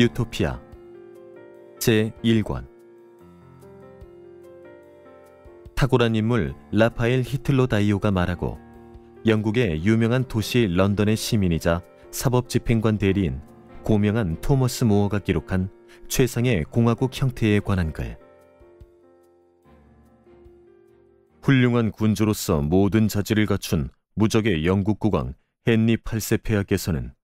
유토피아 제1권 탁월한 인물 라파엘 히틀로 다이오가 말하고 영국의 유명한 도시 런던의 시민이자 사법집행관 대리인 고명한 토머스 모어가 기록한 최상의 공화국 형태에 관한 글 훌륭한 군주로서 모든 자질을 갖춘 무적의 영국 국왕 헨리 8세 폐하께서는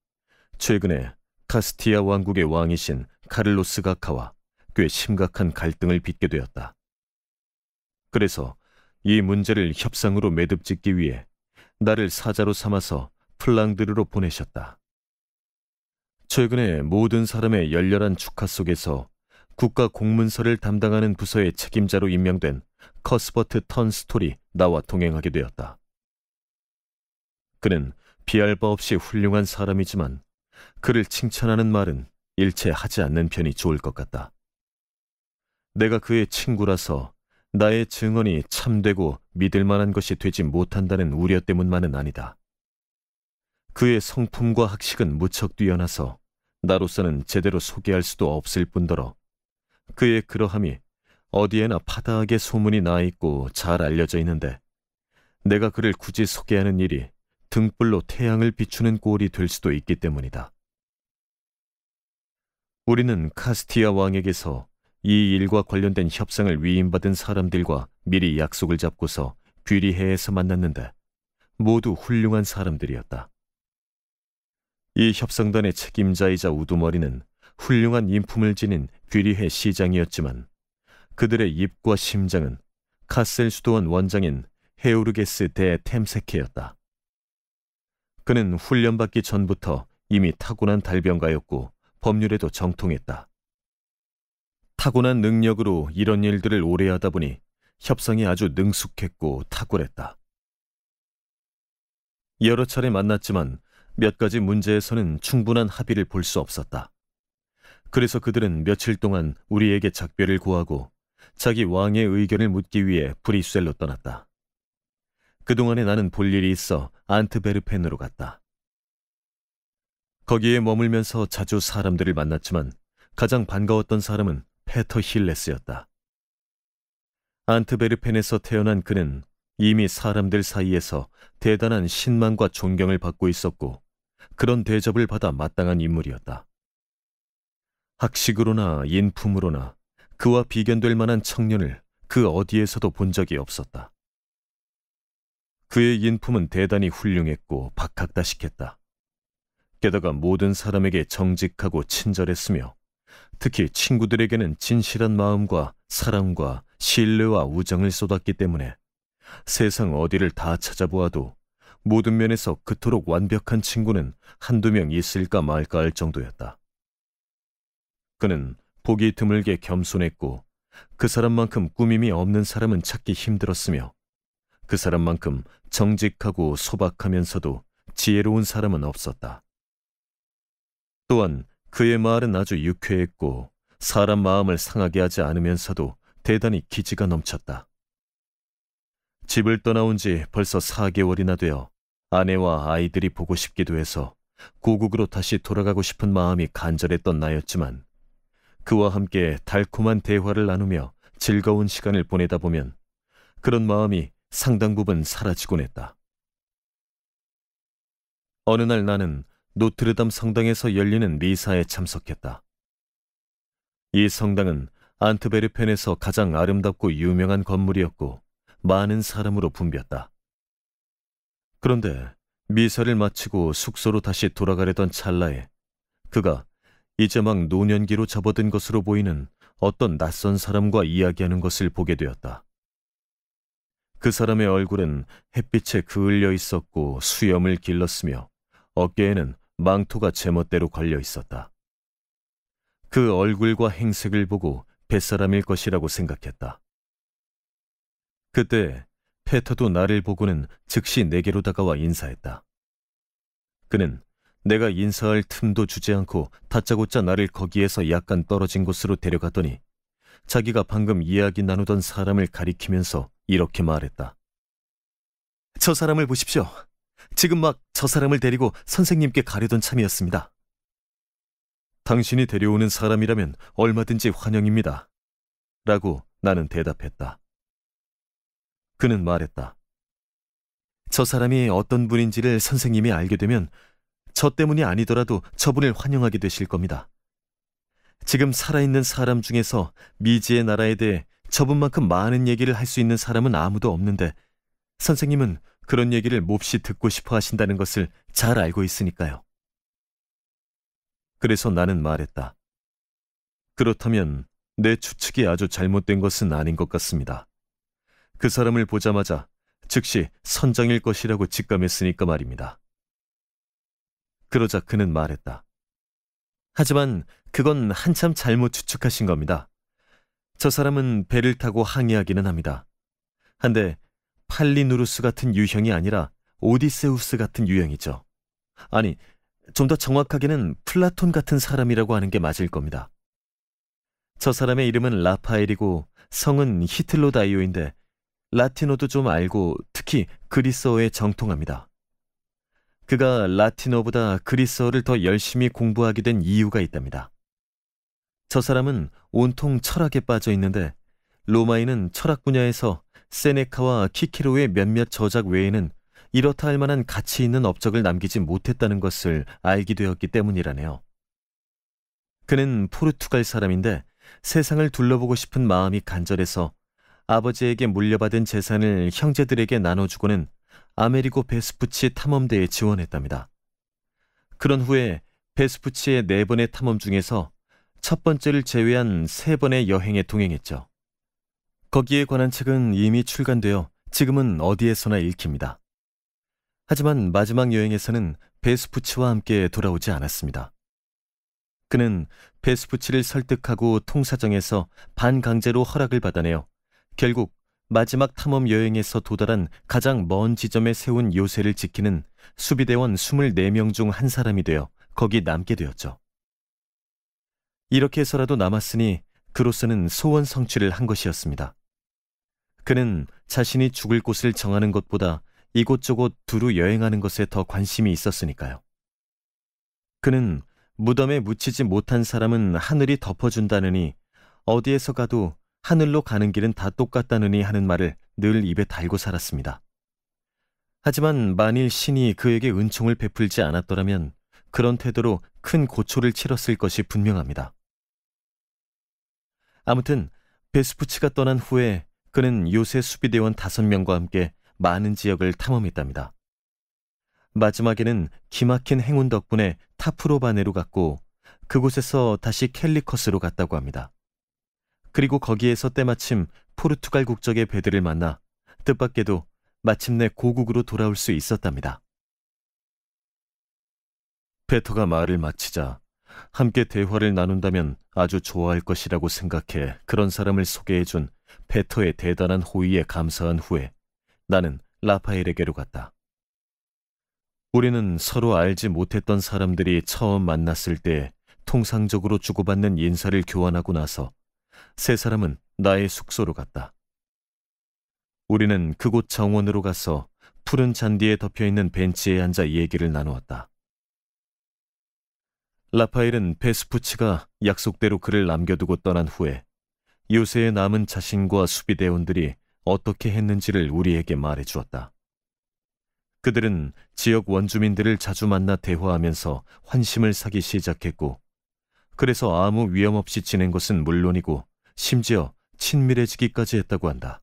최근에 카스티아 왕국의 왕이신 카를로스 가카와 꽤 심각한 갈등을 빚게 되었다. 그래서 이 문제를 협상으로 매듭짓기 위해 나를 사자로 삼아서 플랑드르로 보내셨다. 최근에 모든 사람의 열렬한 축하 속에서 국가 공문서를 담당하는 부서의 책임자로 임명된 커스버트 턴스톨이 나와 동행하게 되었다. 그는 비할 바 없이 훌륭한 사람이지만 그를 칭찬하는 말은 일체 하지 않는 편이 좋을 것 같다. 내가 그의 친구라서 나의 증언이 참되고 믿을 만한 것이 되지 못한다는 우려 때문만은 아니다. 그의 성품과 학식은 무척 뛰어나서 나로서는 제대로 소개할 수도 없을 뿐더러 그의 그러함이 어디에나 파다하게 소문이 나 있고 잘 알려져 있는데 내가 그를 굳이 소개하는 일이 등불로 태양을 비추는 꼴이 될 수도 있기 때문이다. 우리는 카스티아 왕에게서 이 일과 관련된 협상을 위임받은 사람들과 미리 약속을 잡고서 귀리해에서 만났는데 모두 훌륭한 사람들이었다. 이 협상단의 책임자이자 우두머리는 훌륭한 인품을 지닌 귀리해 시장이었지만 그들의 입과 심장은 카셀 수도원 원장인 헤오르게스대 템세케였다. 그는 훈련받기 전부터 이미 타고난 달병가였고 법률에도 정통했다. 타고난 능력으로 이런 일들을 오래 하다 보니 협상이 아주 능숙했고 탁월했다. 여러 차례 만났지만 몇 가지 문제에서는 충분한 합의를 볼 수 없었다. 그래서 그들은 며칠 동안 우리에게 작별을 구하고 자기 왕의 의견을 묻기 위해 브리셀로 떠났다. 그동안에 나는 볼 일이 있어 안트베르펜으로 갔다. 거기에 머물면서 자주 사람들을 만났지만 가장 반가웠던 사람은 페터 힐레스였다. 안트베르펜에서 태어난 그는 이미 사람들 사이에서 대단한 신망과 존경을 받고 있었고 그런 대접을 받아 마땅한 인물이었다. 학식으로나 인품으로나 그와 비견될 만한 청년을 그 어디에서도 본 적이 없었다. 그의 인품은 대단히 훌륭했고 박학다식했다. 게다가 모든 사람에게 정직하고 친절했으며 특히 친구들에게는 진실한 마음과 사랑과 신뢰와 우정을 쏟았기 때문에 세상 어디를 다 찾아보아도 모든 면에서 그토록 완벽한 친구는 한두 명 있을까 말까 할 정도였다. 그는 보기 드물게 겸손했고 그 사람만큼 꾸밈이 없는 사람은 찾기 힘들었으며 그 사람만큼 정직하고 소박하면서도 지혜로운 사람은 없었다. 또한 그의 말은 아주 유쾌했고 사람 마음을 상하게 하지 않으면서도 대단히 기지가 넘쳤다. 집을 떠나온 지 벌써 4개월이나 되어 아내와 아이들이 보고 싶기도 해서 고국으로 다시 돌아가고 싶은 마음이 간절했던 나였지만 그와 함께 달콤한 대화를 나누며 즐거운 시간을 보내다 보면 그런 마음이 상당 부분 사라지곤 했다. 어느 날 나는 노트르담 성당에서 열리는 미사에 참석했다. 이 성당은 안트베르펜에서 가장 아름답고 유명한 건물이었고 많은 사람으로 붐볐다. 그런데 미사를 마치고 숙소로 다시 돌아가려던 찰나에 그가 이제 막 노년기로 접어든 것으로 보이는 어떤 낯선 사람과 이야기하는 것을 보게 되었다. 그 사람의 얼굴은 햇빛에 그을려 있었고 수염을 길렀으며 어깨에는 망토가 제멋대로 걸려 있었다. 그 얼굴과 행색을 보고 뱃사람일 것이라고 생각했다. 그때 페터도 나를 보고는 즉시 내게로 다가와 인사했다. 그는 내가 인사할 틈도 주지 않고 다짜고짜 나를 거기에서 약간 떨어진 곳으로 데려갔더니 자기가 방금 이야기 나누던 사람을 가리키면서 이렇게 말했다. 저 사람을 보십시오. 지금 막 저 사람을 데리고 선생님께 가려던 참이었습니다. 당신이 데려오는 사람이라면 얼마든지 환영입니다. 라고 나는 대답했다. 그는 말했다. 저 사람이 어떤 분인지를 선생님이 알게 되면 저 때문이 아니더라도 저분을 환영하게 되실 겁니다. 지금 살아있는 사람 중에서 미지의 나라에 대해 저분만큼 많은 얘기를 할 수 있는 사람은 아무도 없는데 선생님은 그런 얘기를 몹시 듣고 싶어 하신다는 것을 잘 알고 있으니까요. 그래서 나는 말했다. 그렇다면 내 추측이 아주 잘못된 것은 아닌 것 같습니다. 그 사람을 보자마자 즉시 선장일 것이라고 직감했으니까 말입니다. 그러자 그는 말했다. 하지만 그건 한참 잘못 추측하신 겁니다. 저 사람은 배를 타고 항의하기는 합니다. 한데 팔리누루스 같은 유형이 아니라 오디세우스 같은 유형이죠. 아니, 좀 더 정확하게는 플라톤 같은 사람이라고 하는 게 맞을 겁니다. 저 사람의 이름은 라파엘이고 성은 히틀로다이오인데 라틴어도 좀 알고 특히 그리스어에 정통합니다. 그가 라틴어보다 그리스어를 더 열심히 공부하게 된 이유가 있답니다. 저 사람은 온통 철학에 빠져 있는데 로마인은 철학 분야에서 세네카와 키키로의 몇몇 저작 외에는 이렇다 할 만한 가치 있는 업적을 남기지 못했다는 것을 알게 되었기 때문이라네요. 그는 포르투갈 사람인데 세상을 둘러보고 싶은 마음이 간절해서 아버지에게 물려받은 재산을 형제들에게 나눠주고는 아메리고 베스푸치 탐험대에 지원했답니다. 그런 후에 베스푸치의 네 번의 탐험 중에서 첫 번째를 제외한 세 번의 여행에 동행했죠. 거기에 관한 책은 이미 출간되어 지금은 어디에서나 읽힙니다. 하지만 마지막 여행에서는 베스푸치와 함께 돌아오지 않았습니다. 그는 베스푸치를 설득하고 통사정에서 반강제로 허락을 받아내어 결국 마지막 탐험 여행에서 도달한 가장 먼 지점에 세운 요새를 지키는 수비대원 24명 중 한 사람이 되어 거기 남게 되었죠. 이렇게 해서라도 남았으니 그로서는 소원 성취를 한 것이었습니다. 그는 자신이 죽을 곳을 정하는 것보다 이곳저곳 두루 여행하는 것에 더 관심이 있었으니까요. 그는 무덤에 묻히지 못한 사람은 하늘이 덮어준다느니 어디에서 가도 하늘로 가는 길은 다 똑같다느니 하는 말을 늘 입에 달고 살았습니다. 하지만 만일 신이 그에게 은총을 베풀지 않았더라면 그런 태도로 큰 고초를 치렀을 것이 분명합니다. 아무튼 베스푸치가 떠난 후에 그는 요새 수비대원 5명과 함께 많은 지역을 탐험했답니다. 마지막에는 기막힌 행운 덕분에 타프로바네로 갔고 그곳에서 다시 캘리컷으로 갔다고 합니다. 그리고 거기에서 때마침 포르투갈 국적의 배들을 만나 뜻밖에도 마침내 고국으로 돌아올 수 있었답니다. 페터가 말을 마치자 함께 대화를 나눈다면 아주 좋아할 것이라고 생각해 그런 사람을 소개해준 페터의 대단한 호의에 감사한 후에 나는 라파엘에게로 갔다. 우리는 서로 알지 못했던 사람들이 처음 만났을 때 통상적으로 주고받는 인사를 교환하고 나서 세 사람은 나의 숙소로 갔다. 우리는 그곳 정원으로 가서 푸른 잔디에 덮여있는 벤치에 앉아 얘기를 나누었다. 라파엘은 베스푸치가 약속대로 그를 남겨두고 떠난 후에 요새의 남은 자신과 수비대원들이 어떻게 했는지를 우리에게 말해 주었다. 그들은 지역 원주민들을 자주 만나 대화하면서 환심을 사기 시작했고, 그래서 아무 위험 없이 지낸 것은 물론이고, 심지어 친밀해지기까지 했다고 한다.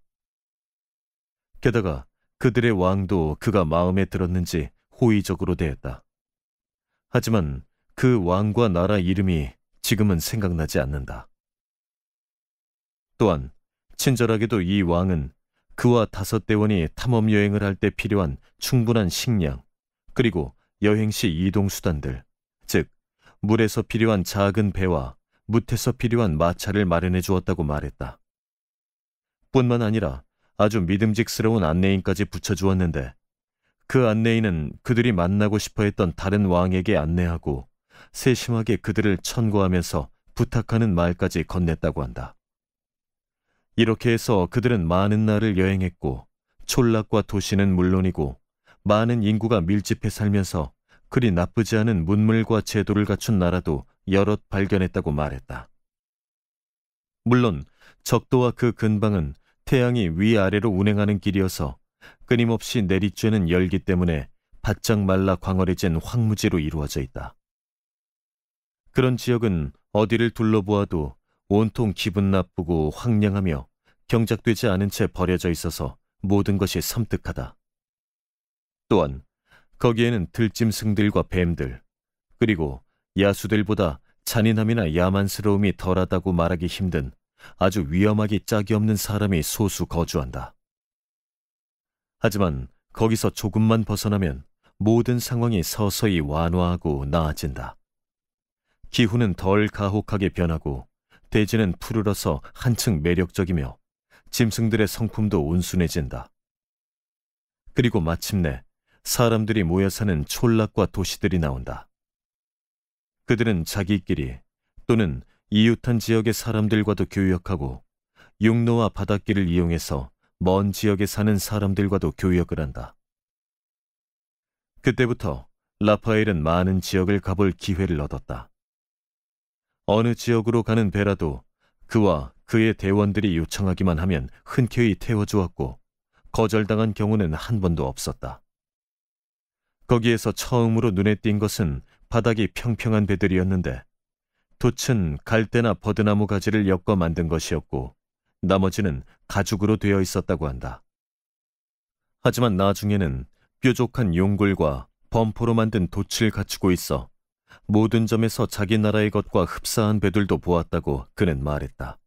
게다가 그들의 왕도 그가 마음에 들었는지 호의적으로 대했다. 하지만 그 왕과 나라 이름이 지금은 생각나지 않는다. 또한 친절하게도 이 왕은 그와 다섯 대원이 탐험 여행을 할 때 필요한 충분한 식량, 그리고 여행 시 이동 수단들, 즉 물에서 필요한 작은 배와 뭇에서 필요한 마차를 마련해 주었다고 말했다. 뿐만 아니라 아주 믿음직스러운 안내인까지 붙여 주었는데 그 안내인은 그들이 만나고 싶어 했던 다른 왕에게 안내하고 세심하게 그들을 천구하면서 부탁하는 말까지 건넸다고 한다. 이렇게 해서 그들은 많은 날을 여행했고 촌락과 도시는 물론이고 많은 인구가 밀집해 살면서 그리 나쁘지 않은 문물과 제도를 갖춘 나라도 여럿 발견했다고 말했다. 물론 적도와 그 근방은 태양이 위아래로 운행하는 길이어서 끊임없이 내리쬐는 열기 때문에 바짝 말라 광활해진 황무지로 이루어져 있다. 그런 지역은 어디를 둘러보아도 온통 기분 나쁘고 황량하며 경작되지 않은 채 버려져 있어서 모든 것이 섬뜩하다. 또한 거기에는 들짐승들과 뱀들, 그리고 야수들보다 잔인함이나 야만스러움이 덜하다고 말하기 힘든 아주 위험하기 짝이 없는 사람이 소수 거주한다. 하지만 거기서 조금만 벗어나면 모든 상황이 서서히 완화하고 나아진다. 기후는 덜 가혹하게 변하고 대지는 푸르러서 한층 매력적이며 짐승들의 성품도 온순해진다. 그리고 마침내 사람들이 모여 사는 촌락과 도시들이 나온다. 그들은 자기끼리 또는 이웃한 지역의 사람들과도 교역하고 육로와 바닷길을 이용해서 먼 지역에 사는 사람들과도 교역을 한다. 그때부터 라파엘은 많은 지역을 가볼 기회를 얻었다. 어느 지역으로 가는 배라도 그와 그의 대원들이 요청하기만 하면 흔쾌히 태워주었고 거절당한 경우는 한 번도 없었다. 거기에서 처음으로 눈에 띈 것은 바닥이 평평한 배들이었는데 돛은 갈대나 버드나무 가지를 엮어 만든 것이었고 나머지는 가죽으로 되어 있었다고 한다. 하지만 나중에는 뾰족한 용골과범퍼로 만든 돛을 갖추고 있어 모든 점에서 자기 나라의 것과 흡사한 배들도 보았다고 그는 말했다.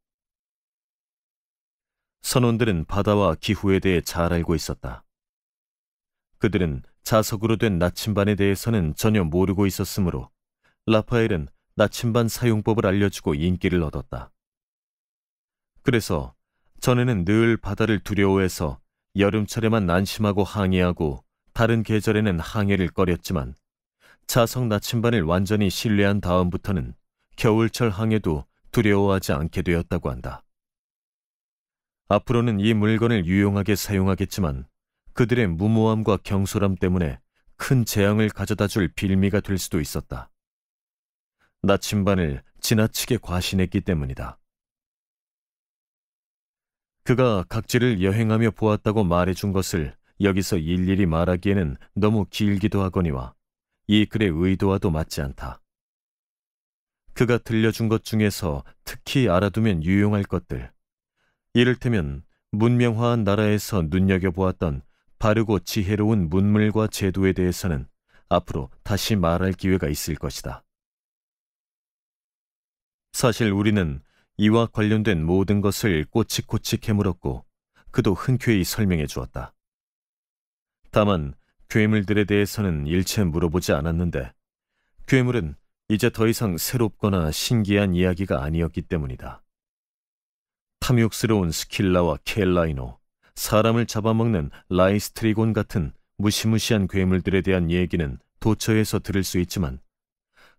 선원들은 바다와 기후에 대해 잘 알고 있었다. 그들은 자석으로 된 나침반에 대해서는 전혀 모르고 있었으므로 라파엘은 나침반 사용법을 알려주고 인기를 얻었다. 그래서 전에는 늘 바다를 두려워해서 여름철에만 난심하고 항해하고 다른 계절에는 항해를 꺼렸지만 자성 나침반을 완전히 신뢰한 다음부터는 겨울철 항해도 두려워하지 않게 되었다고 한다. 앞으로는 이 물건을 유용하게 사용하겠지만 그들의 무모함과 경솔함 때문에 큰 재앙을 가져다 줄 빌미가 될 수도 있었다. 나침반을 지나치게 과신했기 때문이다. 그가 각지를 여행하며 보았다고 말해준 것을 여기서 일일이 말하기에는 너무 길기도 하거니와 이 글의 의도와도 맞지 않다. 그가 들려준 것 중에서 특히 알아두면 유용할 것들. 이를테면 문명화한 나라에서 눈여겨보았던 바르고 지혜로운 문물과 제도에 대해서는 앞으로 다시 말할 기회가 있을 것이다. 사실 우리는 이와 관련된 모든 것을 꼬치꼬치 캐물었고 그도 흔쾌히 설명해 주었다. 다만 괴물들에 대해서는 일체 물어보지 않았는데 괴물은 이제 더 이상 새롭거나 신기한 이야기가 아니었기 때문이다. 탐욕스러운 스킬라와 켈라이노, 사람을 잡아먹는 라이스트리곤 같은 무시무시한 괴물들에 대한 얘기는 도처에서 들을 수 있지만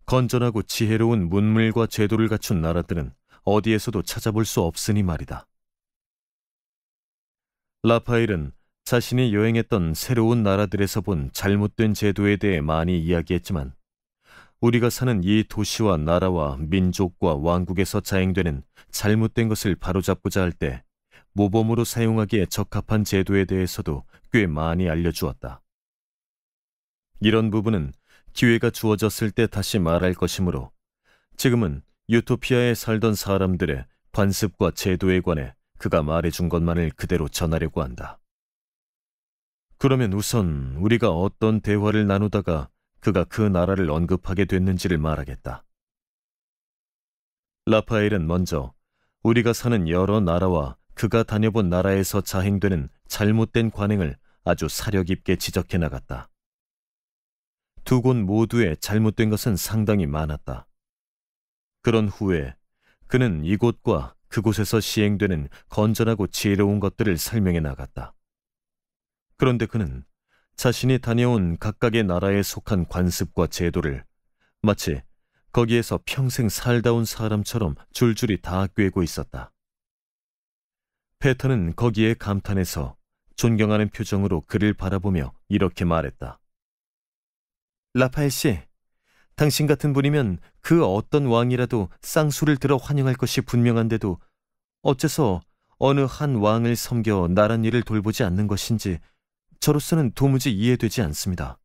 건전하고 지혜로운 문물과 제도를 갖춘 나라들은 어디에서도 찾아볼 수 없으니 말이다. 라파엘은 자신이 여행했던 새로운 나라들에서 본 잘못된 제도에 대해 많이 이야기했지만 우리가 사는 이 도시와 나라와 민족과 왕국에서 자행되는 잘못된 것을 바로잡고자 할 때 모범으로 사용하기에 적합한 제도에 대해서도 꽤 많이 알려주었다. 이런 부분은 기회가 주어졌을 때 다시 말할 것이므로 지금은 유토피아에 살던 사람들의 관습과 제도에 관해 그가 말해준 것만을 그대로 전하려고 한다. 그러면 우선 우리가 어떤 대화를 나누다가 그가 그 나라를 언급하게 됐는지를 말하겠다. 라파엘은 먼저 우리가 사는 여러 나라와 그가 다녀본 나라에서 자행되는 잘못된 관행을 아주 사려 깊게 지적해 나갔다. 두 곳 모두의 잘못된 것은 상당히 많았다. 그런 후에 그는 이곳과 그곳에서 시행되는 건전하고 지혜로운 것들을 설명해 나갔다. 그런데 그는 자신이 다녀온 각각의 나라에 속한 관습과 제도를 마치 거기에서 평생 살다 온 사람처럼 줄줄이 다 꿰고 있었다. 페터는 거기에 감탄해서 존경하는 표정으로 그를 바라보며 이렇게 말했다. 라파엘 씨, 당신 같은 분이면 그 어떤 왕이라도 쌍수를 들어 환영할 것이 분명한데도 어째서 어느 한 왕을 섬겨 나란 일을 돌보지 않는 것인지 저로서는 도무지 이해되지 않습니다.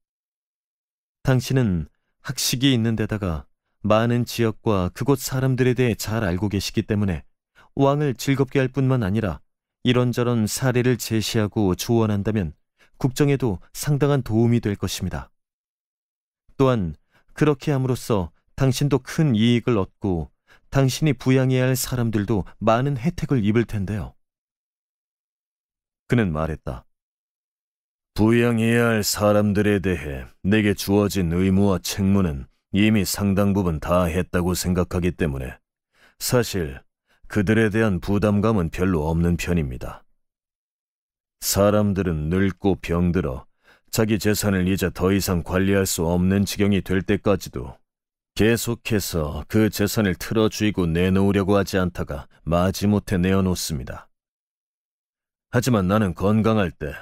당신은 학식이 있는 데다가 많은 지역과 그곳 사람들에 대해 잘 알고 계시기 때문에 왕을 즐겁게 할 뿐만 아니라 이런저런 사례를 제시하고 조언한다면 국정에도 상당한 도움이 될 것입니다. 또한 그렇게 함으로써 당신도 큰 이익을 얻고 당신이 부양해야 할 사람들도 많은 혜택을 입을 텐데요. 그는 말했다. 부양해야 할 사람들에 대해 내게 주어진 의무와 책무는 이미 상당 부분 다 했다고 생각하기 때문에 사실 그들에 대한 부담감은 별로 없는 편입니다. 사람들은 늙고 병들어 자기 재산을 이제 더 이상 관리할 수 없는 지경이 될 때까지도 계속해서 그 재산을 틀어쥐고 내놓으려고 하지 않다가 마지못해 내어놓습니다. 하지만 나는 건강할 때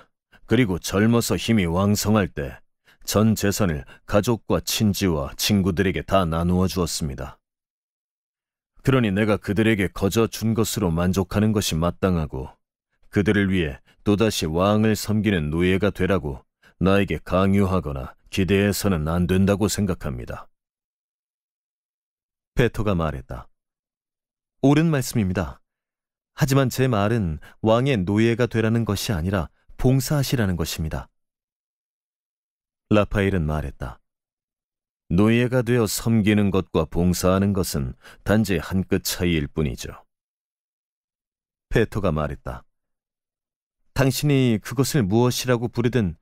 그리고 젊어서 힘이 왕성할 때 전 재산을 가족과 친지와 친구들에게 다 나누어 주었습니다. 그러니 내가 그들에게 거저 준 것으로 만족하는 것이 마땅하고 그들을 위해 또다시 왕을 섬기는 노예가 되라고 나에게 강요하거나 기대해서는 안 된다고 생각합니다. 베토가 말했다. 옳은 말씀입니다. 하지만 제 말은 왕의 노예가 되라는 것이 아니라 봉사하시라는 것입니다. 라파엘은 말했다. 노예가 되어 섬기는 것과 봉사하는 것은 단지 한 끗 차이일 뿐이죠. 페토가 말했다. 당신이 그것을 무엇이라고 부르든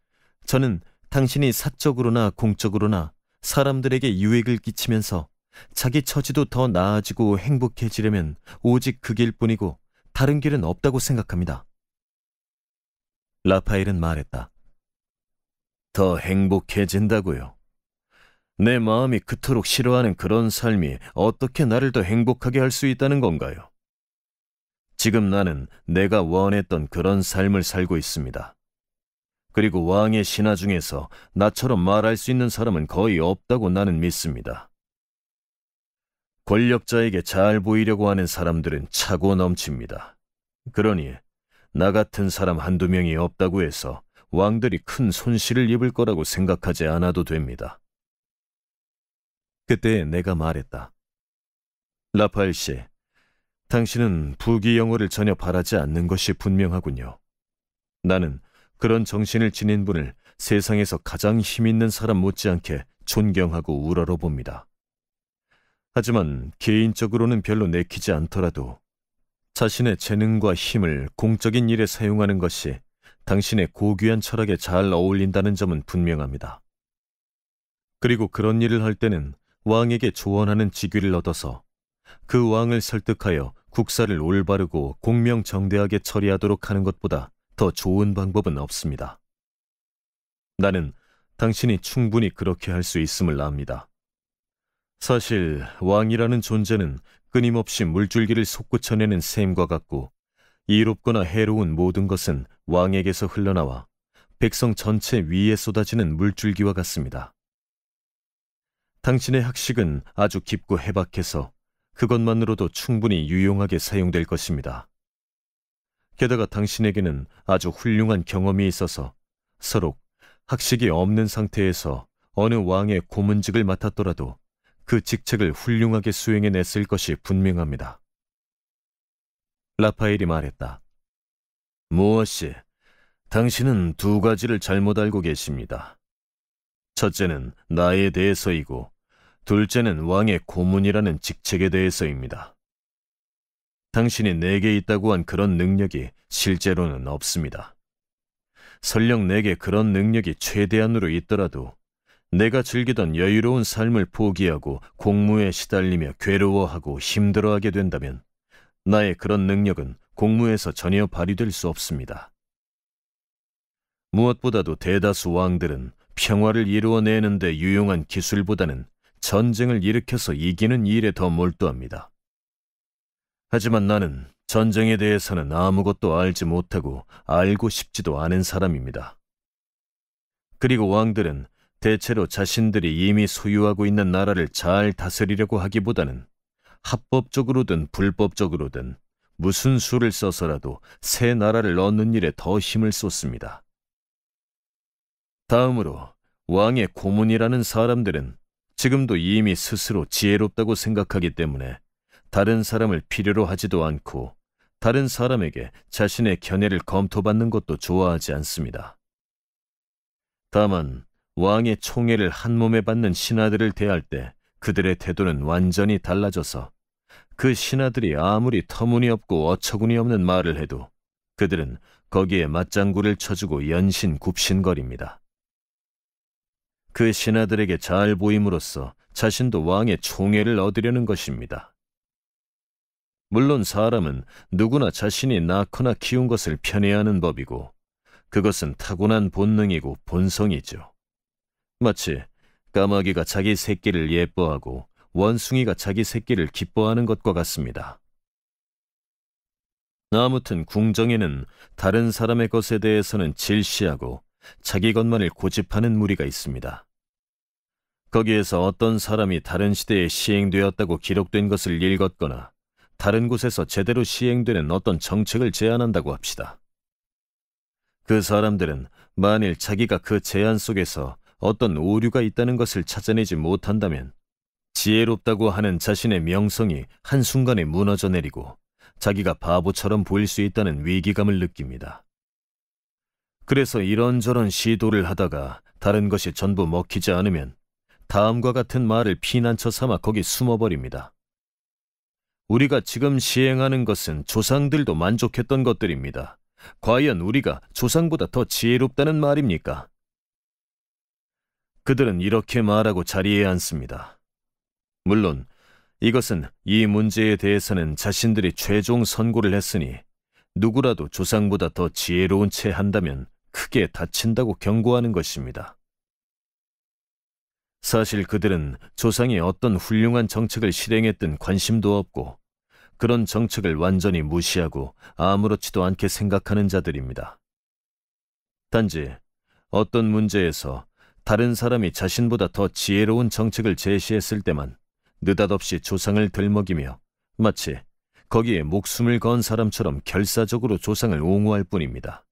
저는 당신이 사적으로나 공적으로나 사람들에게 유익을 끼치면서 자기 처지도 더 나아지고 행복해지려면 오직 그 길뿐이고 다른 길은 없다고 생각합니다. 라파엘은 말했다. 더 행복해진다고요. 내 마음이 그토록 싫어하는 그런 삶이 어떻게 나를 더 행복하게 할 수 있다는 건가요? 지금 나는 내가 원했던 그런 삶을 살고 있습니다. 그리고 왕의 신하 중에서 나처럼 말할 수 있는 사람은 거의 없다고 나는 믿습니다. 권력자에게 잘 보이려고 하는 사람들은 차고 넘칩니다. 그러니 나 같은 사람 한두 명이 없다고 해서 왕들이 큰 손실을 입을 거라고 생각하지 않아도 됩니다. 그때 내가 말했다. 라파엘 씨, 당신은 부귀 영어를 전혀 바라지 않는 것이 분명하군요. 나는 그런 정신을 지닌 분을 세상에서 가장 힘 있는 사람 못지않게 존경하고 우러러 봅니다. 하지만 개인적으로는 별로 내키지 않더라도 자신의 재능과 힘을 공적인 일에 사용하는 것이 당신의 고귀한 철학에 잘 어울린다는 점은 분명합니다. 그리고 그런 일을 할 때는 왕에게 조언하는 직위를 얻어서 그 왕을 설득하여 국사를 올바르고 공명정대하게 처리하도록 하는 것보다 더 좋은 방법은 없습니다. 나는 당신이 충분히 그렇게 할 수 있음을 압니다. 사실 왕이라는 존재는 끊임없이 물줄기를 솟구쳐내는 샘과 같고 이롭거나 해로운 모든 것은 왕에게서 흘러나와 백성 전체 위에 쏟아지는 물줄기와 같습니다. 당신의 학식은 아주 깊고 해박해서 그것만으로도 충분히 유용하게 사용될 것입니다. 게다가 당신에게는 아주 훌륭한 경험이 있어서 서로 학식이 없는 상태에서 어느 왕의 고문직을 맡았더라도 그 직책을 훌륭하게 수행해 냈을 것이 분명합니다. 라파엘이 말했다. 무엇이? 당신은 두 가지를 잘못 알고 계십니다. 첫째는 나에 대해서이고, 둘째는 왕의 고문이라는 직책에 대해서입니다. 당신이 내게 있다고 한 그런 능력이 실제로는 없습니다. 설령 내게 그런 능력이 최대한으로 있더라도 내가 즐기던 여유로운 삶을 포기하고 공무에 시달리며 괴로워하고 힘들어하게 된다면 나의 그런 능력은 공무에서 전혀 발휘될 수 없습니다. 무엇보다도 대다수 왕들은 평화를 이루어내는데 유용한 기술보다는 전쟁을 일으켜서 이기는 일에 더 몰두합니다. 하지만 나는 전쟁에 대해서는 아무것도 알지 못하고 알고 싶지도 않은 사람입니다. 그리고 왕들은 대체로 자신들이 이미 소유하고 있는 나라를 잘 다스리려고 하기보다는 합법적으로든 불법적으로든 무슨 수를 써서라도 새 나라를 얻는 일에 더 힘을 쏟습니다. 다음으로 왕의 고문이라는 사람들은 지금도 이미 스스로 지혜롭다고 생각하기 때문에 다른 사람을 필요로 하지도 않고 다른 사람에게 자신의 견해를 검토받는 것도 좋아하지 않습니다. 다만 왕의 총애를 한 몸에 받는 신하들을 대할 때 그들의 태도는 완전히 달라져서 그 신하들이 아무리 터무니없고 어처구니없는 말을 해도 그들은 거기에 맞장구를 쳐주고 연신 굽신거립니다. 그 신하들에게 잘 보임으로써 자신도 왕의 총애를 얻으려는 것입니다. 물론 사람은 누구나 자신이 낳거나 키운 것을 편애하는 법이고 그것은 타고난 본능이고 본성이죠. 마치 까마귀가 자기 새끼를 예뻐하고 원숭이가 자기 새끼를 기뻐하는 것과 같습니다. 아무튼 궁정에는 다른 사람의 것에 대해서는 질시하고 자기 것만을 고집하는 무리가 있습니다. 거기에서 어떤 사람이 다른 시대에 시행되었다고 기록된 것을 읽었거나 다른 곳에서 제대로 시행되는 어떤 정책을 제안한다고 합시다. 그 사람들은 만일 자기가 그 제안 속에서 어떤 오류가 있다는 것을 찾아내지 못한다면 지혜롭다고 하는 자신의 명성이 한순간에 무너져 내리고 자기가 바보처럼 보일 수 있다는 위기감을 느낍니다. 그래서 이런저런 시도를 하다가 다른 것이 전부 먹히지 않으면 다음과 같은 말을 피난처 삼아 거기 숨어버립니다. 우리가 지금 시행하는 것은 조상들도 만족했던 것들입니다. 과연 우리가 조상보다 더 지혜롭다는 말입니까? 그들은 이렇게 말하고 자리에 앉습니다. 물론 이것은 이 문제에 대해서는 자신들이 최종 선고를 했으니 누구라도 조상보다 더 지혜로운 채 한다면 크게 다친다고 경고하는 것입니다. 사실 그들은 조상이 어떤 훌륭한 정책을 실행했든 관심도 없고 그런 정책을 완전히 무시하고 아무렇지도 않게 생각하는 자들입니다. 단지 어떤 문제에서 다른 사람이 자신보다 더 지혜로운 정책을 제시했을 때만 느닷없이 조상을 들먹이며 마치 거기에 목숨을 건 사람처럼 결사적으로 조상을 옹호할 뿐입니다.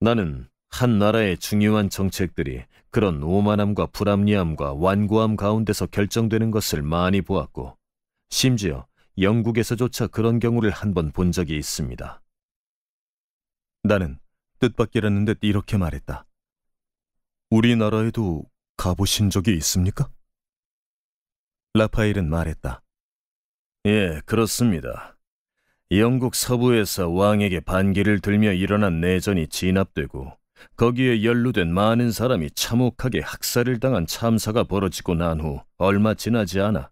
나는 한 나라의 중요한 정책들이 그런 오만함과 불합리함과 완고함 가운데서 결정되는 것을 많이 보았고 심지어 영국에서조차 그런 경우를 한 번 본 적이 있습니다. 나는 뜻밖이라는 듯 이렇게 말했다. 우리나라에도 가보신 적이 있습니까? 라파일은 말했다. 예, 그렇습니다. 영국 서부에서 왕에게 반기를 들며 일어난 내전이 진압되고 거기에 연루된 많은 사람이 참혹하게 학살을 당한 참사가 벌어지고 난 후 얼마 지나지 않아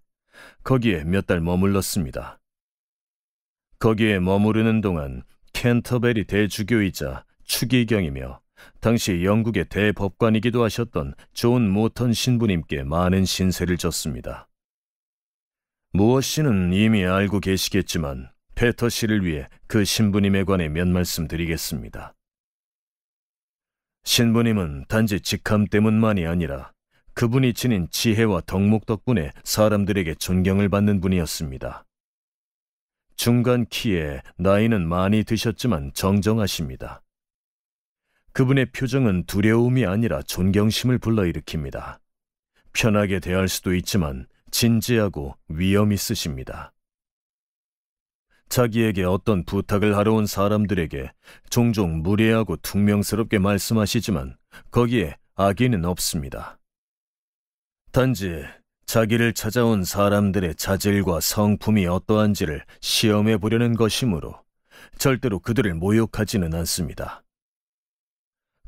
거기에 몇 달 머물렀습니다. 거기에 머무르는 동안 켄터베리 대주교이자 추기경이며 당시 영국의 대법관이기도 하셨던 존 모턴 신부님께 많은 신세를 졌습니다. 무엇 씨는 이미 알고 계시겠지만 페터 씨를 위해 그 신부님에 관해 몇 말씀 드리겠습니다. 신부님은 단지 직함 때문만이 아니라 그분이 지닌 지혜와 덕목 덕분에 사람들에게 존경을 받는 분이었습니다. 중간 키에 나이는 많이 드셨지만 정정하십니다. 그분의 표정은 두려움이 아니라 존경심을 불러일으킵니다. 편하게 대할 수도 있지만 진지하고 위험 있으십니다. 자기에게 어떤 부탁을 하러 온 사람들에게 종종 무례하고 퉁명스럽게 말씀하시지만 거기에 악의는 없습니다. 단지 자기를 찾아온 사람들의 자질과 성품이 어떠한지를 시험해 보려는 것이므로 절대로 그들을 모욕하지는 않습니다.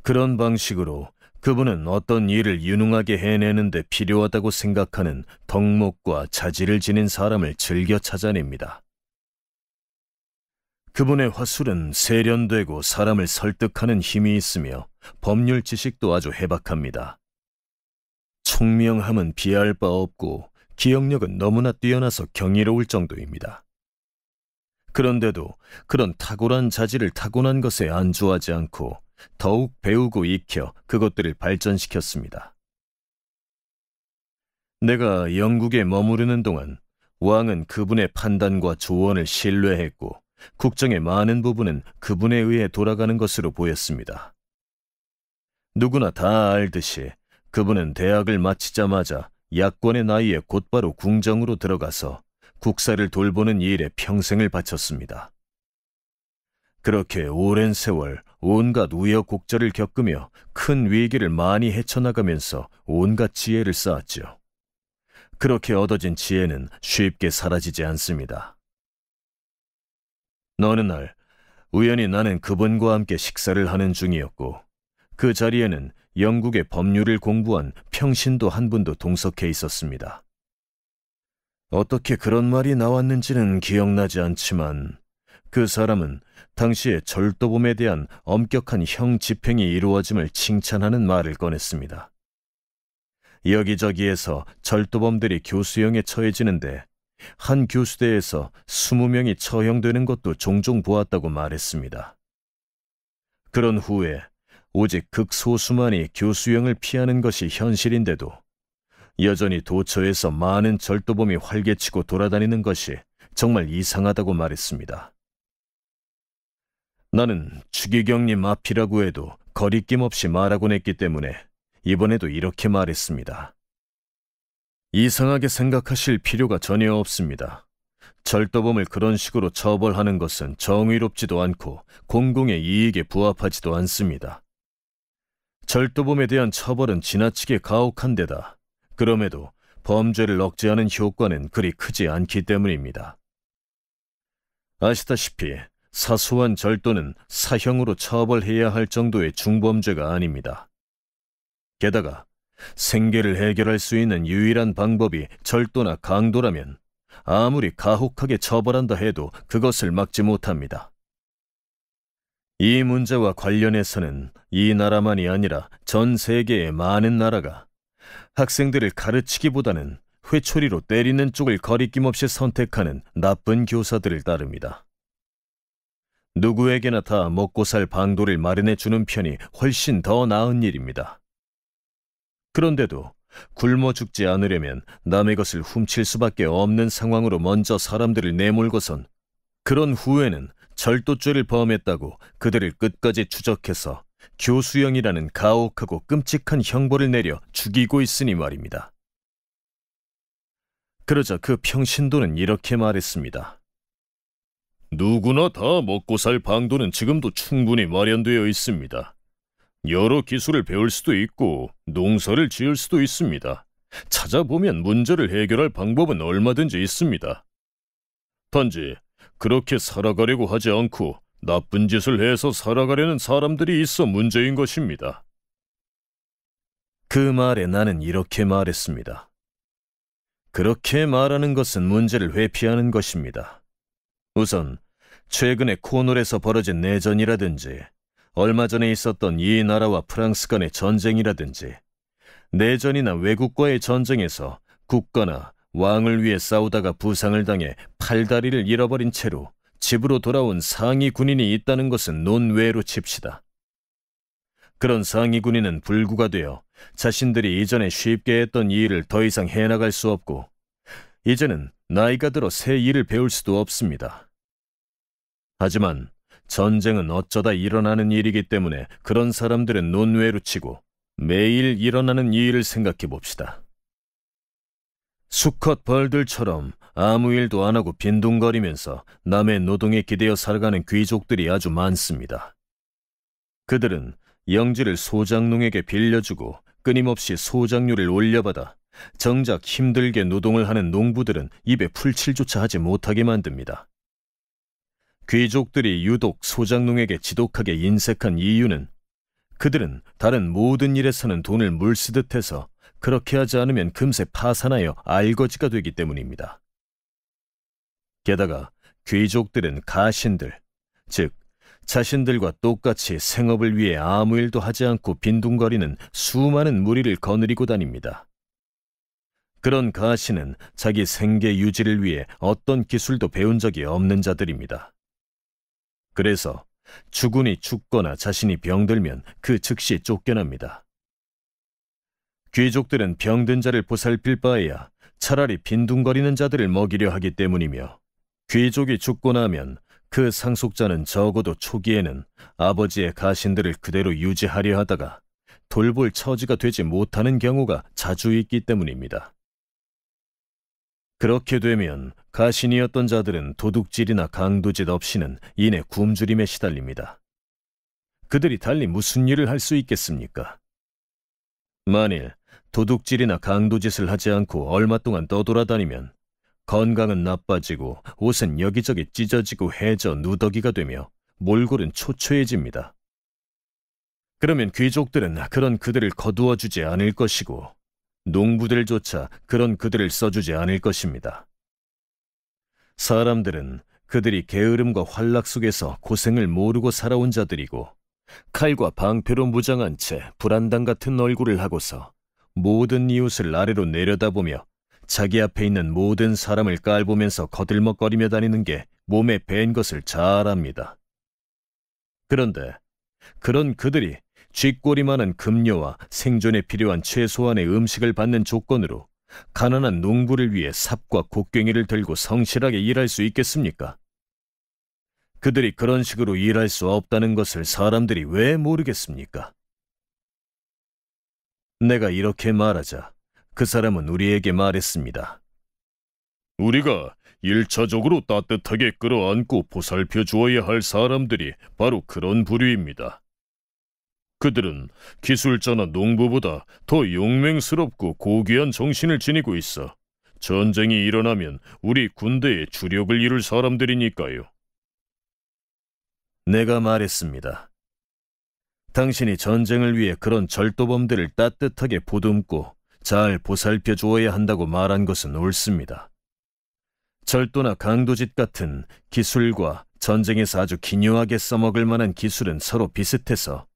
그런 방식으로 그분은 어떤 일을 유능하게 해내는데 필요하다고 생각하는 덕목과 자질을 지닌 사람을 즐겨 찾아냅니다. 그분의 화술은 세련되고 사람을 설득하는 힘이 있으며 법률 지식도 아주 해박합니다. 총명함은 비할 바 없고 기억력은 너무나 뛰어나서 경이로울 정도입니다. 그런데도 그런 탁월한 자질을 타고난 것에 안주하지 않고 더욱 배우고 익혀 그것들을 발전시켰습니다. 내가 영국에 머무르는 동안 왕은 그분의 판단과 조언을 신뢰했고 국정의 많은 부분은 그분에 의해 돌아가는 것으로 보였습니다. 누구나 다 알듯이 그분은 대학을 마치자마자 약관의 나이에 곧바로 궁정으로 들어가서 국사를 돌보는 일에 평생을 바쳤습니다. 그렇게 오랜 세월 온갖 우여곡절을 겪으며 큰 위기를 많이 헤쳐나가면서 온갖 지혜를 쌓았죠. 그렇게 얻어진 지혜는 쉽게 사라지지 않습니다. 어느 날 우연히 나는 그분과 함께 식사를 하는 중이었고 그 자리에는 영국의 법률을 공부한 평신도 한 분도 동석해 있었습니다. 어떻게 그런 말이 나왔는지는 기억나지 않지만 그 사람은 당시에 절도범에 대한 엄격한 형 집행이 이루어짐을 칭찬하는 말을 꺼냈습니다. 여기저기에서 절도범들이 교수형에 처해지는데 한 교수대에서 20명이 처형되는 것도 종종 보았다고 말했습니다. 그런 후에 오직 극소수만이 교수형을 피하는 것이 현실인데도 여전히 도처에서 많은 절도범이 활개치고 돌아다니는 것이 정말 이상하다고 말했습니다. 나는 추기경님 앞이라고 해도 거리낌 없이 말하곤 했기 때문에 이번에도 이렇게 말했습니다. 이상하게 생각하실 필요가 전혀 없습니다. 절도범을 그런 식으로 처벌하는 것은 정의롭지도 않고 공공의 이익에 부합하지도 않습니다. 절도범에 대한 처벌은 지나치게 가혹한 데다 그럼에도 범죄를 억제하는 효과는 그리 크지 않기 때문입니다. 아시다시피 사소한 절도는 사형으로 처벌해야 할 정도의 중범죄가 아닙니다. 게다가 생계를 해결할 수 있는 유일한 방법이 절도나 강도라면 아무리 가혹하게 처벌한다 해도 그것을 막지 못합니다. 이 문제와 관련해서는 이 나라만이 아니라 전 세계의 많은 나라가 학생들을 가르치기보다는 회초리로 때리는 쪽을 거리낌 없이 선택하는 나쁜 교사들을 따릅니다. 누구에게나 다 먹고 살 방도를 마련해 주는 편이 훨씬 더 나은 일입니다. 그런데도 굶어 죽지 않으려면 남의 것을 훔칠 수밖에 없는 상황으로 먼저 사람들을 내몰고선 그런 후에는 절도죄를 범했다고 그들을 끝까지 추적해서 교수형이라는 가혹하고 끔찍한 형벌을 내려 죽이고 있으니 말입니다. 그러자 그 평신도는 이렇게 말했습니다. 누구나 다 먹고 살 방도는 지금도 충분히 마련되어 있습니다. 여러 기술을 배울 수도 있고 농사를 지을 수도 있습니다. 찾아보면 문제를 해결할 방법은 얼마든지 있습니다. 단지 그렇게 살아가려고 하지 않고 나쁜 짓을 해서 살아가려는 사람들이 있어 문제인 것입니다. 그 말에 나는 이렇게 말했습니다. 그렇게 말하는 것은 문제를 회피하는 것입니다. 우선 최근에 코놀에서 벌어진 내전이라든지 얼마 전에 있었던 이 나라와 프랑스 간의 전쟁이라든지 내전이나 외국과의 전쟁에서 국가나 왕을 위해 싸우다가 부상을 당해 팔다리를 잃어버린 채로 집으로 돌아온 상위 군인이 있다는 것은 논외로 칩시다. 그런 상위 군인은 불구가 되어 자신들이 이전에 쉽게 했던 일을 더 이상 해나갈 수 없고 이제는 나이가 들어 새 일을 배울 수도 없습니다. 하지만 전쟁은 어쩌다 일어나는 일이기 때문에 그런 사람들은 논외로 치고 매일 일어나는 일을 생각해 봅시다. 수컷 벌들처럼 아무 일도 안 하고 빈둥거리면서 남의 노동에 기대어 살아가는 귀족들이 아주 많습니다. 그들은 영지를 소장농에게 빌려주고 끊임없이 소장료를 올려받아 정작 힘들게 노동을 하는 농부들은 입에 풀칠조차 하지 못하게 만듭니다. 귀족들이 유독 소장농에게 지독하게 인색한 이유는 그들은 다른 모든 일에서는 돈을 물쓰듯 해서 그렇게 하지 않으면 금세 파산하여 알거지가 되기 때문입니다. 게다가 귀족들은 가신들, 즉 자신들과 똑같이 생업을 위해 아무 일도 하지 않고 빈둥거리는 수많은 무리를 거느리고 다닙니다. 그런 가시는 자기 생계 유지를 위해 어떤 기술도 배운 적이 없는 자들입니다. 그래서 주군이 죽거나 자신이 병들면 그 즉시 쫓겨납니다. 귀족들은 병든 자를 보살필 바에야 차라리 빈둥거리는 자들을 먹이려 하기 때문이며 귀족이 죽고나면그 상속자는 적어도 초기에는 아버지의 가신들을 그대로 유지하려 하다가 돌볼 처지가 되지 못하는 경우가 자주 있기 때문입니다. 그렇게 되면 가신이었던 자들은 도둑질이나 강도짓 없이는 이내 굶주림에 시달립니다. 그들이 달리 무슨 일을 할 수 있겠습니까? 만일 도둑질이나 강도짓을 하지 않고 얼마 동안 떠돌아다니면 건강은 나빠지고 옷은 여기저기 찢어지고 해져 누더기가 되며 몰골은 초초해집니다 그러면 귀족들은 그런 그들을 거두어주지 않을 것이고 농부들조차 그런 그들을 써주지 않을 것입니다. 사람들은 그들이 게으름과 환락 속에서 고생을 모르고 살아온 자들이고 칼과 방패로 무장한 채 불안당 같은 얼굴을 하고서 모든 이웃을 아래로 내려다보며 자기 앞에 있는 모든 사람을 깔보면서 거들먹거리며 다니는 게 몸에 밴 것을 잘 압니다. 그런데 그런 그들이 쥐꼬리만한 급료와 생존에 필요한 최소한의 음식을 받는 조건으로 가난한 농부를 위해 삽과 곡괭이를 들고 성실하게 일할 수 있겠습니까? 그들이 그런 식으로 일할 수 없다는 것을 사람들이 왜 모르겠습니까? 내가 이렇게 말하자 그 사람은 우리에게 말했습니다. 우리가 일차적으로 따뜻하게 끌어안고 보살펴 주어야 할 사람들이 바로 그런 부류입니다. 그들은 기술자나 농부보다 더 용맹스럽고 고귀한 정신을 지니고 있어 전쟁이 일어나면 우리 군대의 주력을 이룰 사람들이니까요. 내가 말했습니다. 당신이 전쟁을 위해 그런 절도범들을 따뜻하게 보듬고 잘 보살펴 주어야 한다고 말한 것은 옳습니다. 절도나 강도짓 같은 기술과 전쟁에서 아주 기묘하게 써먹을 만한 기술은 서로 비슷해서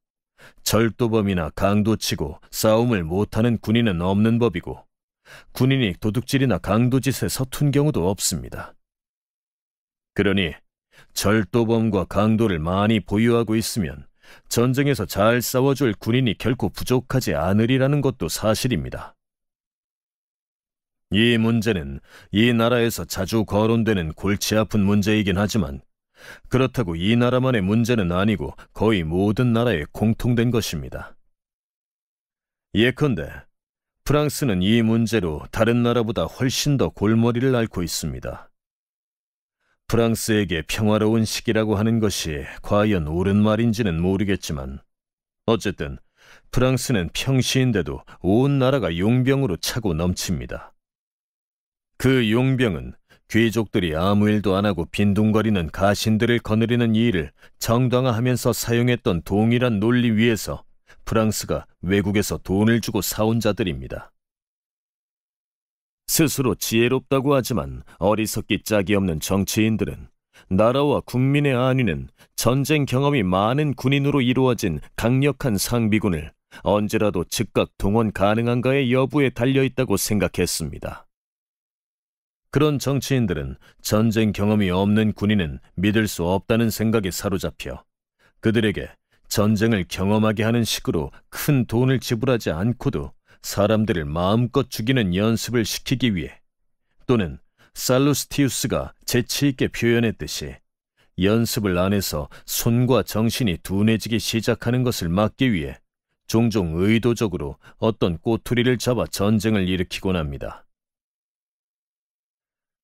절도범이나 강도치고 싸움을 못하는 군인은 없는 법이고 군인이 도둑질이나 강도짓에 서툰 경우도 없습니다. 그러니 절도범과 강도를 많이 보유하고 있으면 전쟁에서 잘 싸워줄 군인이 결코 부족하지 않으리라는 것도 사실입니다. 이 문제는 이 나라에서 자주 거론되는 골치 아픈 문제이긴 하지만 그렇다고 이 나라만의 문제는 아니고 거의 모든 나라에 공통된 것입니다. 예컨대 프랑스는 이 문제로 다른 나라보다 훨씬 더 골머리를 앓고 있습니다. 프랑스에게 평화로운 시기라고 하는 것이 과연 옳은 말인지는 모르겠지만 어쨌든 프랑스는 평시인데도 온 나라가 용병으로 차고 넘칩니다. 그 용병은 귀족들이 아무 일도 안 하고 빈둥거리는 가신들을 거느리는 일을 정당화하면서 사용했던 동일한 논리 위에서 프랑스가 외국에서 돈을 주고 사온 자들입니다. 스스로 지혜롭다고 하지만 어리석기 짝이 없는 정치인들은 나라와 국민의 안위는 전쟁 경험이 많은 군인으로 이루어진 강력한 상비군을 언제라도 즉각 동원 가능한가의 여부에 달려 있다고 생각했습니다. 그런 정치인들은 전쟁 경험이 없는 군인은 믿을 수 없다는 생각에 사로잡혀 그들에게 전쟁을 경험하게 하는 식으로 큰 돈을 지불하지 않고도 사람들을 마음껏 죽이는 연습을 시키기 위해 또는 살루스티우스가 재치있게 표현했듯이 연습을 안 해서 손과 정신이 둔해지기 시작하는 것을 막기 위해 종종 의도적으로 어떤 꼬투리를 잡아 전쟁을 일으키곤 합니다.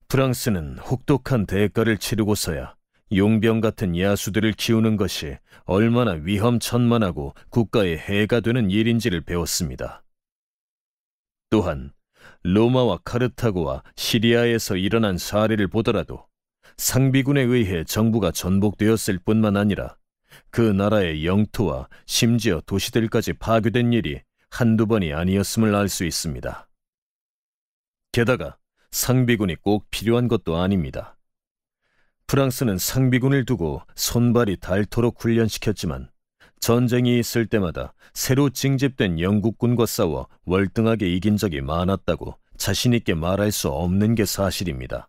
프랑스는 혹독한 대가를 치르고서야 용병 같은 야수들을 키우는 것이 얼마나 위험천만하고 국가의 해가 되는 일인지를 배웠습니다. 또한 로마와 카르타고와 시리아에서 일어난 사례를 보더라도 상비군에 의해 정부가 전복되었을 뿐만 아니라 그 나라의 영토와 심지어 도시들까지 파괴된 일이 한두 번이 아니었음을 알 수 있습니다. 게다가 상비군이 꼭 필요한 것도 아닙니다. 프랑스는 상비군을 두고 손발이 닳도록 훈련시켰지만 전쟁이 있을 때마다 새로 징집된 영국군과 싸워 월등하게 이긴 적이 많았다고 자신있게 말할 수 없는 게 사실입니다.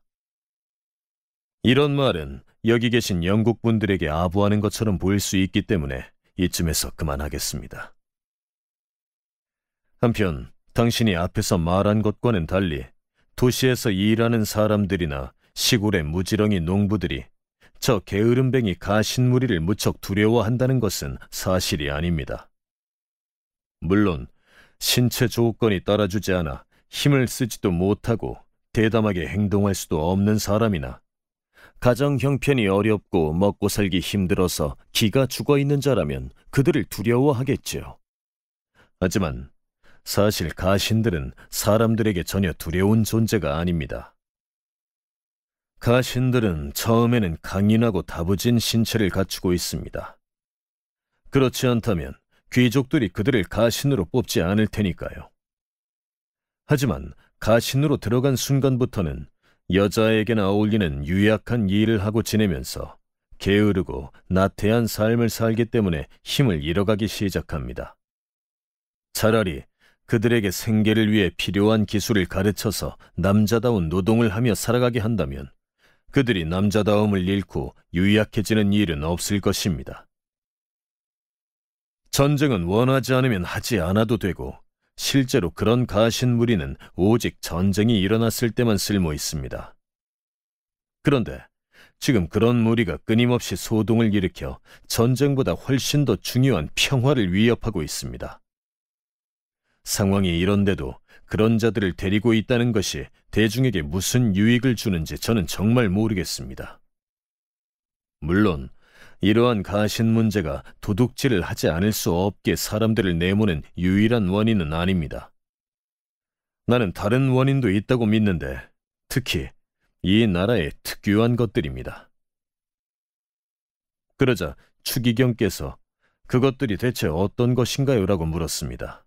이런 말은 여기 계신 영국분들에게 아부하는 것처럼 보일 수 있기 때문에 이쯤에서 그만하겠습니다. 한편 당신이 앞에서 말한 것과는 달리 도시에서 일하는 사람들이나 시골의 무지렁이 농부들이 저 게으름뱅이 가신무리를 무척 두려워한다는 것은 사실이 아닙니다. 물론 신체 조건이 따라주지 않아 힘을 쓰지도 못하고 대담하게 행동할 수도 없는 사람이나 가정 형편이 어렵고 먹고 살기 힘들어서 기가 죽어 있는 자라면 그들을 두려워하겠지요. 하지만 사실 가신들은 사람들에게 전혀 두려운 존재가 아닙니다. 가신들은 처음에는 강인하고 다부진 신체를 갖추고 있습니다. 그렇지 않다면 귀족들이 그들을 가신으로 뽑지 않을 테니까요. 하지만 가신으로 들어간 순간부터는 여자에게나 어울리는 유약한 일을 하고 지내면서 게으르고 나태한 삶을 살기 때문에 힘을 잃어가기 시작합니다. 차라리 그들에게 생계를 위해 필요한 기술을 가르쳐서 남자다운 노동을 하며 살아가게 한다면 그들이 남자다움을 잃고 유약해지는 일은 없을 것입니다. 전쟁은 원하지 않으면 하지 않아도 되고 실제로 그런 가신 무리는 오직 전쟁이 일어났을 때만 쓸모 있습니다. 그런데 지금 그런 무리가 끊임없이 소동을 일으켜 전쟁보다 훨씬 더 중요한 평화를 위협하고 있습니다. 상황이 이런데도 그런 자들을 데리고 있다는 것이 대중에게 무슨 유익을 주는지 저는 정말 모르겠습니다. 물론 이러한 가신 문제가 도둑질을 하지 않을 수 없게 사람들을 내모는 유일한 원인은 아닙니다. 나는 다른 원인도 있다고 믿는데 특히 이 나라의 특유한 것들입니다. 그러자 추기경께서 그것들이 대체 어떤 것인가요? 라고 물었습니다.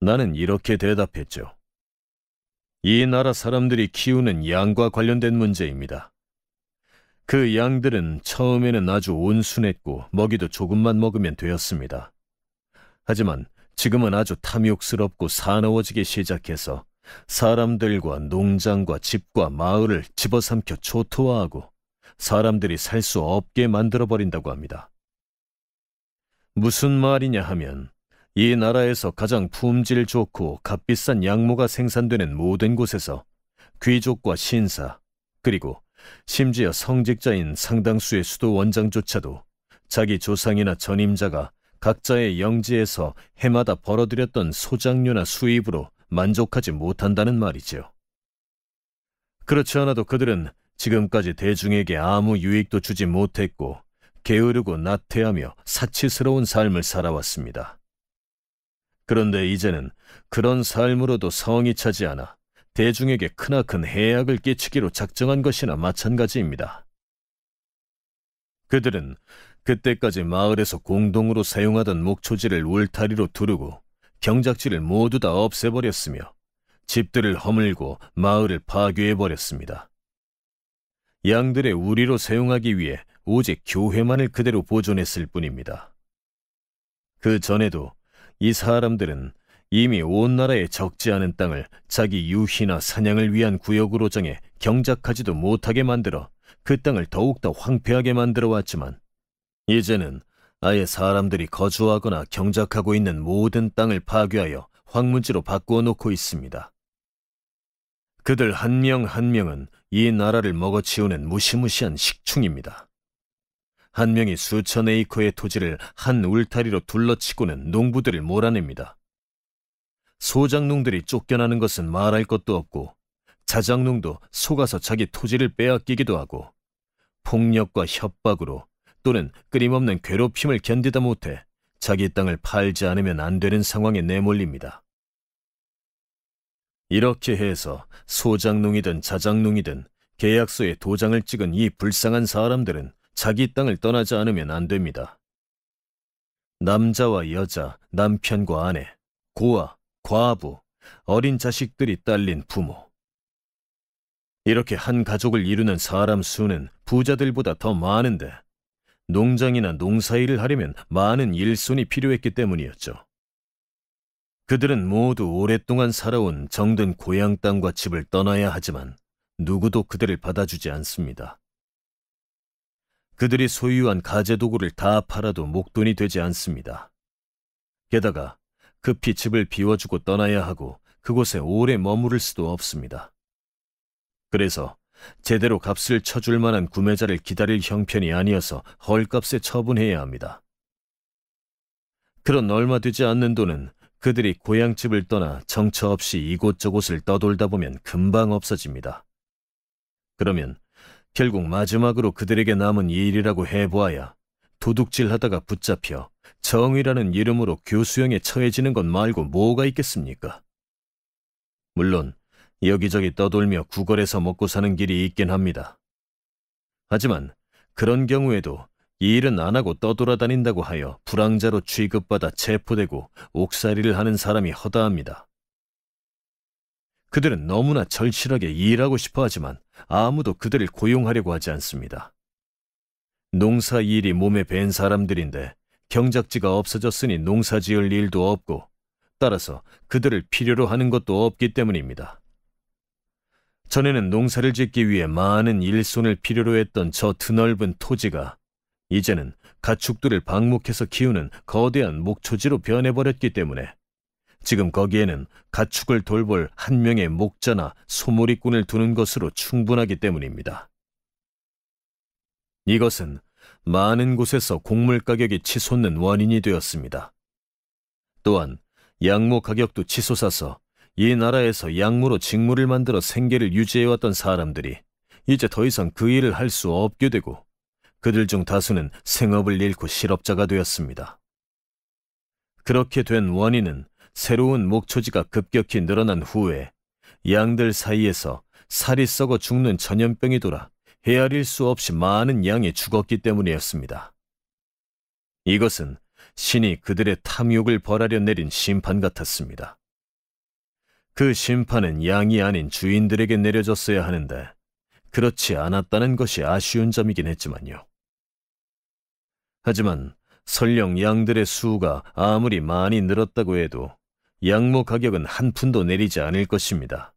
나는 이렇게 대답했죠. 이 나라 사람들이 키우는 양과 관련된 문제입니다. 그 양들은 처음에는 아주 온순했고 먹이도 조금만 먹으면 되었습니다. 하지만 지금은 아주 탐욕스럽고 사나워지기 시작해서 사람들과 농장과 집과 마을을 집어삼켜 초토화하고 사람들이 살 수 없게 만들어버린다고 합니다. 무슨 말이냐 하면 이 나라에서 가장 품질 좋고 값비싼 양모가 생산되는 모든 곳에서 귀족과 신사, 그리고 심지어 성직자인 상당수의 수도 원장조차도 자기 조상이나 전임자가 각자의 영지에서 해마다 벌어들였던 소장료나 수입으로 만족하지 못한다는 말이지요. 그렇지 않아도 그들은 지금까지 대중에게 아무 유익도 주지 못했고 게으르고 나태하며 사치스러운 삶을 살아왔습니다. 그런데 이제는 그런 삶으로도 성이 차지 않아 대중에게 크나큰 해악을 끼치기로 작정한 것이나 마찬가지입니다. 그들은 그때까지 마을에서 공동으로 사용하던 목초지를 울타리로 두르고 경작지를 모두 다 없애버렸으며 집들을 허물고 마을을 파괴해버렸습니다. 양들의 우리로 사용하기 위해 오직 교회만을 그대로 보존했을 뿐입니다. 그 전에도 이 사람들은 이미 온나라에 적지 않은 땅을 자기 유희나 사냥을 위한 구역으로 정해 경작하지도 못하게 만들어 그 땅을 더욱더 황폐하게 만들어 왔지만 이제는 아예 사람들이 거주하거나 경작하고 있는 모든 땅을 파괴하여 황무지로 바꾸어 놓고 있습니다. 그들 한 명 한 명은 이 나라를 먹어치우는 무시무시한 식충입니다. 한 명이 수천 에이커의 토지를 한 울타리로 둘러치고는 농부들을 몰아냅니다. 소작농들이 쫓겨나는 것은 말할 것도 없고 자작농도 속아서 자기 토지를 빼앗기기도 하고 폭력과 협박으로 또는 끊임없는 괴롭힘을 견디다 못해 자기 땅을 팔지 않으면 안 되는 상황에 내몰립니다. 이렇게 해서 소작농이든 자작농이든 계약서에 도장을 찍은 이 불쌍한 사람들은 자기 땅을 떠나지 않으면 안 됩니다. 남자와 여자, 남편과 아내, 고아, 과부, 어린 자식들이 딸린 부모. 이렇게 한 가족을 이루는 사람 수는 부자들보다 더 많은데 농장이나 농사일을 하려면 많은 일손이 필요했기 때문이었죠. 그들은 모두 오랫동안 살아온 정든 고향 땅과 집을 떠나야 하지만 누구도 그들을 받아주지 않습니다. 그들이 소유한 가재 도구를 다 팔아도 목돈이 되지 않습니다. 게다가 급히 집을 비워주고 떠나야 하고 그곳에 오래 머무를 수도 없습니다. 그래서 제대로 값을 쳐줄 만한 구매자를 기다릴 형편이 아니어서 헐값에 처분해야 합니다. 그런 얼마 되지 않는 돈은 그들이 고향집을 떠나 정처 없이 이곳저곳을 떠돌다 보면 금방 없어집니다. 그러면 결국 마지막으로 그들에게 남은 일이라고 해보아야 도둑질하다가 붙잡혀 정의라는 이름으로 교수형에 처해지는 것 말고 뭐가 있겠습니까? 물론 여기저기 떠돌며 구걸해서 먹고 사는 길이 있긴 합니다. 하지만 그런 경우에도 이 일은 안 하고 떠돌아다닌다고 하여 불황자로 취급받아 체포되고 옥살이를 하는 사람이 허다합니다. 그들은 너무나 절실하게 일하고 싶어 하지만 아무도 그들을 고용하려고 하지 않습니다. 농사 일이 몸에 밴 사람들인데 경작지가 없어졌으니 농사 지을 일도 없고 따라서 그들을 필요로 하는 것도 없기 때문입니다. 전에는 농사를 짓기 위해 많은 일손을 필요로 했던 저 드넓은 토지가 이제는 가축들을 방목해서 키우는 거대한 목초지로 변해버렸기 때문에 지금 거기에는 가축을 돌볼 한 명의 목자나 소몰이꾼을 두는 것으로 충분하기 때문입니다. 이것은 많은 곳에서 곡물 가격이 치솟는 원인이 되었습니다. 또한 양모 가격도 치솟아서 이 나라에서 양모로 직무를 만들어 생계를 유지해왔던 사람들이 이제 더 이상 그 일을 할 수 없게 되고 그들 중 다수는 생업을 잃고 실업자가 되었습니다. 그렇게 된 원인은 새로운 목초지가 급격히 늘어난 후에 양들 사이에서 살이 썩어 죽는 전염병이 돌아 헤아릴 수 없이 많은 양이 죽었기 때문이었습니다. 이것은 신이 그들의 탐욕을 벌하려 내린 심판 같았습니다. 그 심판은 양이 아닌 주인들에게 내려졌어야 하는데 그렇지 않았다는 것이 아쉬운 점이긴 했지만요. 하지만 설령 양들의 수가 아무리 많이 늘었다고 해도 양모 가격은 한 푼도 내리지 않을 것입니다.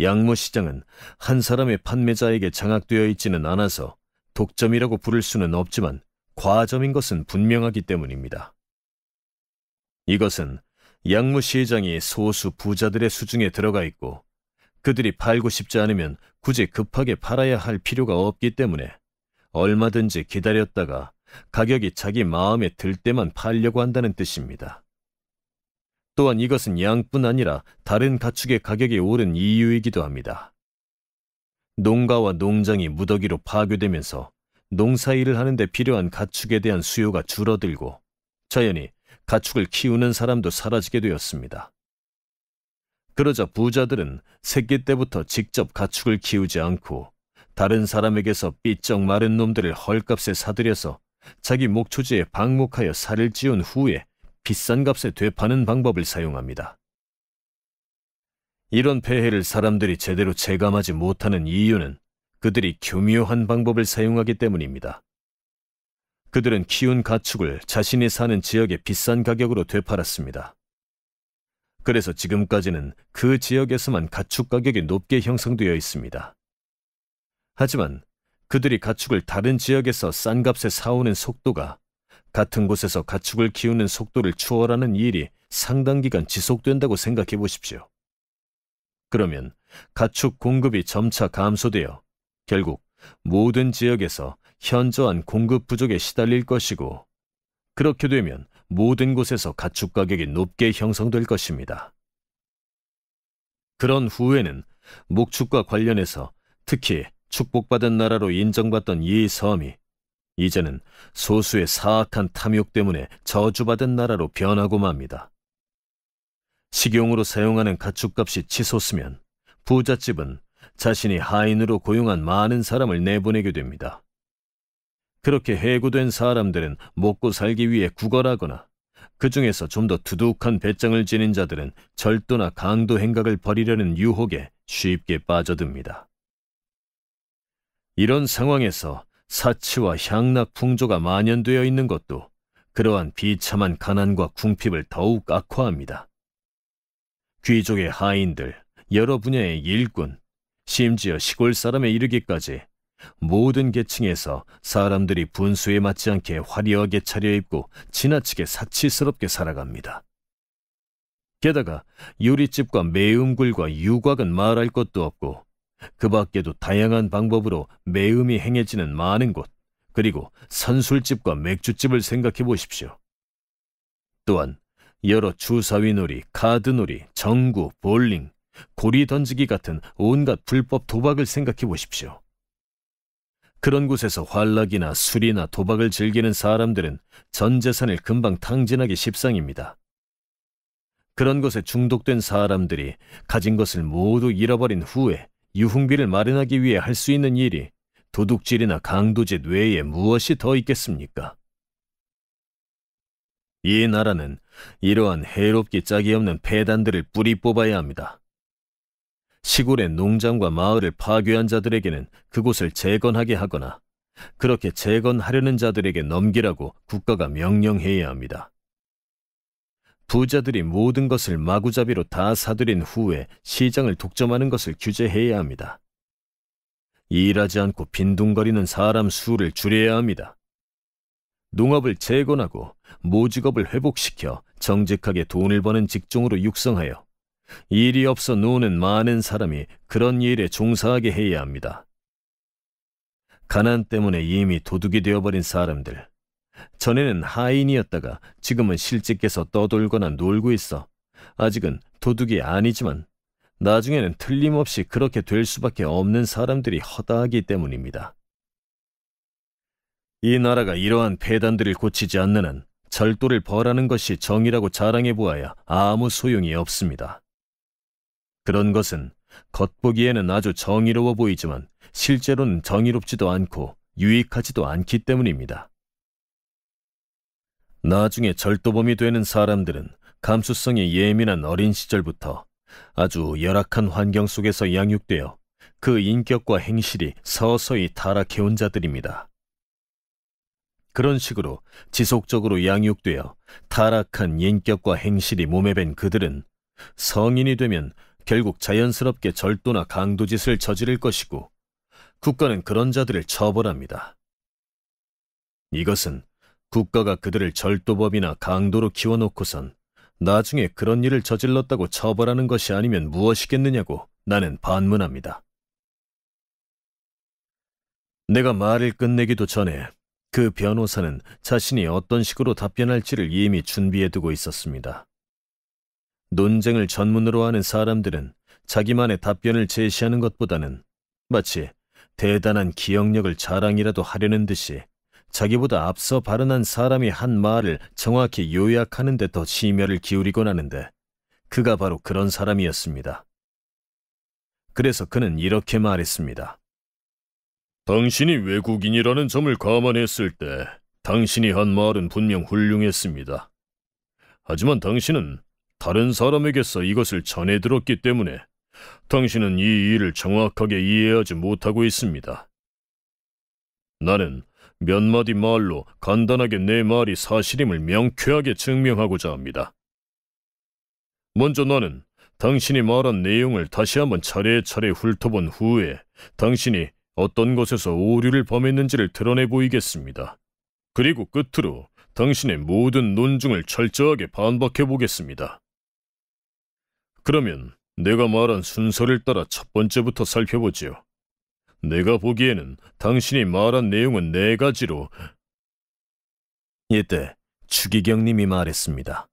양모 시장은 한 사람의 판매자에게 장악되어 있지는 않아서 독점이라고 부를 수는 없지만 과점인 것은 분명하기 때문입니다. 이것은 양모 시장이 소수 부자들의 수중에 들어가 있고 그들이 팔고 싶지 않으면 굳이 급하게 팔아야 할 필요가 없기 때문에 얼마든지 기다렸다가 가격이 자기 마음에 들 때만 팔려고 한다는 뜻입니다. 또한 이것은 양뿐 아니라 다른 가축의 가격이 오른 이유이기도 합니다. 농가와 농장이 무더기로 파괴되면서 농사일을 하는데 필요한 가축에 대한 수요가 줄어들고 자연히 가축을 키우는 사람도 사라지게 되었습니다. 그러자 부자들은 새끼 때부터 직접 가축을 키우지 않고 다른 사람에게서 삐쩍 마른 놈들을 헐값에 사들여서 자기 목초지에 방목하여 살을 찌운 후에 비싼 값에 되파는 방법을 사용합니다. 이런 폐해를 사람들이 제대로 체감하지 못하는 이유는 그들이 교묘한 방법을 사용하기 때문입니다. 그들은 키운 가축을 자신이 사는 지역에 비싼 가격으로 되팔았습니다. 그래서 지금까지는 그 지역에서만 가축 가격이 높게 형성되어 있습니다. 하지만 그들이 가축을 다른 지역에서 싼 값에 사오는 속도가 같은 곳에서 가축을 키우는 속도를 추월하는 일이 상당 기간 지속된다고 생각해 보십시오. 그러면 가축 공급이 점차 감소되어 결국 모든 지역에서 현저한 공급 부족에 시달릴 것이고 그렇게 되면 모든 곳에서 가축 가격이 높게 형성될 것입니다. 그런 후에는 목축과 관련해서 특히 축복받은 나라로 인정받던 이 섬이 이제는 소수의 사악한 탐욕 때문에 저주받은 나라로 변하고 맙니다. 식용으로 사용하는 가축값이 치솟으면 부잣집은 자신이 하인으로 고용한 많은 사람을 내보내게 됩니다. 그렇게 해고된 사람들은 먹고 살기 위해 구걸하거나 그 중에서 좀 더 두둑한 배짱을 지닌 자들은 절도나 강도 행각을 벌이려는 유혹에 쉽게 빠져듭니다. 이런 상황에서 사치와 향락 풍조가 만연되어 있는 것도 그러한 비참한 가난과 궁핍을 더욱 악화합니다. 귀족의 하인들, 여러 분야의 일꾼, 심지어 시골 사람에 이르기까지 모든 계층에서 사람들이 분수에 맞지 않게 화려하게 차려입고 지나치게 사치스럽게 살아갑니다. 게다가 유리집과 매음굴과 유곽은 말할 것도 없고 그 밖에도 다양한 방법으로 매음이 행해지는 많은 곳, 그리고 선술집과 맥주집을 생각해 보십시오. 또한 여러 주사위놀이, 카드놀이, 정구, 볼링, 고리 던지기 같은 온갖 불법 도박을 생각해 보십시오. 그런 곳에서 활락이나 술이나 도박을 즐기는 사람들은 전 재산을 금방 탕진하기 십상입니다. 그런 것에 중독된 사람들이 가진 것을 모두 잃어버린 후에 유흥비를 마련하기 위해 할 수 있는 일이 도둑질이나 강도짓 외에 무엇이 더 있겠습니까? 이 나라는 이러한 해롭기 짝이 없는 폐단들을 뿌리 뽑아야 합니다. 시골의 농장과 마을을 파괴한 자들에게는 그곳을 재건하게 하거나 그렇게 재건하려는 자들에게 넘기라고 국가가 명령해야 합니다. 부자들이 모든 것을 마구잡이로 다 사들인 후에 시장을 독점하는 것을 규제해야 합니다. 일하지 않고 빈둥거리는 사람 수를 줄여야 합니다. 농업을 재건하고 모직업을 회복시켜 정직하게 돈을 버는 직종으로 육성하여 일이 없어 노는 많은 사람이 그런 일에 종사하게 해야 합니다. 가난 때문에 이미 도둑이 되어버린 사람들, 전에는 하인이었다가 지금은 실직해서 떠돌거나 놀고 있어. 아직은 도둑이 아니지만 나중에는 틀림없이 그렇게 될 수밖에 없는 사람들이 허다하기 때문입니다. 이 나라가 이러한 폐단들을 고치지 않는 한 절도를 벌하는 것이 정의라고 자랑해 보아야 아무 소용이 없습니다. 그런 것은 겉보기에는 아주 정의로워 보이지만 실제로는 정의롭지도 않고 유익하지도 않기 때문입니다. 나중에 절도범이 되는 사람들은 감수성이 예민한 어린 시절부터 아주 열악한 환경 속에서 양육되어 그 인격과 행실이 서서히 타락해온 자들입니다. 그런 식으로 지속적으로 양육되어 타락한 인격과 행실이 몸에 밴 그들은 성인이 되면 결국 자연스럽게 절도나 강도짓을 저지를 것이고 국가는 그런 자들을 처벌합니다. 이것은 국가가 그들을 절도범이나 강도로 키워놓고선 나중에 그런 일을 저질렀다고 처벌하는 것이 아니면 무엇이겠느냐고 나는 반문합니다. 내가 말을 끝내기도 전에 그 변호사는 자신이 어떤 식으로 답변할지를 이미 준비해두고 있었습니다. 논쟁을 전문으로 하는 사람들은 자기만의 답변을 제시하는 것보다는 마치 대단한 기억력을 자랑이라도 하려는 듯이 자기보다 앞서 발언한 사람이 한 말을 정확히 요약하는 데 더 심혈을 기울이곤 하는데 그가 바로 그런 사람이었습니다. 그래서 그는 이렇게 말했습니다. 당신이 외국인이라는 점을 감안했을 때 당신이 한 말은 분명 훌륭했습니다. 하지만 당신은 다른 사람에게서 이것을 전해 들었기 때문에 당신은 이 일을 정확하게 이해하지 못하고 있습니다. 나는 몇 마디 말로 간단하게 내 말이 사실임을 명쾌하게 증명하고자 합니다. 먼저 나는 당신이 말한 내용을 다시 한번 차례차례 훑어본 후에 당신이 어떤 것에서 오류를 범했는지를 드러내 보이겠습니다. 그리고 끝으로 당신의 모든 논증을 철저하게 반박해 보겠습니다. 그러면 내가 말한 순서를 따라 첫 번째부터 살펴보지요. 내가 보기에는 당신이 말한 내용은 네 가지로 이때 추기경님이 말했습니다.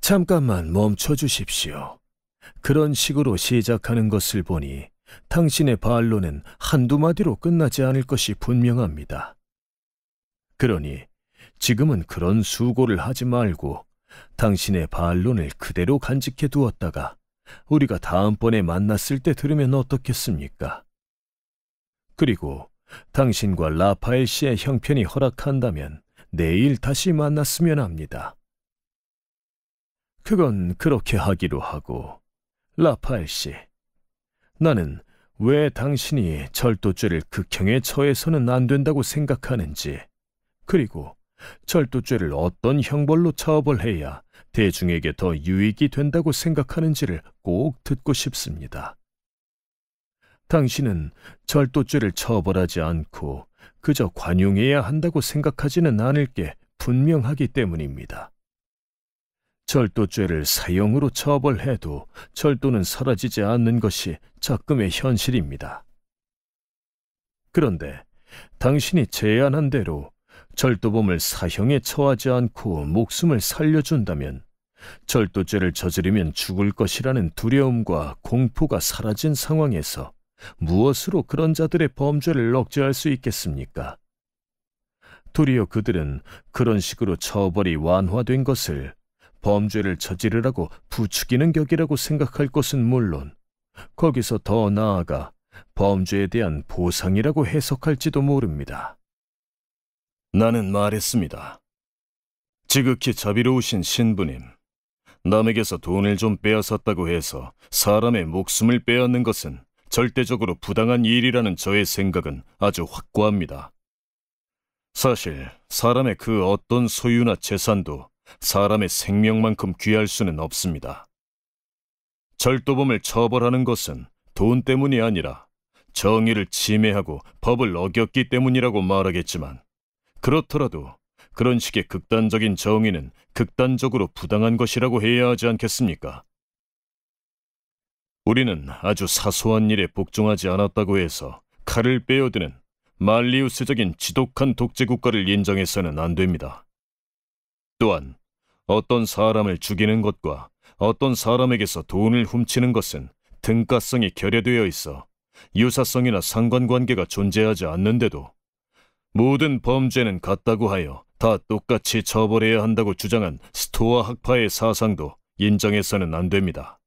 잠깐만 멈춰 주십시오. 그런 식으로 시작하는 것을 보니 당신의 반론은 한두 마디로 끝나지 않을 것이 분명합니다. 그러니 지금은 그런 수고를 하지 말고 당신의 반론을 그대로 간직해 두었다가 우리가 다음번에 만났을 때 들으면 어떻겠습니까? 그리고 당신과 라파엘 씨의 형편이 허락한다면 내일 다시 만났으면 합니다. 그건 그렇게 하기로 하고, 라파엘 씨, 나는 왜 당신이 절도죄를 극형에 처해서는 안 된다고 생각하는지, 그리고 절도죄를 어떤 형벌로 처벌해야 대중에게 더 유익이 된다고 생각하는지를 꼭 듣고 싶습니다. 당신은 절도죄를 처벌하지 않고 그저 관용해야 한다고 생각하지는 않을 게 분명하기 때문입니다. 절도죄를 사형으로 처벌해도 절도는 사라지지 않는 것이 적금의 현실입니다. 그런데 당신이 제안한 대로 절도범을 사형에 처하지 않고 목숨을 살려준다면 절도죄를 저지르면 죽을 것이라는 두려움과 공포가 사라진 상황에서 무엇으로 그런 자들의 범죄를 억제할 수 있겠습니까? 도리어 그들은 그런 식으로 처벌이 완화된 것을 범죄를 저지르라고 부추기는 격이라고 생각할 것은 물론 거기서 더 나아가 범죄에 대한 보상이라고 해석할지도 모릅니다. 나는 말했습니다. 지극히 자비로우신 신부님, 남에게서 돈을 좀 빼앗았다고 해서 사람의 목숨을 빼앗는 것은 절대적으로 부당한 일이라는 저의 생각은 아주 확고합니다. 사실 사람의 그 어떤 소유나 재산도 사람의 생명만큼 귀할 수는 없습니다. 절도범을 처벌하는 것은 돈 때문이 아니라 정의를 침해하고 법을 어겼기 때문이라고 말하겠지만 그렇더라도 그런 식의 극단적인 정의는 극단적으로 부당한 것이라고 해야 하지 않겠습니까? 우리는 아주 사소한 일에 복종하지 않았다고 해서 칼을 빼어드는 말리우스적인 지독한 독재 국가를 인정해서는 안 됩니다. 또한 어떤 사람을 죽이는 것과 어떤 사람에게서 돈을 훔치는 것은 등가성이 결여되어 있어 유사성이나 상관관계가 존재하지 않는데도 모든 범죄는 같다고 하여 다 똑같이 처벌해야 한다고 주장한 스토아 학파의 사상도 인정해서는 안 됩니다.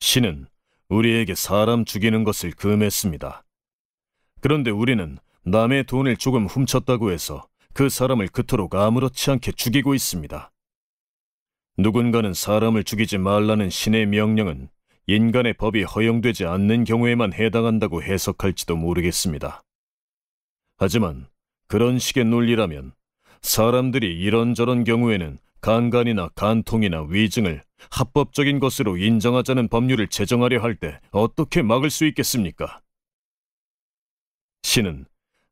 신은 우리에게 사람 죽이는 것을 금했습니다. 그런데 우리는 남의 돈을 조금 훔쳤다고 해서 그 사람을 그토록 아무렇지 않게 죽이고 있습니다. 누군가는 사람을 죽이지 말라는 신의 명령은 인간의 법이 허용되지 않는 경우에만 해당한다고 해석할지도 모르겠습니다. 하지만 그런 식의 논리라면 사람들이 이런저런 경우에는 간간이나 간통이나 위증을 합법적인 것으로 인정하자는 법률을 제정하려 할 때 어떻게 막을 수 있겠습니까? 신은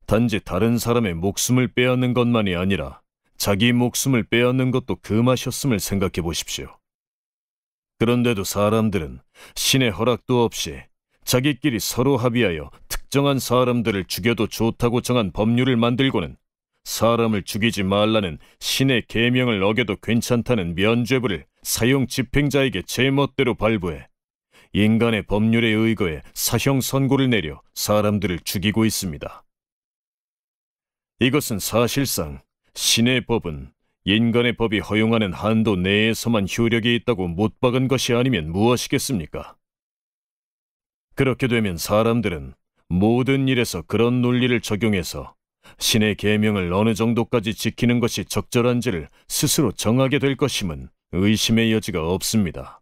단지 다른 사람의 목숨을 빼앗는 것만이 아니라 자기 목숨을 빼앗는 것도 금하셨음을 생각해 보십시오. 그런데도 사람들은 신의 허락도 없이 자기끼리 서로 합의하여 특정한 사람들을 죽여도 좋다고 정한 법률을 만들고는 사람을 죽이지 말라는 신의 계명을 어겨도 괜찮다는 면죄부를 사용 집행자에게 제멋대로 발부해 인간의 법률에 의거해 사형 선고를 내려 사람들을 죽이고 있습니다. 이것은 사실상 신의 법은 인간의 법이 허용하는 한도 내에서만 효력이 있다고 못 박은 것이 아니면 무엇이겠습니까? 그렇게 되면 사람들은 모든 일에서 그런 논리를 적용해서 신의 계명을 어느 정도까지 지키는 것이 적절한지를 스스로 정하게 될 것임은 의심의 여지가 없습니다.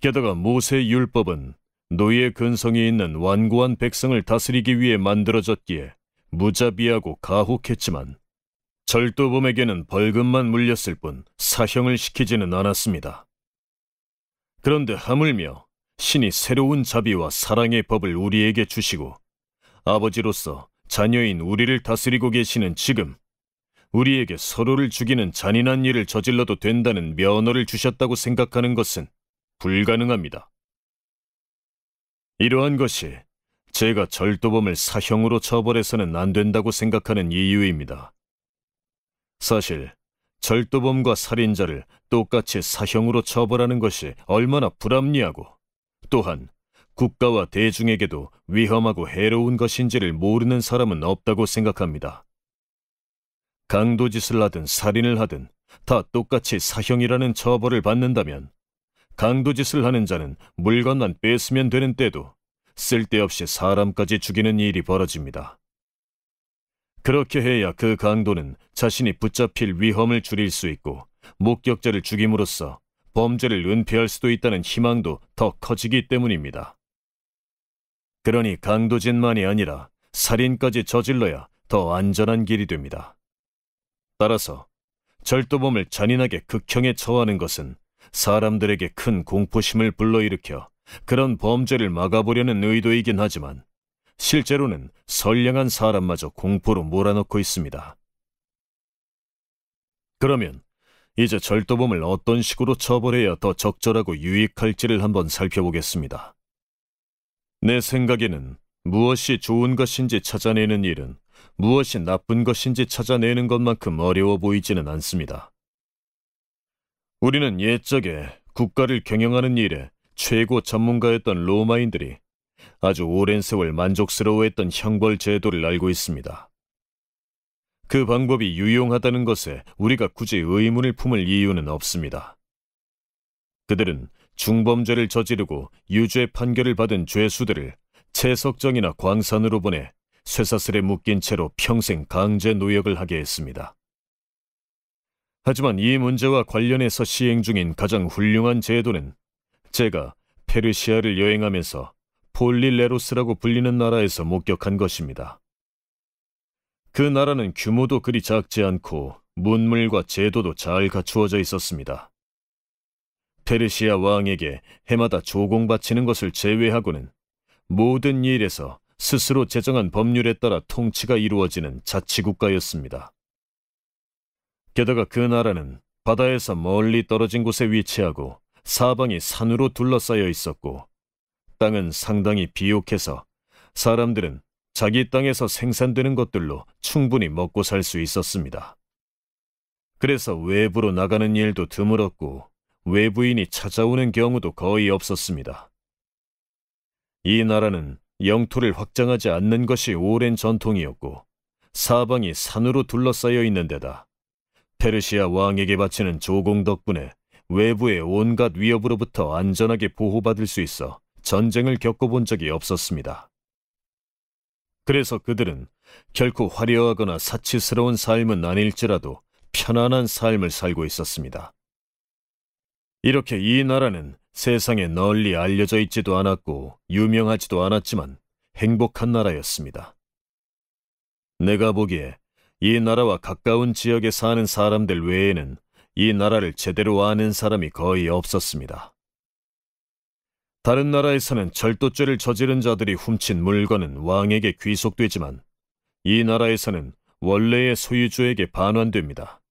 게다가 모세 율법은 노예 근성이 있는 완고한 백성을 다스리기 위해 만들어졌기에 무자비하고 가혹했지만 절도범에게는 벌금만 물렸을 뿐 사형을 시키지는 않았습니다. 그런데 하물며 신이 새로운 자비와 사랑의 법을 우리에게 주시고 아버지로서 자녀인 우리를 다스리고 계시는 지금 우리에게 서로를 죽이는 잔인한 일을 저질러도 된다는 면허를 주셨다고 생각하는 것은 불가능합니다. 이러한 것이 제가 절도범을 사형으로 처벌해서는 안 된다고 생각하는 이유입니다. 사실 절도범과 살인자를 똑같이 사형으로 처벌하는 것이 얼마나 불합리하고 또한 국가와 대중에게도 위험하고 해로운 것인지를 모르는 사람은 없다고 생각합니다. 강도짓을 하든 살인을 하든 다 똑같이 사형이라는 처벌을 받는다면 강도짓을 하는 자는 물건만 뺏으면 되는 때도 쓸데없이 사람까지 죽이는 일이 벌어집니다. 그렇게 해야 그 강도는 자신이 붙잡힐 위험을 줄일 수 있고 목격자를 죽임으로써 범죄를 은폐할 수도 있다는 희망도 더 커지기 때문입니다. 그러니 강도진만이 아니라 살인까지 저질러야 더 안전한 길이 됩니다. 따라서 절도범을 잔인하게 극형에 처하는 것은 사람들에게 큰 공포심을 불러일으켜 그런 범죄를 막아보려는 의도이긴 하지만 실제로는 선량한 사람마저 공포로 몰아넣고 있습니다. 그러면 이제 절도범을 어떤 식으로 처벌해야 더 적절하고 유익할지를 한번 살펴보겠습니다. 내 생각에는 무엇이 좋은 것인지 찾아내는 일은 무엇이 나쁜 것인지 찾아내는 것만큼 어려워 보이지는 않습니다. 우리는 옛적에 국가를 경영하는 일에 최고 전문가였던 로마인들이 아주 오랜 세월 만족스러워했던 형벌 제도를 알고 있습니다. 그 방법이 유용하다는 것에 우리가 굳이 의문을 품을 이유는 없습니다. 그들은 중범죄를 저지르고 유죄 판결을 받은 죄수들을 채석정이나 광산으로 보내 쇠사슬에 묶인 채로 평생 강제 노역을 하게 했습니다. 하지만 이 문제와 관련해서 시행 중인 가장 훌륭한 제도는 제가 페르시아를 여행하면서 폴릴레로스라고 불리는 나라에서 목격한 것입니다. 그 나라는 규모도 그리 작지 않고 문물과 제도도 잘 갖추어져 있었습니다. 페르시아 왕에게 해마다 조공 바치는 것을 제외하고는 모든 일에서 스스로 제정한 법률에 따라 통치가 이루어지는 자치국가였습니다. 게다가 그 나라는 바다에서 멀리 떨어진 곳에 위치하고 사방이 산으로 둘러싸여 있었고 땅은 상당히 비옥해서 사람들은 자기 땅에서 생산되는 것들로 충분히 먹고 살 수 있었습니다. 그래서 외부로 나가는 일도 드물었고 외부인이 찾아오는 경우도 거의 없었습니다. 이 나라는 영토를 확장하지 않는 것이 오랜 전통이었고 사방이 산으로 둘러싸여 있는 데다 페르시아 왕에게 바치는 조공 덕분에 외부의 온갖 위협으로부터 안전하게 보호받을 수 있어 전쟁을 겪어본 적이 없었습니다. 그래서 그들은 결코 화려하거나 사치스러운 삶은 아닐지라도 편안한 삶을 살고 있었습니다. 이렇게 이 나라는 세상에 널리 알려져 있지도 않았고 유명하지도 않았지만 행복한 나라였습니다. 내가 보기에 이 나라와 가까운 지역에 사는 사람들 외에는 이 나라를 제대로 아는 사람이 거의 없었습니다. 다른 나라에서는 절도죄를 저지른 자들이 훔친 물건은 왕에게 귀속되지만 이 나라에서는 원래의 소유주에게 반환됩니다.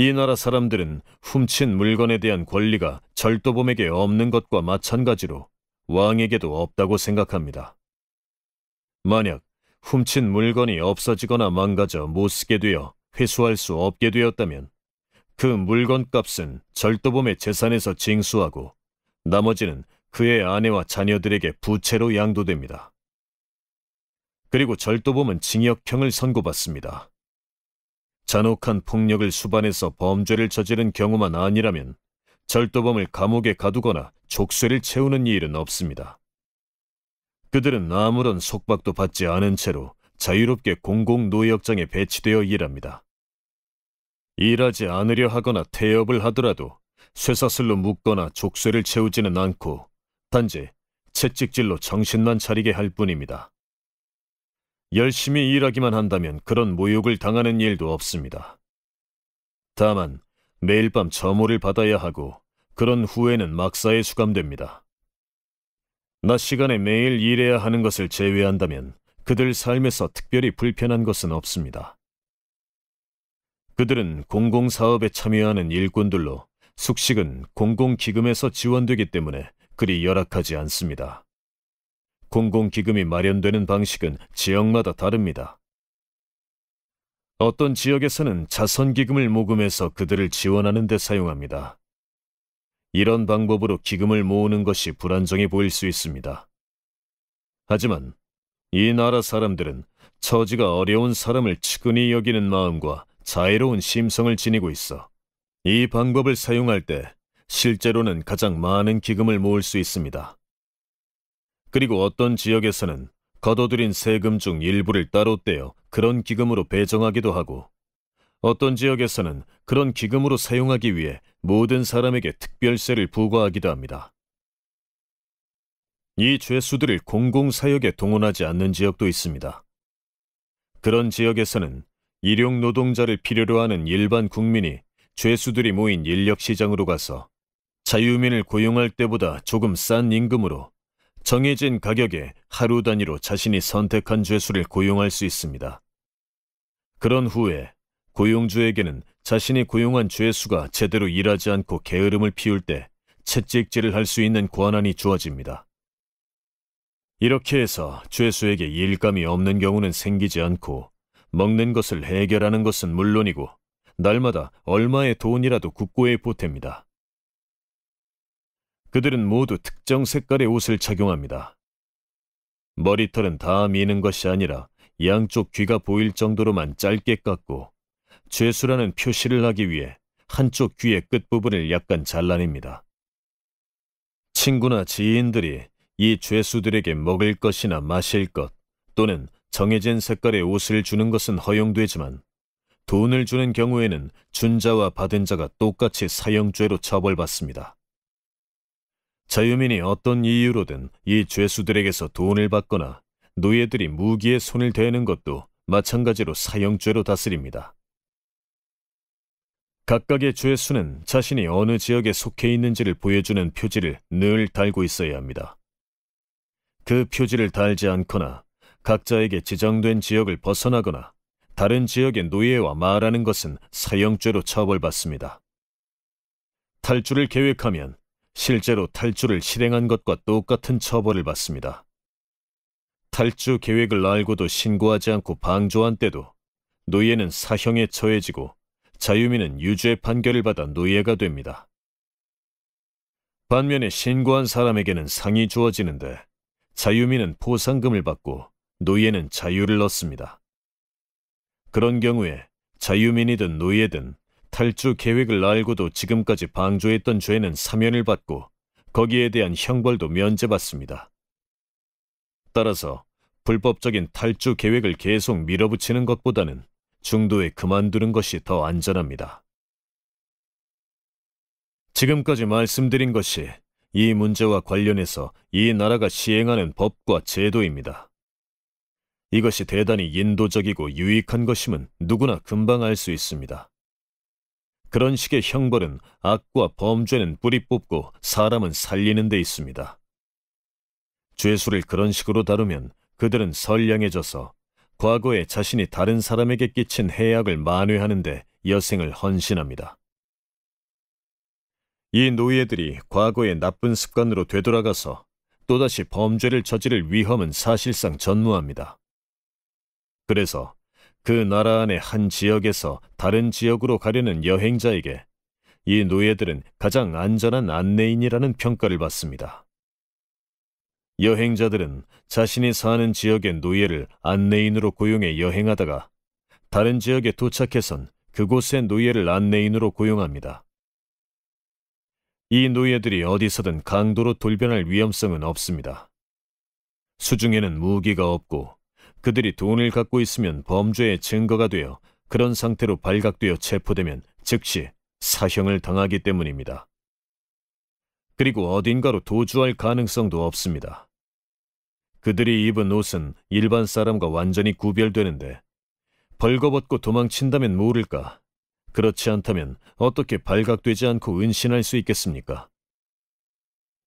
이 나라 사람들은 훔친 물건에 대한 권리가 절도범에게 없는 것과 마찬가지로 왕에게도 없다고 생각합니다. 만약 훔친 물건이 없어지거나 망가져 못 쓰게 되어 회수할 수 없게 되었다면 그 물건 값은 절도범의 재산에서 징수하고 나머지는 그의 아내와 자녀들에게 부채로 양도됩니다. 그리고 절도범은 징역형을 선고받습니다. 잔혹한 폭력을 수반해서 범죄를 저지른 경우만 아니라면 절도범을 감옥에 가두거나 족쇄를 채우는 일은 없습니다. 그들은 아무런 속박도 받지 않은 채로 자유롭게 공공노역장에 배치되어 일합니다. 일하지 않으려 하거나 태업을 하더라도 쇠사슬로 묶거나 족쇄를 채우지는 않고 단지 채찍질로 정신만 차리게 할 뿐입니다. 열심히 일하기만 한다면 그런 모욕을 당하는 일도 없습니다. 다만 매일 밤 점호를 받아야 하고 그런 후에는 막사에 수감됩니다. 낮 시간에 매일 일해야 하는 것을 제외한다면 그들 삶에서 특별히 불편한 것은 없습니다. 그들은 공공사업에 참여하는 일꾼들로 숙식은 공공기금에서 지원되기 때문에 그리 열악하지 않습니다. 공공기금이 마련되는 방식은 지역마다 다릅니다. 어떤 지역에서는 자선기금을 모금해서 그들을 지원하는 데 사용합니다. 이런 방법으로 기금을 모으는 것이 불안정해 보일 수 있습니다. 하지만 이 나라 사람들은 처지가 어려운 사람을 측은히 여기는 마음과 자애로운 심성을 지니고 있어 이 방법을 사용할 때 실제로는 가장 많은 기금을 모을 수 있습니다. 그리고 어떤 지역에서는 거둬들인 세금 중 일부를 따로 떼어 그런 기금으로 배정하기도 하고 어떤 지역에서는 그런 기금으로 사용하기 위해 모든 사람에게 특별세를 부과하기도 합니다. 이 죄수들을 공공사역에 동원하지 않는 지역도 있습니다. 그런 지역에서는 일용 노동자를 필요로 하는 일반 국민이 죄수들이 모인 인력시장으로 가서 자유민을 고용할 때보다 조금 싼 임금으로 정해진 가격에 하루 단위로 자신이 선택한 죄수를 고용할 수 있습니다. 그런 후에 고용주에게는 자신이 고용한 죄수가 제대로 일하지 않고 게으름을 피울 때 채찍질을 할 수 있는 권한이 주어집니다. 이렇게 해서 죄수에게 일감이 없는 경우는 생기지 않고 먹는 것을 해결하는 것은 물론이고 날마다 얼마의 돈이라도 국고에 보탭니다. 그들은 모두 특정 색깔의 옷을 착용합니다. 머리털은 다 미는 것이 아니라 양쪽 귀가 보일 정도로만 짧게 깎고 죄수라는 표시를 하기 위해 한쪽 귀의 끝부분을 약간 잘라냅니다. 친구나 지인들이 이 죄수들에게 먹을 것이나 마실 것 또는 정해진 색깔의 옷을 주는 것은 허용되지만 돈을 주는 경우에는 준자와 받은 자가 똑같이 사형죄로 처벌받습니다. 자유민이 어떤 이유로든 이 죄수들에게서 돈을 받거나 노예들이 무기에 손을 대는 것도 마찬가지로 사형죄로 다스립니다. 각각의 죄수는 자신이 어느 지역에 속해 있는지를 보여주는 표지를 늘 달고 있어야 합니다. 그 표지를 달지 않거나 각자에게 지정된 지역을 벗어나거나 다른 지역의 노예와 말하는 것은 사형죄로 처벌받습니다. 탈주를 계획하면 실제로 탈주를 실행한 것과 똑같은 처벌을 받습니다. 탈주 계획을 알고도 신고하지 않고 방조한 때도 노예는 사형에 처해지고 자유민은 유죄 판결을 받아 노예가 됩니다. 반면에 신고한 사람에게는 상이 주어지는데 자유민은 포상금을 받고 노예는 자유를 얻습니다. 그런 경우에 자유민이든 노예든 탈주 계획을 알고도 지금까지 방조했던 죄는 사면을 받고 거기에 대한 형벌도 면제받습니다. 따라서 불법적인 탈주 계획을 계속 밀어붙이는 것보다는 중도에 그만두는 것이 더 안전합니다. 지금까지 말씀드린 것이 이 문제와 관련해서 이 나라가 시행하는 법과 제도입니다. 이것이 대단히 인도적이고 유익한 것임은 누구나 금방 알 수 있습니다. 그런 식의 형벌은 악과 범죄는 뿌리 뽑고 사람은 살리는 데 있습니다. 죄수를 그런 식으로 다루면 그들은 선량해져서 과거에 자신이 다른 사람에게 끼친 해악을 만회하는데 여생을 헌신합니다. 이 노예들이 과거의 나쁜 습관으로 되돌아가서 또다시 범죄를 저지를 위험은 사실상 전무합니다. 그래서 그 나라 안의 한 지역에서 다른 지역으로 가려는 여행자에게 이 노예들은 가장 안전한 안내인이라는 평가를 받습니다. 여행자들은 자신이 사는 지역의 노예를 안내인으로 고용해 여행하다가 다른 지역에 도착해선 그곳의 노예를 안내인으로 고용합니다. 이 노예들이 어디서든 강도로 돌변할 위험성은 없습니다. 수중에는 무기가 없고 그들이 돈을 갖고 있으면 범죄의 증거가 되어 그런 상태로 발각되어 체포되면 즉시 사형을 당하기 때문입니다. 그리고 어딘가로 도주할 가능성도 없습니다. 그들이 입은 옷은 일반 사람과 완전히 구별되는데 벌거벗고 도망친다면 모를까? 그렇지 않다면 어떻게 발각되지 않고 은신할 수 있겠습니까?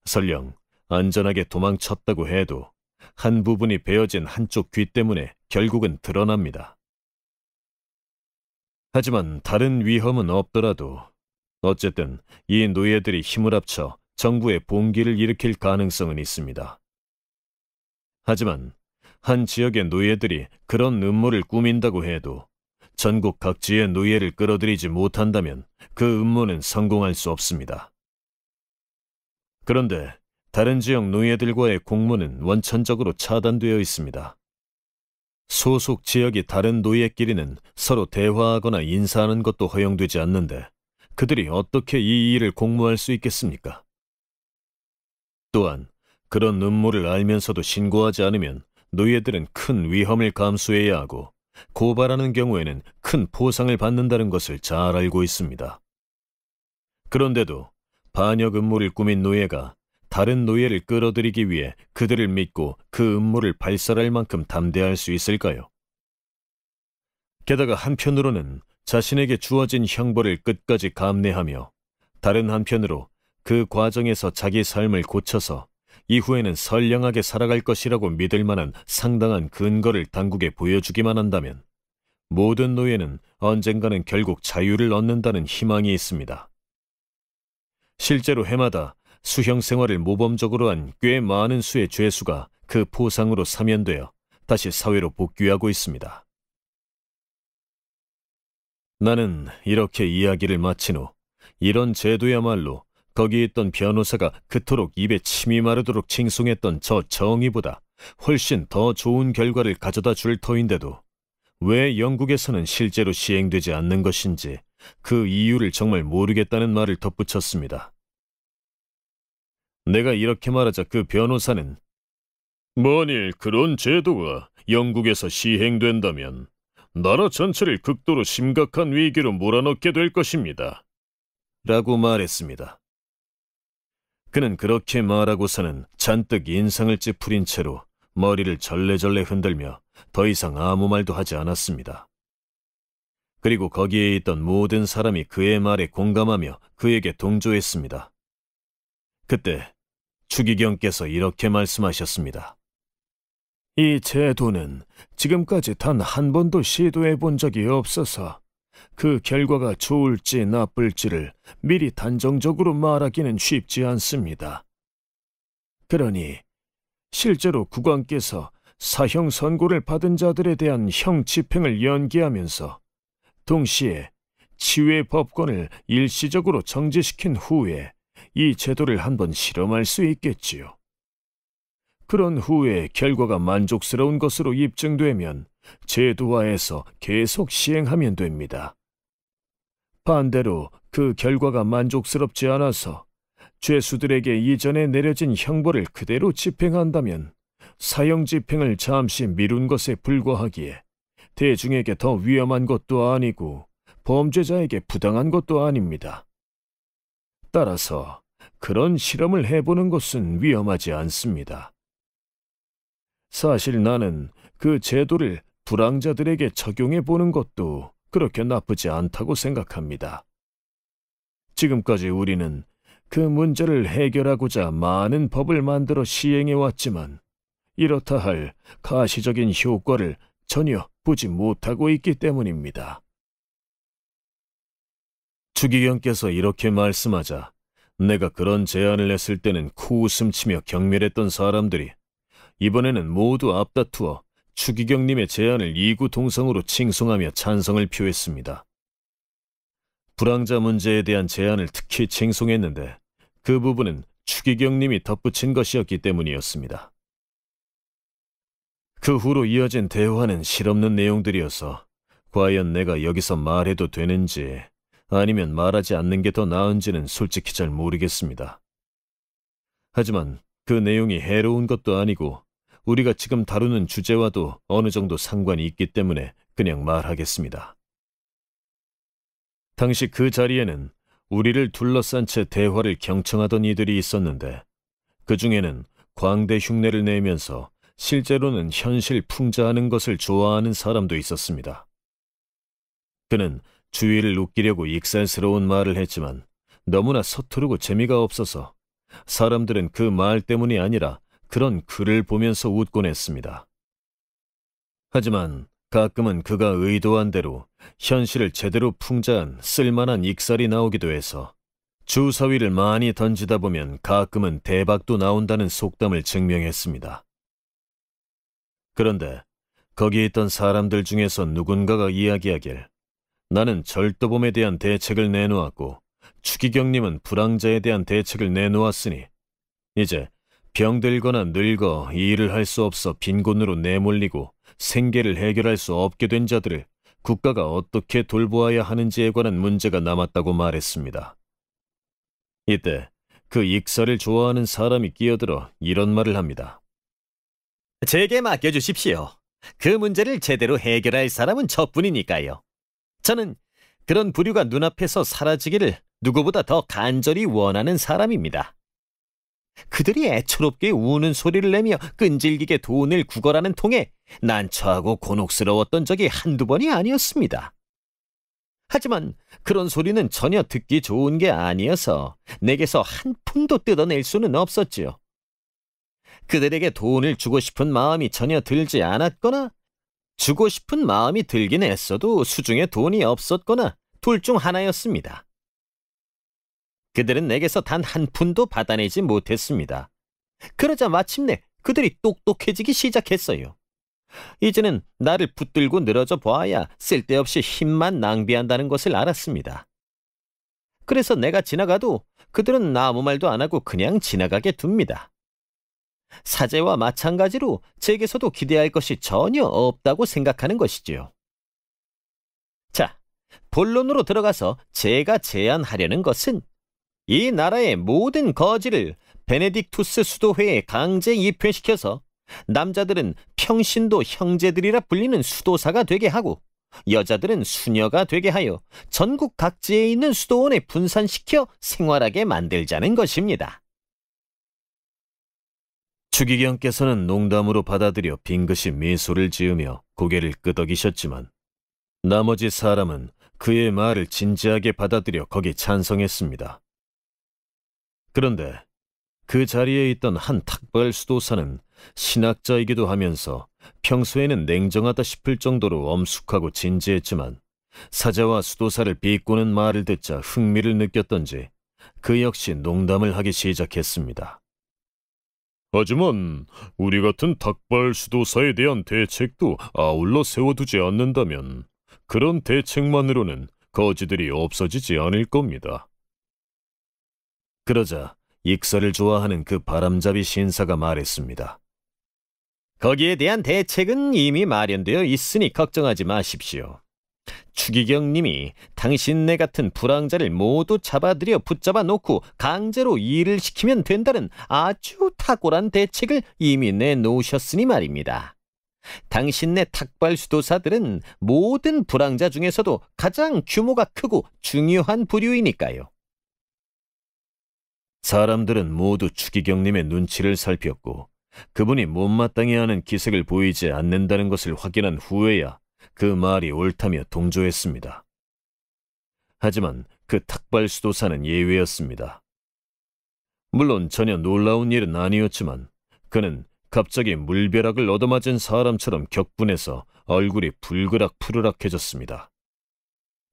설령 안전하게 도망쳤다고 해도 한 부분이 베어진 한쪽 귀 때문에 결국은 드러납니다. 하지만 다른 위험은 없더라도 어쨌든 이 노예들이 힘을 합쳐 정부의 봉기를 일으킬 가능성은 있습니다. 하지만 한 지역의 노예들이 그런 음모를 꾸민다고 해도 전국 각지의 노예를 끌어들이지 못한다면 그 음모는 성공할 수 없습니다. 그런데 다른 지역 노예들과의 공무은 원천적으로 차단되어 있습니다. 소속 지역이 다른 노예끼리는 서로 대화하거나 인사하는 것도 허용되지 않는데 그들이 어떻게 이 일을 공모할수 있겠습니까? 또한 그런 음모를 알면서도 신고하지 않으면 노예들은 큰 위험을 감수해야 하고 고발하는 경우에는 큰 포상을 받는다는 것을 잘 알고 있습니다. 그런데도 반역 음모를 꾸민 노예가 다른 노예를 끌어들이기 위해 그들을 믿고 그 음모를 발설할 만큼 담대할 수 있을까요? 게다가 한편으로는 자신에게 주어진 형벌을 끝까지 감내하며 다른 한편으로 그 과정에서 자기 삶을 고쳐서 이후에는 선량하게 살아갈 것이라고 믿을 만한 상당한 근거를 당국에 보여주기만 한다면 모든 노예는 언젠가는 결국 자유를 얻는다는 희망이 있습니다. 실제로 해마다 수형 생활을 모범적으로 한 꽤 많은 수의 죄수가 그 포상으로 사면되어 다시 사회로 복귀하고 있습니다. 나는 이렇게 이야기를 마친 후 이런 제도야말로 거기 있던 변호사가 그토록 입에 침이 마르도록 칭송했던 저 정의보다 훨씬 더 좋은 결과를 가져다 줄 터인데도 왜 영국에서는 실제로 시행되지 않는 것인지 그 이유를 정말 모르겠다는 말을 덧붙였습니다. 내가 이렇게 말하자 그 변호사는 만일 그런 제도가 영국에서 시행된다면 나라 전체를 극도로 심각한 위기로 몰아넣게 될 것입니다. 라고 말했습니다. 그는 그렇게 말하고서는 잔뜩 인상을 찌푸린 채로 머리를 절레절레 흔들며 더 이상 아무 말도 하지 않았습니다. 그리고 거기에 있던 모든 사람이 그의 말에 공감하며 그에게 동조했습니다. 그때 추기경께서 이렇게 말씀하셨습니다. 이 제도는 지금까지 단 한 번도 시도해 본 적이 없어서 그 결과가 좋을지 나쁠지를 미리 단정적으로 말하기는 쉽지 않습니다. 그러니 실제로 국왕께서 사형 선고를 받은 자들에 대한 형 집행을 연기하면서 동시에 치외 법권을 일시적으로 정지시킨 후에 이 제도를 한번 실험할 수 있겠지요. 그런 후에 결과가 만족스러운 것으로 입증되면 제도화해서 계속 시행하면 됩니다. 반대로 그 결과가 만족스럽지 않아서 죄수들에게 이전에 내려진 형벌을 그대로 집행한다면 사형 집행을 잠시 미룬 것에 불과하기에 대중에게 더 위험한 것도 아니고 범죄자에게 부당한 것도 아닙니다. 따라서 그런 실험을 해보는 것은 위험하지 않습니다. 사실 나는 그 제도를 불황자들에게 적용해 보는 것도 그렇게 나쁘지 않다고 생각합니다. 지금까지 우리는 그 문제를 해결하고자 많은 법을 만들어 시행해 왔지만 이렇다 할 가시적인 효과를 전혀 보지 못하고 있기 때문입니다. 추기경께서 이렇게 말씀하자 내가 그런 제안을 했을 때는 코웃음치며 경멸했던 사람들이 이번에는 모두 앞다투어 추기경님의 제안을 이구동성으로 칭송하며 찬성을 표했습니다. 불황자 문제에 대한 제안을 특히 칭송했는데 그 부분은 추기경님이 덧붙인 것이었기 때문이었습니다. 그 후로 이어진 대화는 실없는 내용들이어서 과연 내가 여기서 말해도 되는지 아니면 말하지 않는 게 더 나은지는 솔직히 잘 모르겠습니다. 하지만 그 내용이 해로운 것도 아니고 우리가 지금 다루는 주제와도 어느 정도 상관이 있기 때문에 그냥 말하겠습니다. 당시 그 자리에는 우리를 둘러싼 채 대화를 경청하던 이들이 있었는데 그 중에는 광대 흉내를 내면서 실제로는 현실 풍자하는 것을 좋아하는 사람도 있었습니다. 그는 주위를 웃기려고 익살스러운 말을 했지만 너무나 서투르고 재미가 없어서 사람들은 그 말 때문이 아니라 그런 글을 보면서 웃곤 했습니다. 하지만 가끔은 그가 의도한 대로 현실을 제대로 풍자한 쓸만한 익살이 나오기도 해서 주사위를 많이 던지다 보면 가끔은 대박도 나온다는 속담을 증명했습니다. 그런데 거기 있던 사람들 중에서 누군가가 이야기하길 나는 절도범에 대한 대책을 내놓았고 추기경님은 불황자에 대한 대책을 내놓았으니 이제 병들거나 늙어 일을 할 수 없어 빈곤으로 내몰리고 생계를 해결할 수 없게 된 자들을 국가가 어떻게 돌보아야 하는지에 관한 문제가 남았다고 말했습니다. 이때 그 익사를 좋아하는 사람이 끼어들어 이런 말을 합니다. 제게 맡겨주십시오. 그 문제를 제대로 해결할 사람은 저뿐이니까요. 저는 그런 부류가 눈앞에서 사라지기를 누구보다 더 간절히 원하는 사람입니다. 그들이 애처롭게 우는 소리를 내며 끈질기게 돈을 구걸하는 통에 난처하고 곤혹스러웠던 적이 한두 번이 아니었습니다. 하지만 그런 소리는 전혀 듣기 좋은 게 아니어서 내게서 한 푼도 뜯어낼 수는 없었지요. 그들에게 돈을 주고 싶은 마음이 전혀 들지 않았거나 주고 싶은 마음이 들긴 했어도 수중에 돈이 없었거나 둘 중 하나였습니다. 그들은 내게서 단 한 푼도 받아내지 못했습니다. 그러자 마침내 그들이 똑똑해지기 시작했어요. 이제는 나를 붙들고 늘어져 보아야 쓸데없이 힘만 낭비한다는 것을 알았습니다. 그래서 내가 지나가도 그들은 아무 말도 안 하고 그냥 지나가게 둡니다. 사제와 마찬가지로 제게서도 기대할 것이 전혀 없다고 생각하는 것이지요. 자, 본론으로 들어가서 제가 제안하려는 것은 이 나라의 모든 거지를 베네딕투스 수도회에 강제 입회시켜서 남자들은 평신도 형제들이라 불리는 수도사가 되게 하고 여자들은 수녀가 되게 하여 전국 각지에 있는 수도원에 분산시켜 생활하게 만들자는 것입니다. 추기경께서는 농담으로 받아들여 빙긋이 미소를 지으며 고개를 끄덕이셨지만 나머지 사람은 그의 말을 진지하게 받아들여 거기 찬성했습니다. 그런데 그 자리에 있던 한 탁발 수도사는 신학자이기도 하면서 평소에는 냉정하다 싶을 정도로 엄숙하고 진지했지만 사자와 수도사를 비꼬는 말을 듣자 흥미를 느꼈던지 그 역시 농담을 하기 시작했습니다. 하지만 우리 같은 닭발 수도사에 대한 대책도 아울러 세워두지 않는다면 그런 대책만으로는 거지들이 없어지지 않을 겁니다. 그러자 익사를 좋아하는 그 바람잡이 신사가 말했습니다. 거기에 대한 대책은 이미 마련되어 있으니 걱정하지 마십시오. 추기경님이 당신 네 같은 불황자를 모두 잡아들여 붙잡아 놓고 강제로 일을 시키면 된다는 아주 탁월한 대책을 이미 내놓으셨으니 말입니다. 당신네 탁발 수도사들은 모든 불황자 중에서도 가장 규모가 크고 중요한 부류이니까요. 사람들은 모두 추기경님의 눈치를 살폈고 그분이 못마땅해 하는 기색을 보이지 않는다는 것을 확인한 후에야 그 말이 옳다며 동조했습니다. 하지만 그 탁발 수도사는 예외였습니다. 물론 전혀 놀라운 일은 아니었지만 그는 갑자기 물벼락을 얻어맞은 사람처럼 격분해서 얼굴이 붉으락 푸르락해졌습니다.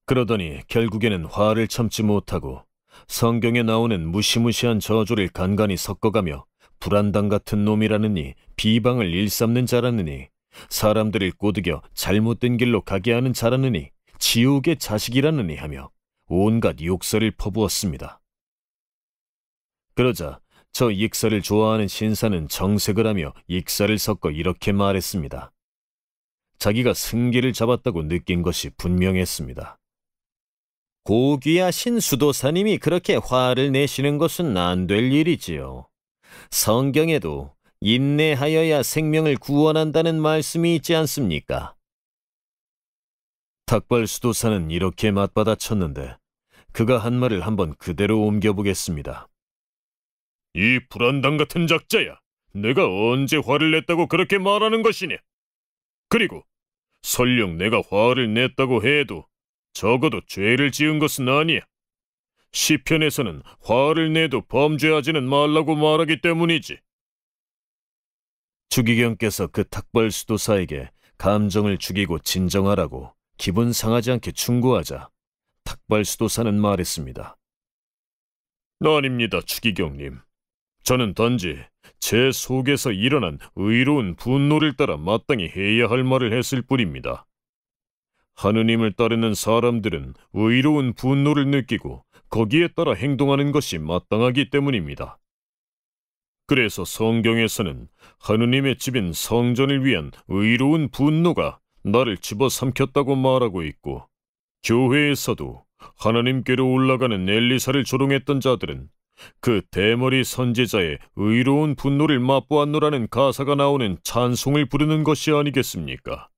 그러더니 결국에는 화를 참지 못하고 성경에 나오는 무시무시한 저주를 간간히 섞어가며 불안당 같은 놈이라느니 비방을 일삼는 자라느니 사람들을 꼬드겨 잘못된 길로 가게 하는 자라느니 지옥의 자식이라느니 하며 온갖 욕설을 퍼부었습니다. 그러자 저 익사를 좋아하는 신사는 정색을 하며 익사를 섞어 이렇게 말했습니다. 자기가 승기를 잡았다고 느낀 것이 분명했습니다. 고귀하신 수도사님이 그렇게 화를 내시는 것은 안 될 일이지요. 성경에도 인내하여야 생명을 구원한다는 말씀이 있지 않습니까? 탁발 수도사는 이렇게 맞받아쳤는데 그가 한 말을 한번 그대로 옮겨보겠습니다. 이 불안당 같은 작자야. 내가 언제 화를 냈다고 그렇게 말하는 것이냐? 그리고 설령 내가 화를 냈다고 해도 적어도 죄를 지은 것은 아니야. 시편에서는 화를 내도 범죄하지는 말라고 말하기 때문이지. 추기경께서 그 탁벌 수도사에게 감정을 죽이고 진정하라고 기분 상하지 않게 충고하자 탁발 수도사는 말했습니다. 아닙니다, 추기경님. 저는 단지 제 속에서 일어난 의로운 분노를 따라 마땅히 해야 할 말을 했을 뿐입니다. 하느님을 따르는 사람들은 의로운 분노를 느끼고 거기에 따라 행동하는 것이 마땅하기 때문입니다. 그래서 성경에서는 하느님의 집인 성전을 위한 의로운 분노가 나를 집어삼켰다고 말하고 있고 교회에서도 하나님께로 올라가는 엘리사를 조롱했던 자들은 그 대머리 선지자의 의로운 분노를 맛보았노라는 가사가 나오는 찬송을 부르는 것이 아니겠습니까?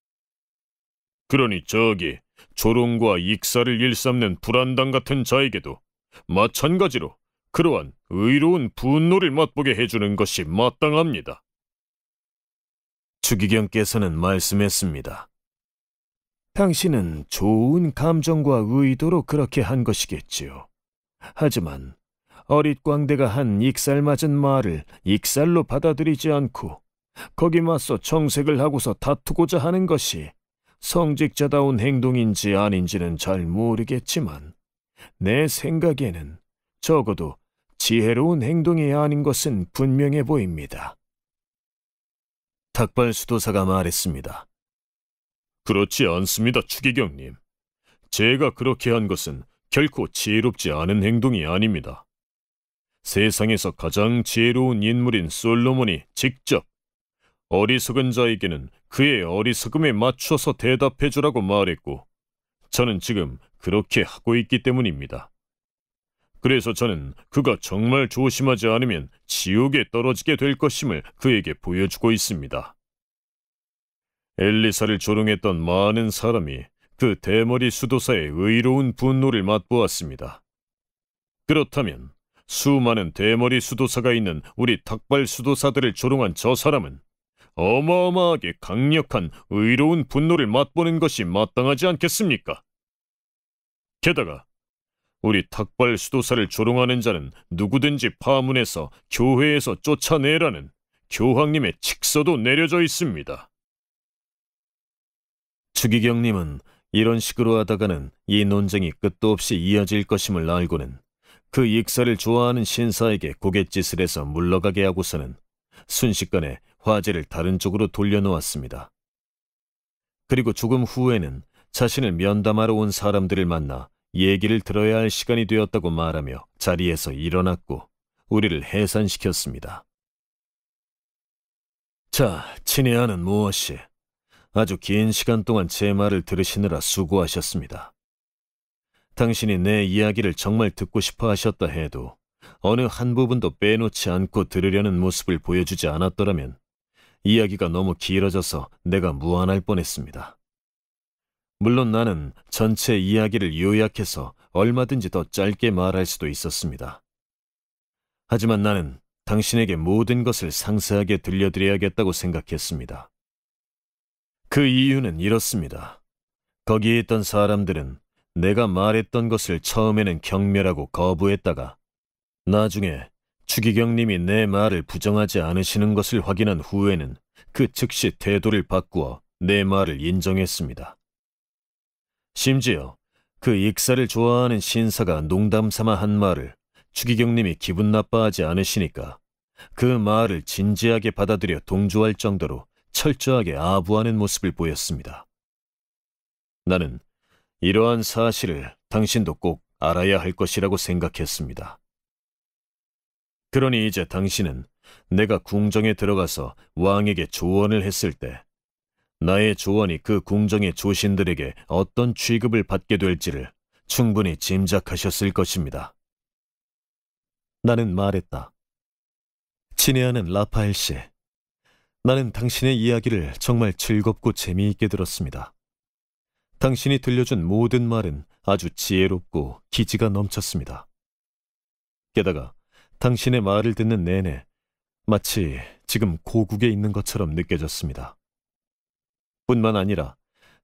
그러니 저기 조롱과 익사를 일삼는 불안당 같은 자에게도 마찬가지로 그러한 의로운 분노를 맛보게 해주는 것이 마땅합니다. 추기경께서는 말씀했습니다. 당신은 좋은 감정과 의도로 그렇게 한 것이겠지요. 하지만 어릿광대가 한 익살맞은 말을 익살로 받아들이지 않고 거기 맞서 정색을 하고서 다투고자 하는 것이 성직자다운 행동인지 아닌지는 잘 모르겠지만 내 생각에는 적어도 지혜로운 행동이 아닌 것은 분명해 보입니다. 탁발 수도사가 말했습니다. 그렇지 않습니다, 추기경님. 제가 그렇게 한 것은 결코 지혜롭지 않은 행동이 아닙니다. 세상에서 가장 지혜로운 인물인 솔로몬이 직접 어리석은 자에게는 그의 어리석음에 맞춰서 대답해 주라고 말했고, 저는 지금 그렇게 하고 있기 때문입니다. 그래서 저는 그가 정말 조심하지 않으면 지옥에 떨어지게 될 것임을 그에게 보여주고 있습니다. 엘리사를 조롱했던 많은 사람이 그 대머리 수도사의 의로운 분노를 맛보았습니다. 그렇다면 수많은 대머리 수도사가 있는 우리 탁발 수도사들을 조롱한 저 사람은 어마어마하게 강력한 의로운 분노를 맛보는 것이 마땅하지 않겠습니까? 게다가 우리 탁발 수도사를 조롱하는 자는 누구든지 파문해서 교회에서 쫓아내라는 교황님의 직서도 내려져 있습니다. 추기경님은 이런 식으로 하다가는 이 논쟁이 끝도 없이 이어질 것임을 알고는 그 익사를 좋아하는 신사에게 고갯짓을 해서 물러가게 하고서는 순식간에 화제를 다른 쪽으로 돌려놓았습니다. 그리고 조금 후에는 자신을 면담하러 온 사람들을 만나 얘기를 들어야 할 시간이 되었다고 말하며 자리에서 일어났고 우리를 해산시켰습니다. 자, 친애하는 무엇이 아주 긴 시간 동안 제 말을 들으시느라 수고하셨습니다. 당신이 내 이야기를 정말 듣고 싶어 하셨다 해도 어느 한 부분도 빼놓지 않고 들으려는 모습을 보여주지 않았더라면 이야기가 너무 길어져서 내가 무안할 뻔했습니다. 물론 나는 전체 이야기를 요약해서 얼마든지 더 짧게 말할 수도 있었습니다. 하지만 나는 당신에게 모든 것을 상세하게 들려드려야겠다고 생각했습니다. 그 이유는 이렇습니다. 거기에 있던 사람들은 내가 말했던 것을 처음에는 경멸하고 거부했다가 나중에 추기경님이 내 말을 부정하지 않으시는 것을 확인한 후에는 그 즉시 태도를 바꾸어 내 말을 인정했습니다. 심지어 그 익사를 좋아하는 신사가 농담삼아 한 말을 추기경님이 기분 나빠하지 않으시니까 그 말을 진지하게 받아들여 동조할 정도로 철저하게 아부하는 모습을 보였습니다. 나는 이러한 사실을 당신도 꼭 알아야 할 것이라고 생각했습니다. 그러니 이제 당신은 내가 궁정에 들어가서 왕에게 조언을 했을 때 나의 조언이 그 궁정의 조신들에게 어떤 취급을 받게 될지를 충분히 짐작하셨을 것입니다. 나는 말했다. 친애하는 라파엘 씨, 나는 당신의 이야기를 정말 즐겁고 재미있게 들었습니다. 당신이 들려준 모든 말은 아주 지혜롭고 기지가 넘쳤습니다. 게다가 당신의 말을 듣는 내내 마치 지금 고국에 있는 것처럼 느껴졌습니다. 뿐만 아니라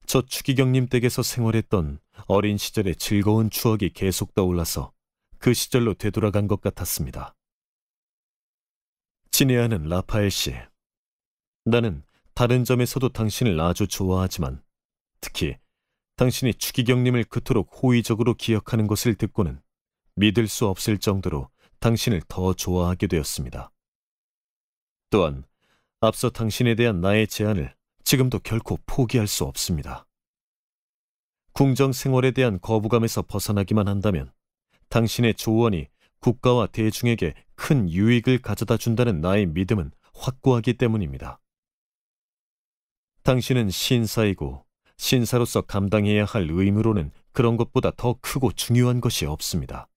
저 추기경님 댁에서 생활했던 어린 시절의 즐거운 추억이 계속 떠올라서 그 시절로 되돌아간 것 같았습니다. 친애하는 라파엘 씨. 나는 다른 점에서도 당신을 아주 좋아하지만 특히 당신이 추기경님을 그토록 호의적으로 기억하는 것을 듣고는 믿을 수 없을 정도로 당신을 더 좋아하게 되었습니다. 또한 앞서 당신에 대한 나의 제안을 지금도 결코 포기할 수 없습니다. 궁정 생활에 대한 거부감에서 벗어나기만 한다면 당신의 조언이 국가와 대중에게 큰 유익을 가져다 준다는 나의 믿음은 확고하기 때문입니다. 당신은 신사이고 신사로서 감당해야 할 의무로는 그런 것보다 더 크고 중요한 것이 없습니다.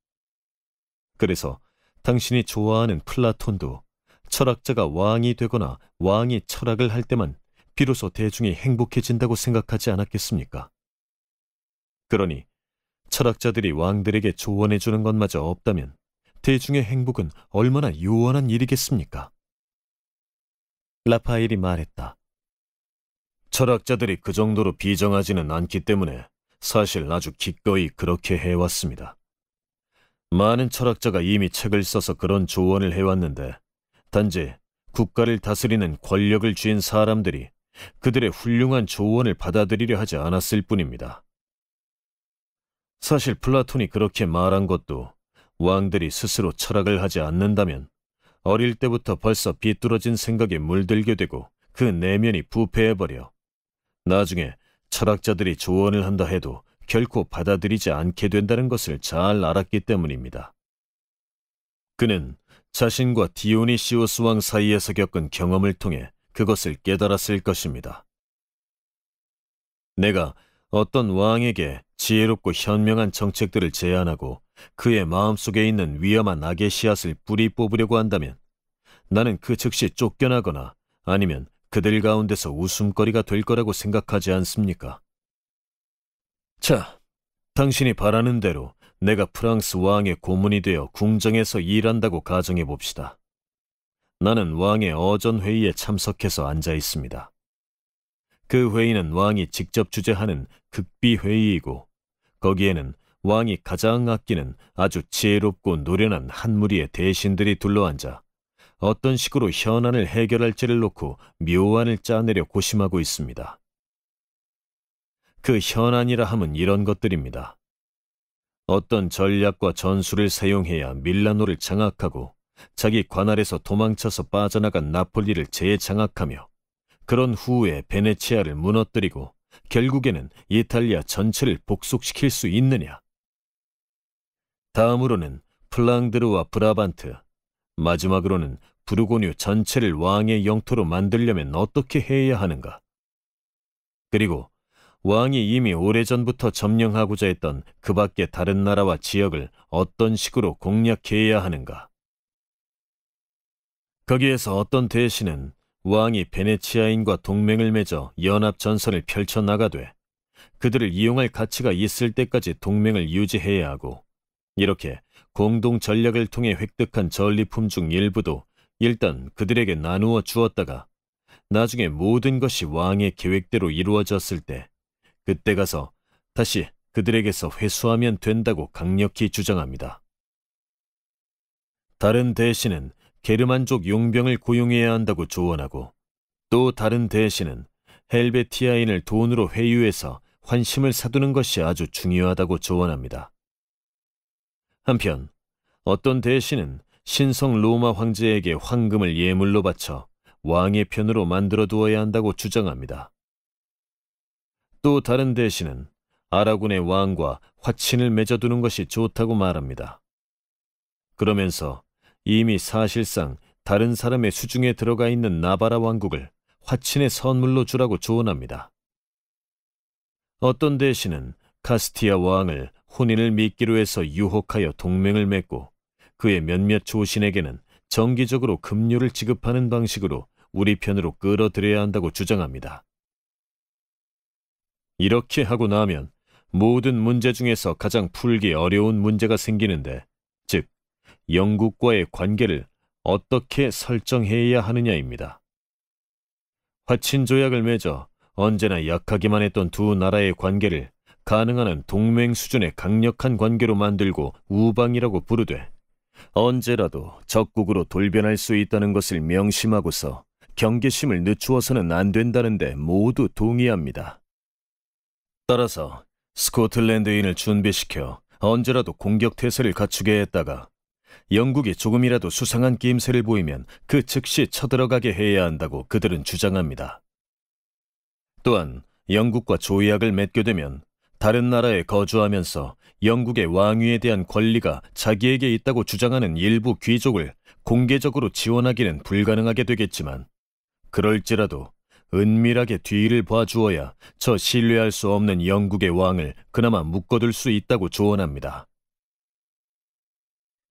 그래서 당신이 좋아하는 플라톤도 철학자가 왕이 되거나 왕이 철학을 할 때만 비로소 대중이 행복해진다고 생각하지 않았겠습니까? 그러니 철학자들이 왕들에게 조언해주는 것마저 없다면 대중의 행복은 얼마나 요원한 일이겠습니까? 라파엘이 말했다. 철학자들이 그 정도로 비정하지는 않기 때문에 사실 아주 기꺼이 그렇게 해왔습니다. 많은 철학자가 이미 책을 써서 그런 조언을 해왔는데 단지 국가를 다스리는 권력을 쥔 사람들이 그들의 훌륭한 조언을 받아들이려 하지 않았을 뿐입니다. 사실 플라톤이 그렇게 말한 것도 왕들이 스스로 철학을 하지 않는다면 어릴 때부터 벌써 비뚤어진 생각에 물들게 되고 그 내면이 부패해버려 나중에 철학자들이 조언을 한다 해도 결코 받아들이지 않게 된다는 것을 잘 알았기 때문입니다. 그는 자신과 디오니시오스 왕 사이에서 겪은 경험을 통해 그것을 깨달았을 것입니다. 내가 어떤 왕에게 지혜롭고 현명한 정책들을 제안하고 그의 마음속에 있는 위험한 악의 씨앗을 뿌리 뽑으려고 한다면 나는 그 즉시 쫓겨나거나 아니면 그들 가운데서 웃음거리가 될 거라고 생각하지 않습니까? 자, 당신이 바라는 대로 내가 프랑스 왕의 고문이 되어 궁정에서 일한다고 가정해 봅시다. 나는 왕의 어전 회의에 참석해서 앉아 있습니다. 그 회의는 왕이 직접 주재하는 극비 회의이고 거기에는 왕이 가장 아끼는 아주 지혜롭고 노련한 한 무리의 대신들이 둘러앉아 어떤 식으로 현안을 해결할지를 놓고 묘안을 짜내려 고심하고 있습니다. 그 현안이라 함은 이런 것들입니다. 어떤 전략과 전술을 사용해야 밀라노를 장악하고 자기 관할에서 도망쳐서 빠져나간 나폴리를 재장악하며 그런 후에 베네치아를 무너뜨리고 결국에는 이탈리아 전체를 복속시킬 수 있느냐. 다음으로는 플랑드르와 브라반트, 마지막으로는 부르고뉴 전체를 왕의 영토로 만들려면 어떻게 해야 하는가. 그리고 왕이 이미 오래전부터 점령하고자 했던 그 밖의 다른 나라와 지역을 어떤 식으로 공략해야 하는가. 거기에서 어떤 대신은 왕이 베네치아인과 동맹을 맺어 연합 전선을 펼쳐나가되 그들을 이용할 가치가 있을 때까지 동맹을 유지해야 하고 이렇게 공동 전략을 통해 획득한 전리품 중 일부도 일단 그들에게 나누어 주었다가 나중에 모든 것이 왕의 계획대로 이루어졌을 때 그때 가서 다시 그들에게서 회수하면 된다고 강력히 주장합니다. 다른 대신은 게르만족 용병을 고용해야 한다고 조언하고 또 다른 대신은 헬베티아인을 돈으로 회유해서 환심을 사두는 것이 아주 중요하다고 조언합니다. 한편 어떤 대신은 신성 로마 황제에게 황금을 예물로 바쳐 왕의 편으로 만들어 두어야 한다고 주장합니다. 또 다른 대신은 아라군의 왕과 화친을 맺어두는 것이 좋다고 말합니다. 그러면서 이미 사실상 다른 사람의 수중에 들어가 있는 나바라 왕국을 화친의 선물로 주라고 조언합니다. 어떤 대신은 카스티아 왕을 혼인을 믿기로 해서 유혹하여 동맹을 맺고 그의 몇몇 조신에게는 정기적으로 급료를 지급하는 방식으로 우리 편으로 끌어들여야 한다고 주장합니다. 이렇게 하고 나면 모든 문제 중에서 가장 풀기 어려운 문제가 생기는데 영국과의 관계를 어떻게 설정해야 하느냐입니다. 화친 조약을 맺어 언제나 약하기만 했던 두 나라의 관계를 가능한 한 동맹 수준의 강력한 관계로 만들고 우방이라고 부르되 언제라도 적국으로 돌변할 수 있다는 것을 명심하고서 경계심을 늦추어서는 안 된다는데 모두 동의합니다. 따라서 스코틀랜드인을 준비시켜 언제라도 공격 태세를 갖추게 했다가 영국이 조금이라도 수상한 게임새를 보이면 그 즉시 쳐들어가게 해야 한다고 그들은 주장합니다. 또한 영국과 조약을 맺게 되면 다른 나라에 거주하면서 영국의 왕위에 대한 권리가 자기에게 있다고 주장하는 일부 귀족을 공개적으로 지원하기는 불가능하게 되겠지만 그럴지라도 은밀하게 뒤를 봐주어야 저 신뢰할 수 없는 영국의 왕을 그나마 묶어둘 수 있다고 조언합니다.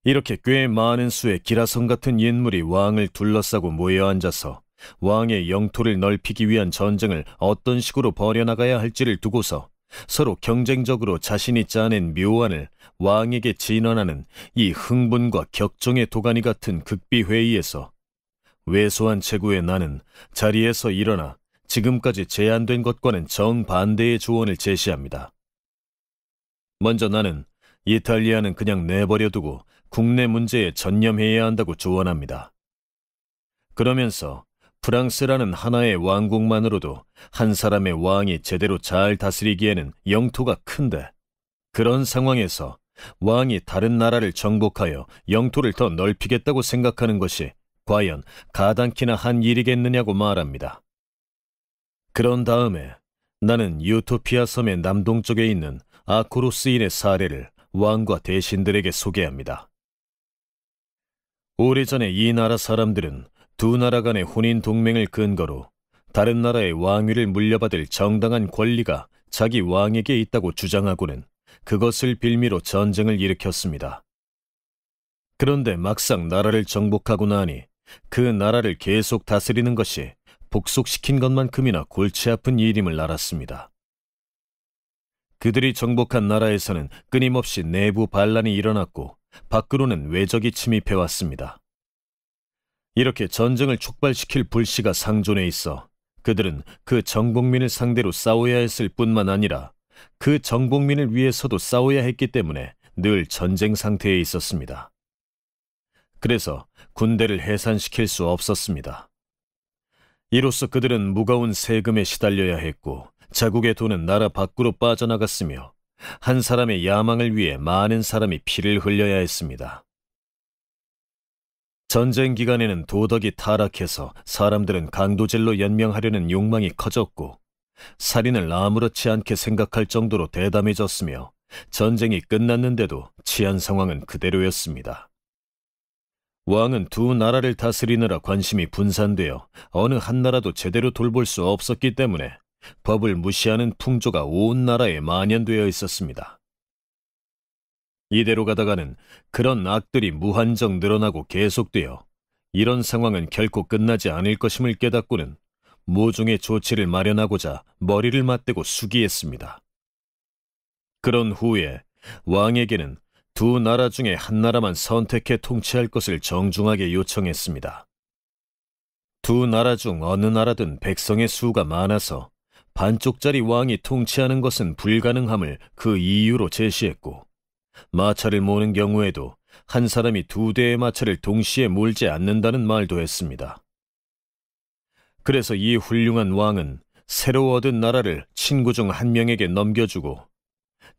이렇게 꽤 많은 수의 기라성 같은 인물이 왕을 둘러싸고 모여 앉아서 왕의 영토를 넓히기 위한 전쟁을 어떤 식으로 벌여나가야 할지를 두고서 서로 경쟁적으로 자신이 짜낸 묘안을 왕에게 진언하는 이 흥분과 격정의 도가니 같은 극비회의에서 왜소한 체구의 나는 자리에서 일어나 지금까지 제안된 것과는 정반대의 조언을 제시합니다. 먼저 나는 이탈리아는 그냥 내버려두고 국내 문제에 전념해야 한다고 조언합니다. 그러면서 프랑스라는 하나의 왕국만으로도 한 사람의 왕이 제대로 잘 다스리기에는 영토가 큰데 그런 상황에서 왕이 다른 나라를 정복하여 영토를 더 넓히겠다고 생각하는 것이 과연 가당키나 한 일이겠느냐고 말합니다. 그런 다음에 나는 유토피아 섬의 남동쪽에 있는 아코로스인의 사례를 왕과 대신들에게 소개합니다. 오래전에 이 나라 사람들은 두 나라 간의 혼인 동맹을 근거로 다른 나라의 왕위를 물려받을 정당한 권리가 자기 왕에게 있다고 주장하고는 그것을 빌미로 전쟁을 일으켰습니다. 그런데 막상 나라를 정복하고 나니 그 나라를 계속 다스리는 것이 복속시킨 것만큼이나 골치 아픈 일임을 알았습니다. 그들이 정복한 나라에서는 끊임없이 내부 반란이 일어났고 밖으로는 외적이 침입해왔습니다. 이렇게 전쟁을 촉발시킬 불씨가 상존해 있어 그들은 그 정복민을 상대로 싸워야 했을 뿐만 아니라 그 정복민을 위해서도 싸워야 했기 때문에 늘 전쟁 상태에 있었습니다. 그래서 군대를 해산시킬 수 없었습니다. 이로써 그들은 무거운 세금에 시달려야 했고 자국의 돈은 나라 밖으로 빠져나갔으며 한 사람의 야망을 위해 많은 사람이 피를 흘려야 했습니다. 전쟁 기간에는 도덕이 타락해서 사람들은 강도질로 연명하려는 욕망이 커졌고 살인을 아무렇지 않게 생각할 정도로 대담해졌으며 전쟁이 끝났는데도 치안 상황은 그대로였습니다. 왕은 두 나라를 다스리느라 관심이 분산되어 어느 한 나라도 제대로 돌볼 수 없었기 때문에 법을 무시하는 풍조가 온 나라에 만연되어 있었습니다. 이대로 가다가는 그런 악들이 무한정 늘어나고 계속되어 이런 상황은 결코 끝나지 않을 것임을 깨닫고는 모종의 조치를 마련하고자 머리를 맞대고 숙의했습니다 그런 후에 왕에게는 두 나라 중에 한 나라만 선택해 통치할 것을 정중하게 요청했습니다. 두 나라 중 어느 나라든 백성의 수가 많아서 반쪽짜리 왕이 통치하는 것은 불가능함을 그 이유로 제시했고 마차를 모는 경우에도 한 사람이 두 대의 마차를 동시에 몰지 않는다는 말도 했습니다. 그래서 이 훌륭한 왕은 새로 얻은 나라를 친구 중 한 명에게 넘겨주고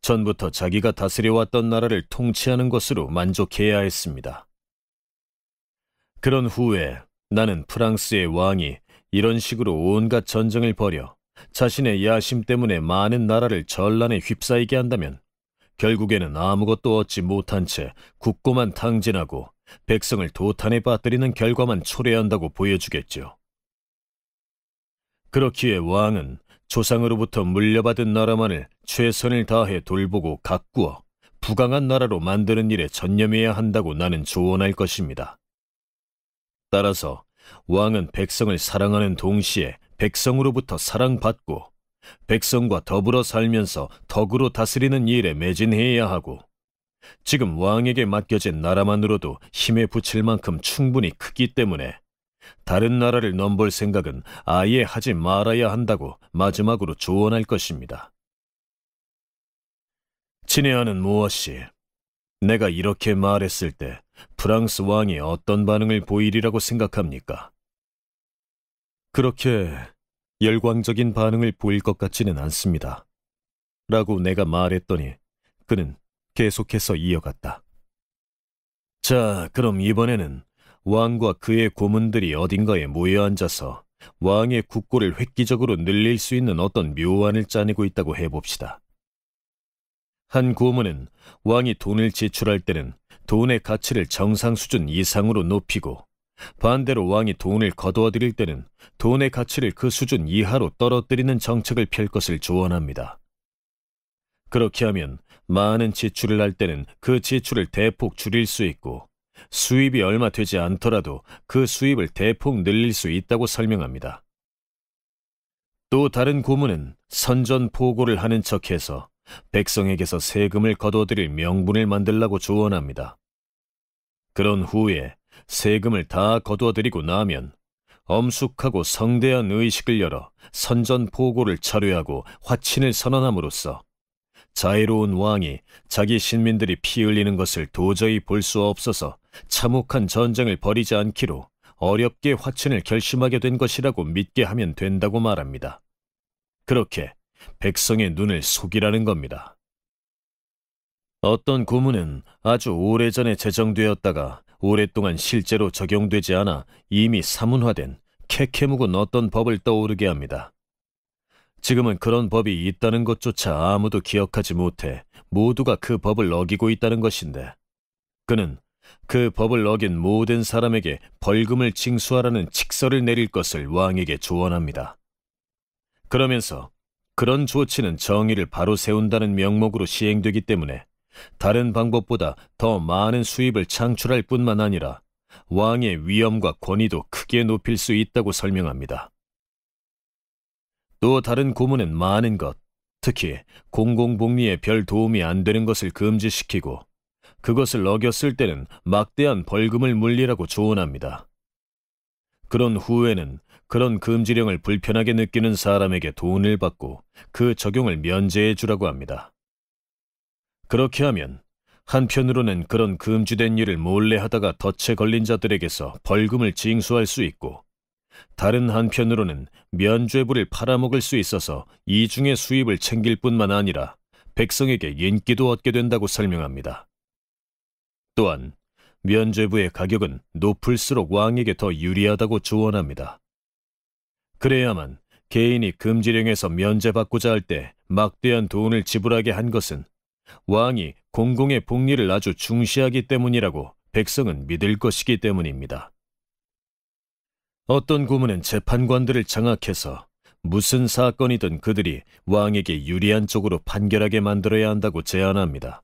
전부터 자기가 다스려왔던 나라를 통치하는 것으로 만족해야 했습니다. 그런 후에 나는 프랑스의 왕이 이런 식으로 온갖 전쟁을 벌여 자신의 야심 때문에 많은 나라를 전란에 휩싸이게 한다면 결국에는 아무것도 얻지 못한 채 국고만 탕진하고 백성을 도탄에 빠뜨리는 결과만 초래한다고 보여주겠죠. 그렇기에 왕은 조상으로부터 물려받은 나라만을 최선을 다해 돌보고 가꾸어 부강한 나라로 만드는 일에 전념해야 한다고 나는 조언할 것입니다. 따라서 왕은 백성을 사랑하는 동시에 백성으로부터 사랑받고 백성과 더불어 살면서 덕으로 다스리는 일에 매진해야 하고 지금 왕에게 맡겨진 나라만으로도 힘에 붙일 만큼 충분히 크기 때문에 다른 나라를 넘볼 생각은 아예 하지 말아야 한다고 마지막으로 조언할 것입니다. 친애하는 모아 씨, 내가 이렇게 말했을 때 프랑스 왕이 어떤 반응을 보이리라고 생각합니까? 그렇게 열광적인 반응을 보일 것 같지는 않습니다. 라고 내가 말했더니 그는 계속해서 이어갔다. 자, 그럼 이번에는 왕과 그의 고문들이 어딘가에 모여 앉아서 왕의 국고를 획기적으로 늘릴 수 있는 어떤 묘안을 짜내고 있다고 해봅시다. 한 고문은 왕이 돈을 지출할 때는 돈의 가치를 정상 수준 이상으로 높이고 반대로 왕이 돈을 거두어 들일 때는 돈의 가치를 그 수준 이하로 떨어뜨리는 정책을 펼 것을 조언합니다. 그렇게 하면 많은 지출을 할 때는 그 지출을 대폭 줄일 수 있고 수입이 얼마 되지 않더라도 그 수입을 대폭 늘릴 수 있다고 설명합니다. 또 다른 고문은 선전 포고를 하는 척해서 백성에게서 세금을 거둬들일 명분을 만들라고 조언합니다. 그런 후에 세금을 다거둬들이고 나면 엄숙하고 성대한 의식을 열어 선전 보고를 철회하고 화친을 선언함으로써 자애로운 왕이 자기 신민들이 피 흘리는 것을 도저히 볼 수 없어서 참혹한 전쟁을 벌이지 않기로 어렵게 화친을 결심하게 된 것이라고 믿게 하면 된다고 말합니다. 그렇게 백성의 눈을 속이라는 겁니다. 어떤 고문은 아주 오래전에 제정되었다가 오랫동안 실제로 적용되지 않아 이미 사문화된 케케묵은 어떤 법을 떠오르게 합니다. 지금은 그런 법이 있다는 것조차 아무도 기억하지 못해 모두가 그 법을 어기고 있다는 것인데 그는 그 법을 어긴 모든 사람에게 벌금을 징수하라는 직설을 내릴 것을 왕에게 조언합니다. 그러면서 그런 조치는 정의를 바로 세운다는 명목으로 시행되기 때문에 다른 방법보다 더 많은 수입을 창출할 뿐만 아니라 왕의 위엄과 권위도 크게 높일 수 있다고 설명합니다. 또 다른 고문은 많은 것, 특히 공공복리에 별 도움이 안 되는 것을 금지시키고 그것을 어겼을 때는 막대한 벌금을 물리라고 조언합니다. 그런 후에는 그런 금지령을 불편하게 느끼는 사람에게 돈을 받고 그 적용을 면제해 주라고 합니다. 그렇게 하면 한편으로는 그런 금주된 일을 몰래 하다가 덫에 걸린 자들에게서 벌금을 징수할 수 있고 다른 한편으로는 면죄부를 팔아먹을 수 있어서 이중의 수입을 챙길 뿐만 아니라 백성에게 인기도 얻게 된다고 설명합니다. 또한 면죄부의 가격은 높을수록 왕에게 더 유리하다고 조언합니다. 그래야만 개인이 금지령에서 면제받고자 할 때 막대한 돈을 지불하게 한 것은 왕이 공공의 복리를 아주 중시하기 때문이라고 백성은 믿을 것이기 때문입니다. 어떤 고문은 재판관들을 장악해서 무슨 사건이든 그들이 왕에게 유리한 쪽으로 판결하게 만들어야 한다고 제안합니다.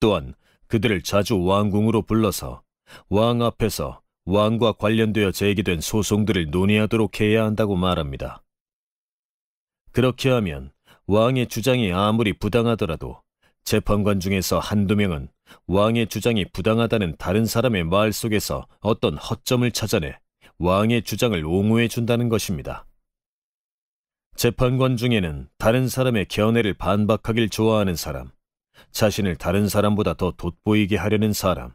또한 그들을 자주 왕궁으로 불러서 왕 앞에서 왕과 관련되어 제기된 소송들을 논의하도록 해야 한다고 말합니다. 그렇게 하면 왕의 주장이 아무리 부당하더라도 재판관 중에서 한두 명은 왕의 주장이 부당하다는 다른 사람의 말 속에서 어떤 허점을 찾아내 왕의 주장을 옹호해 준다는 것입니다. 재판관 중에는 다른 사람의 견해를 반박하길 좋아하는 사람, 자신을 다른 사람보다 더 돋보이게 하려는 사람,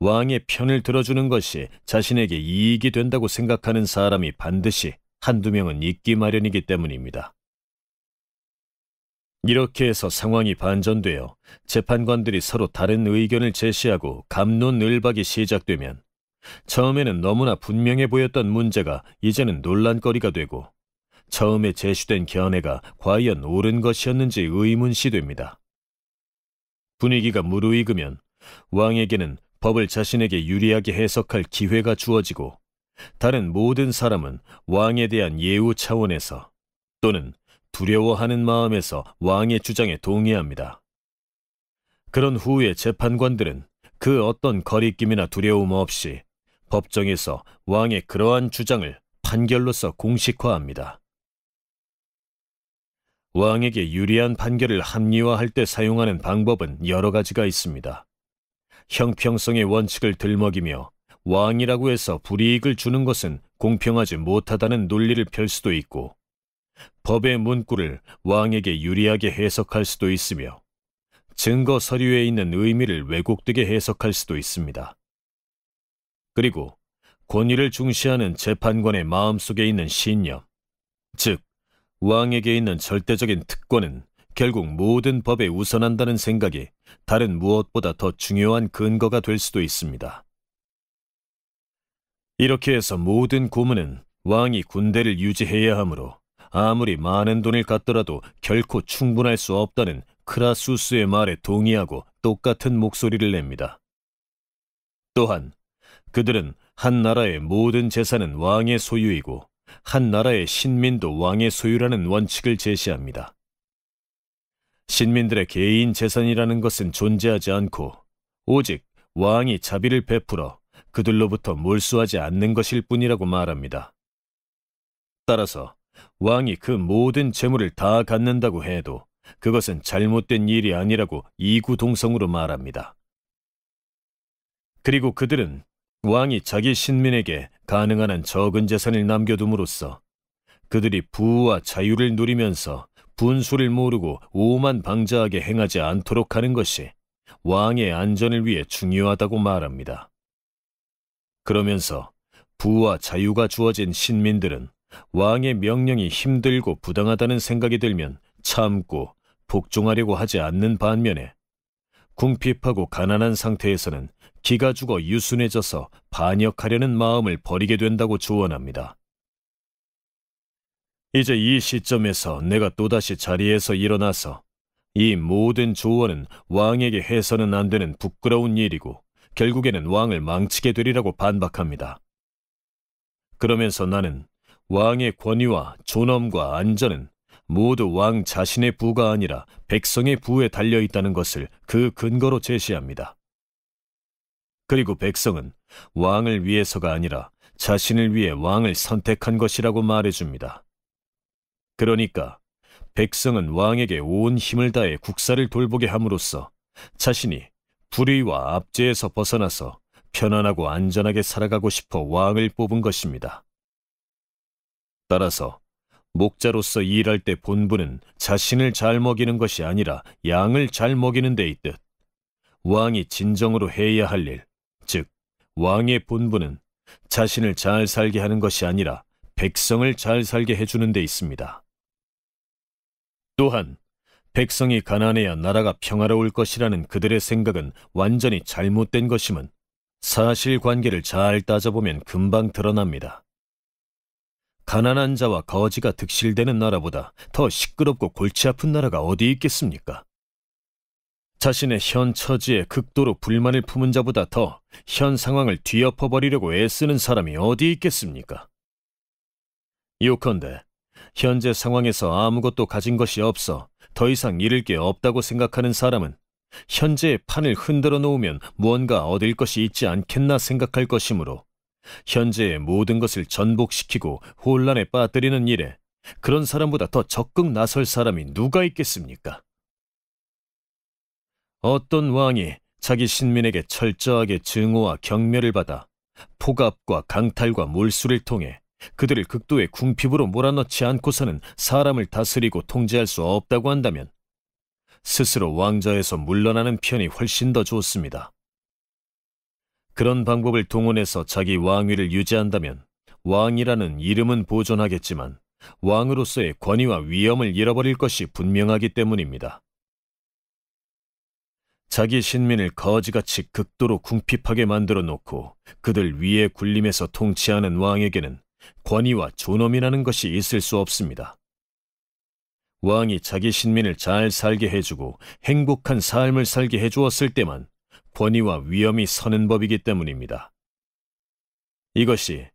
왕의 편을 들어주는 것이 자신에게 이익이 된다고 생각하는 사람이 반드시 한두 명은 있기 마련이기 때문입니다. 이렇게 해서 상황이 반전되어 재판관들이 서로 다른 의견을 제시하고 감론을박이 시작되면 처음에는 너무나 분명해 보였던 문제가 이제는 논란거리가 되고 처음에 제시된 견해가 과연 옳은 것이었는지 의문시 됩니다. 분위기가 무르익으면 왕에게는 법을 자신에게 유리하게 해석할 기회가 주어지고 다른 모든 사람은 왕에 대한 예우 차원에서 또는 두려워하는 마음에서 왕의 주장에 동의합니다. 그런 후에 재판관들은 그 어떤 거리낌이나 두려움 없이 법정에서 왕의 그러한 주장을 판결로서 공식화합니다. 왕에게 유리한 판결을 합리화할 때 사용하는 방법은 여러 가지가 있습니다. 형평성의 원칙을 들먹이며 왕이라고 해서 불이익을 주는 것은 공평하지 못하다는 논리를 펼 수도 있고 법의 문구를 왕에게 유리하게 해석할 수도 있으며 증거 서류에 있는 의미를 왜곡되게 해석할 수도 있습니다. 그리고 권위를 중시하는 재판관의 마음속에 있는 신념, 즉 왕에게 있는 절대적인 특권은 결국 모든 법에 우선한다는 생각이 다른 무엇보다 더 중요한 근거가 될 수도 있습니다. 이렇게 해서 모든 고문은 왕이 군대를 유지해야 하므로 아무리 많은 돈을 갖더라도 결코 충분할 수 없다는 크라수스의 말에 동의하고 똑같은 목소리를 냅니다. 또한 그들은 한 나라의 모든 재산은 왕의 소유이고 한 나라의 신민도 왕의 소유라는 원칙을 제시합니다. 신민들의 개인 재산이라는 것은 존재하지 않고 오직 왕이 자비를 베풀어 그들로부터 몰수하지 않는 것일 뿐이라고 말합니다. 따라서 왕이 그 모든 재물을 다 갖는다고 해도 그것은 잘못된 일이 아니라고 이구동성으로 말합니다. 그리고 그들은 왕이 자기 신민에게 가능한 한 적은 재산을 남겨둠으로써 그들이 부와 자유를 누리면서 분수를 모르고 오만 방자하게 행하지 않도록 하는 것이 왕의 안전을 위해 중요하다고 말합니다. 그러면서 부와 자유가 주어진 신민들은 왕의 명령이 힘들고 부당하다는 생각이 들면 참고 복종하려고 하지 않는 반면에 궁핍하고 가난한 상태에서는 기가 죽어 유순해져서 반역하려는 마음을 버리게 된다고 조언합니다. 이제 이 시점에서 내가 또다시 자리에서 일어나서 이 모든 조언은 왕에게 해서는 안 되는 부끄러운 일이고 결국에는 왕을 망치게 되리라고 반박합니다. 그러면서 나는 왕의 권위와 존엄과 안전은 모두 왕 자신의 부가 아니라 백성의 부에 달려 있다는 것을 그 근거로 제시합니다. 그리고 백성은 왕을 위해서가 아니라 자신을 위해 왕을 선택한 것이라고 말해줍니다. 그러니까 백성은 왕에게 온 힘을 다해 국사를 돌보게 함으로써 자신이 불의와 압제에서 벗어나서 편안하고 안전하게 살아가고 싶어 왕을 뽑은 것입니다. 따라서 목자로서 일할 때 본분은 자신을 잘 먹이는 것이 아니라 양을 잘 먹이는 데 있듯 왕이 진정으로 해야 할 일, 즉 왕의 본분은 자신을 잘 살게 하는 것이 아니라 백성을 잘 살게 해주는 데 있습니다. 또한 백성이 가난해야 나라가 평화로울 것이라는 그들의 생각은 완전히 잘못된 것임은 사실관계를 잘 따져보면 금방 드러납니다. 가난한 자와 거지가 득실되는 나라보다 더 시끄럽고 골치 아픈 나라가 어디 있겠습니까? 자신의 현 처지에 극도로 불만을 품은 자보다 더 현 상황을 뒤엎어버리려고 애쓰는 사람이 어디 있겠습니까? 요컨대 현재 상황에서 아무것도 가진 것이 없어 더 이상 잃을 게 없다고 생각하는 사람은 현재의 판을 흔들어 놓으면 무언가 얻을 것이 있지 않겠나 생각할 것이므로 현재의 모든 것을 전복시키고 혼란에 빠뜨리는 일에 그런 사람보다 더 적극 나설 사람이 누가 있겠습니까? 어떤 왕이 자기 신민에게 철저하게 증오와 경멸을 받아 폭압과 강탈과 몰수를 통해 그들을 극도의 궁핍으로 몰아넣지 않고서는 사람을 다스리고 통제할 수 없다고 한다면 스스로 왕좌에서 물러나는 편이 훨씬 더 좋습니다. 그런 방법을 동원해서 자기 왕위를 유지한다면 왕이라는 이름은 보존하겠지만 왕으로서의 권위와 위엄을 잃어버릴 것이 분명하기 때문입니다. 자기 신민을 거지같이 극도로 궁핍하게 만들어 놓고 그들 위에 군림해서 통치하는 왕에게는 권위와 존엄이라는 것이 있을 수 없습니다. 왕이 자기 신민을 잘 살게 해주고 행복한 삶을 살게 해주었을 때만 권위와 위엄이 서는 법이기 때문입니다. 이것이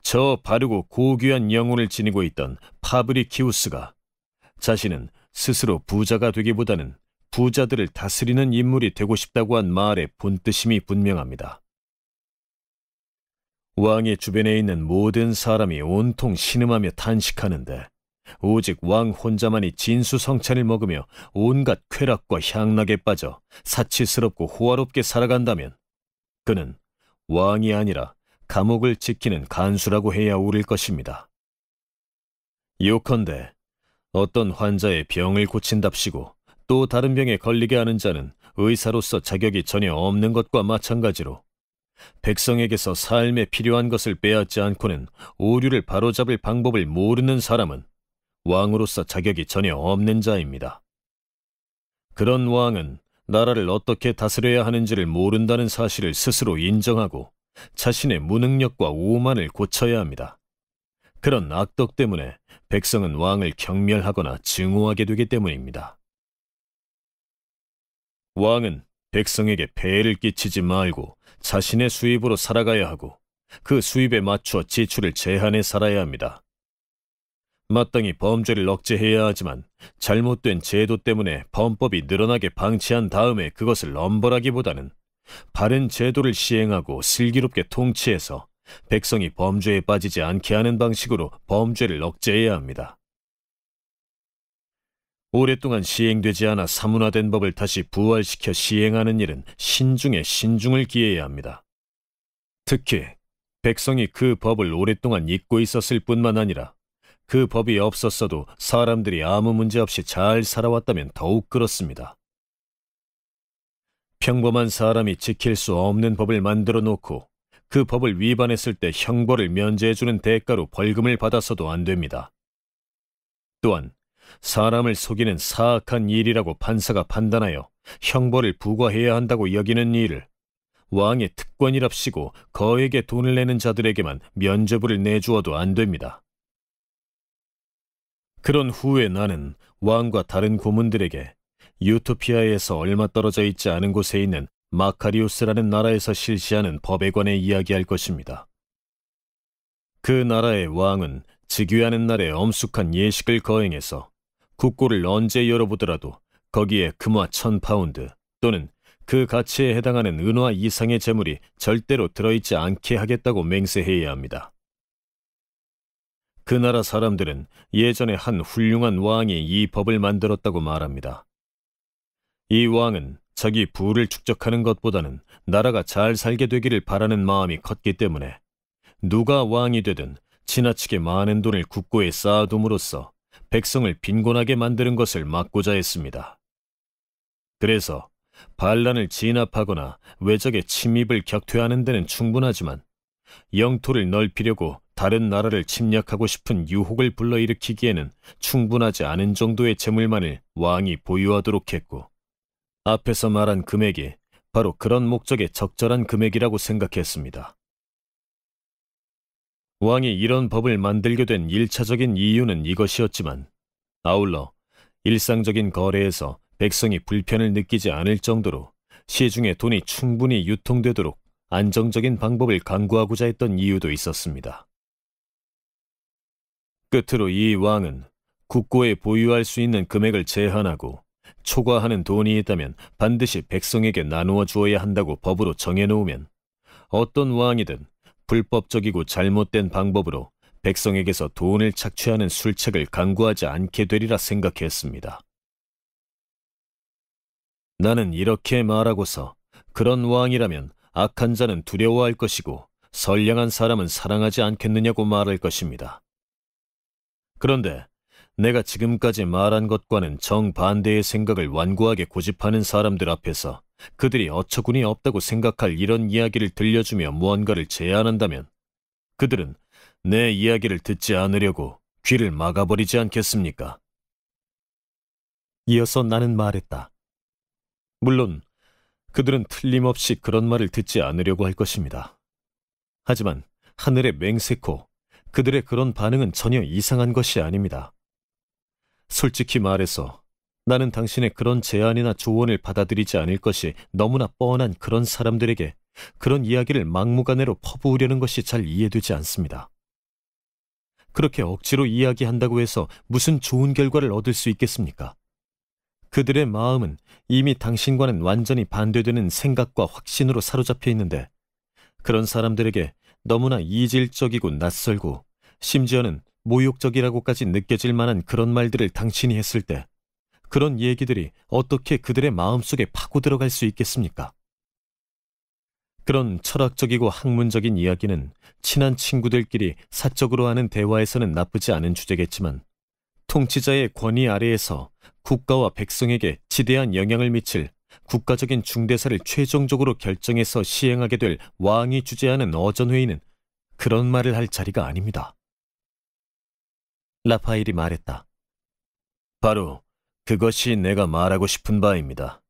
저 바르고 고귀한 영혼을 지니고 있던 파브리키우스가 자신은 스스로 부자가 되기보다는 부자들을 다스리는 인물이 되고 싶다고 한 말의 본뜻심이 분명합니다. 왕의 주변에 있는 모든 사람이 온통 신음하며 탄식하는데 오직 왕 혼자만이 진수성찬을 먹으며 온갖 쾌락과 향락에 빠져 사치스럽고 호화롭게 살아간다면 그는 왕이 아니라 감옥을 지키는 간수라고 해야 옳을 것입니다. 요컨대 어떤 환자의 병을 고친답시고 또 다른 병에 걸리게 하는 자는 의사로서 자격이 전혀 없는 것과 마찬가지로 백성에게서 삶에 필요한 것을 빼앗지 않고는 오류를 바로잡을 방법을 모르는 사람은 왕으로서 자격이 전혀 없는 자입니다. 그런 왕은 나라를 어떻게 다스려야 하는지를 모른다는 사실을 스스로 인정하고 자신의 무능력과 오만을 고쳐야 합니다. 그런 악덕 때문에 백성은 왕을 경멸하거나 증오하게 되기 때문입니다. 왕은 백성에게 폐해를 끼치지 말고 자신의 수입으로 살아가야 하고 그 수입에 맞춰 지출을 제한해 살아야 합니다. 마땅히 범죄를 억제해야 하지만 잘못된 제도 때문에 범법이 늘어나게 방치한 다음에 그것을 엄벌하기보다는 바른 제도를 시행하고 슬기롭게 통치해서 백성이 범죄에 빠지지 않게 하는 방식으로 범죄를 억제해야 합니다. 오랫동안 시행되지 않아 사문화된 법을 다시 부활시켜 시행하는 일은 신중에 신중을 기해야 합니다. 특히 백성이 그 법을 오랫동안 잊고 있었을 뿐만 아니라 그 법이 없었어도 사람들이 아무 문제 없이 잘 살아왔다면 더욱 그렇습니다. 평범한 사람이 지킬 수 없는 법을 만들어 놓고 그 법을 위반했을 때 형벌을 면제해주는 대가로 벌금을 받아서도 안 됩니다. 또한 사람을 속이는 사악한 일이라고 판사가 판단하여 형벌을 부과해야 한다고 여기는 일을 왕의 특권이랍시고 거액의 돈을 내는 자들에게만 면죄부를 내주어도 안 됩니다. 그런 후에 나는 왕과 다른 고문들에게 유토피아에서 얼마 떨어져 있지 않은 곳에 있는 마카리우스라는 나라에서 실시하는 법에 관해 이야기할 것입니다. 그 나라의 왕은 즉위하는 날에 엄숙한 예식을 거행해서 국고를 언제 열어보더라도 거기에 금화 1 0 0 0 파운드 또는 그 가치에 해당하는 은화 이상의 재물이 절대로 들어있지 않게 하겠다고 맹세해야 합니다. 그 나라 사람들은 예전에 한 훌륭한 왕이 이 법을 만들었다고 말합니다. 이 왕은 자기 부를 축적하는 것보다는 나라가 잘 살게 되기를 바라는 마음이 컸기 때문에 누가 왕이 되든 지나치게 많은 돈을 국고에 쌓아둠으로써 백성을 빈곤하게 만드는 것을 막고자 했습니다. 그래서 반란을 진압하거나 외적의 침입을 격퇴하는 데는 충분하지만 영토를 넓히려고 다른 나라를 침략하고 싶은 유혹을 불러일으키기에는 충분하지 않은 정도의 재물만을 왕이 보유하도록 했고 앞에서 말한 금액이 바로 그런 목적에 적절한 금액이라고 생각했습니다. 왕이 이런 법을 만들게 된 일차적인 이유는 이것이었지만 아울러 일상적인 거래에서 백성이 불편을 느끼지 않을 정도로 시중에 돈이 충분히 유통되도록 안정적인 방법을 강구하고자 했던 이유도 있었습니다. 끝으로 이 왕은 국고에 보유할 수 있는 금액을 제한하고 초과하는 돈이 있다면 반드시 백성에게 나누어 주어야 한다고 법으로 정해놓으면 어떤 왕이든 불법적이고 잘못된 방법으로 백성에게서 돈을 착취하는 술책을 강구하지 않게 되리라 생각했습니다. 나는 이렇게 말하고서 그런 왕이라면 악한 자는 두려워할 것이고 선량한 사람은 사랑하지 않겠느냐고 말할 것입니다. 그런데 내가 지금까지 말한 것과는 정반대의 생각을 완고하게 고집하는 사람들 앞에서 그들이 어처구니 없다고 생각할 이런 이야기를 들려주며 무언가를 제안한다면 그들은 내 이야기를 듣지 않으려고 귀를 막아버리지 않겠습니까? 이어서 나는 말했다. 물론 그들은 틀림없이 그런 말을 듣지 않으려고 할 것입니다. 하지만 하늘의 맹세코 그들의 그런 반응은 전혀 이상한 것이 아닙니다. 솔직히 말해서 나는 당신의 그런 제안이나 조언을 받아들이지 않을 것이 너무나 뻔한 그런 사람들에게 그런 이야기를 막무가내로 퍼부으려는 것이 잘 이해되지 않습니다. 그렇게 억지로 이야기한다고 해서 무슨 좋은 결과를 얻을 수 있겠습니까? 그들의 마음은 이미 당신과는 완전히 반대되는 생각과 확신으로 사로잡혀 있는데 그런 사람들에게 너무나 이질적이고 낯설고 심지어는 모욕적이라고까지 느껴질 만한 그런 말들을 당신이 했을 때 그런 얘기들이 어떻게 그들의 마음속에 파고 들어갈 수 있겠습니까? 그런 철학적이고 학문적인 이야기는 친한 친구들끼리 사적으로 하는 대화에서는 나쁘지 않은 주제겠지만 통치자의 권위 아래에서 국가와 백성에게 지대한 영향을 미칠 국가적인 중대사를 최종적으로 결정해서 시행하게 될 왕이 주재하는 어전회의는 그런 말을 할 자리가 아닙니다. 라파엘이 말했다. 바로 그것이 내가 말하고 싶은 바입니다.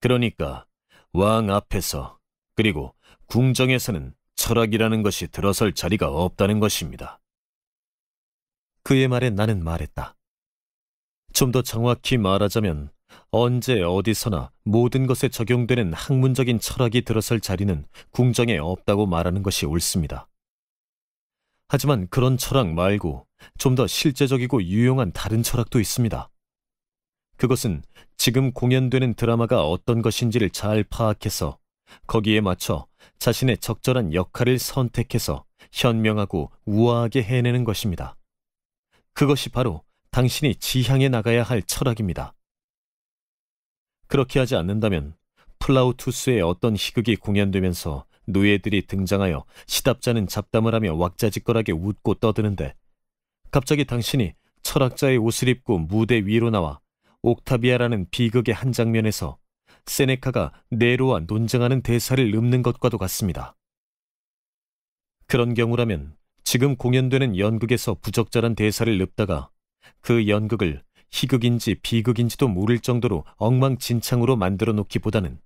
그러니까 왕 앞에서 그리고 궁정에서는 철학이라는 것이 들어설 자리가 없다는 것입니다. 그의 말에 나는 말했다. 좀 더 정확히 말하자면 언제 어디서나 모든 것에 적용되는 학문적인 철학이 들어설 자리는 궁정에 없다고 말하는 것이 옳습니다. 하지만 그런 철학 말고 좀 더 실제적이고 유용한 다른 철학도 있습니다. 그것은 지금 공연되는 드라마가 어떤 것인지를 잘 파악해서 거기에 맞춰 자신의 적절한 역할을 선택해서 현명하고 우아하게 해내는 것입니다. 그것이 바로 당신이 지향해 나가야 할 철학입니다. 그렇게 하지 않는다면 플라우투스의 어떤 희극이 공연되면서 노예들이 등장하여 시답자는 잡담을 하며 왁자지껄하게 웃고 떠드는데 갑자기 당신이 철학자의 옷을 입고 무대 위로 나와 옥타비아라는 비극의 한 장면에서 세네카가 네로와 논쟁하는 대사를 읊는 것과도 같습니다. 그런 경우라면 지금 공연되는 연극에서 부적절한 대사를 읊다가 그 연극을 희극인지 비극인지도 모를 정도로 엉망진창으로 만들어 놓기보다는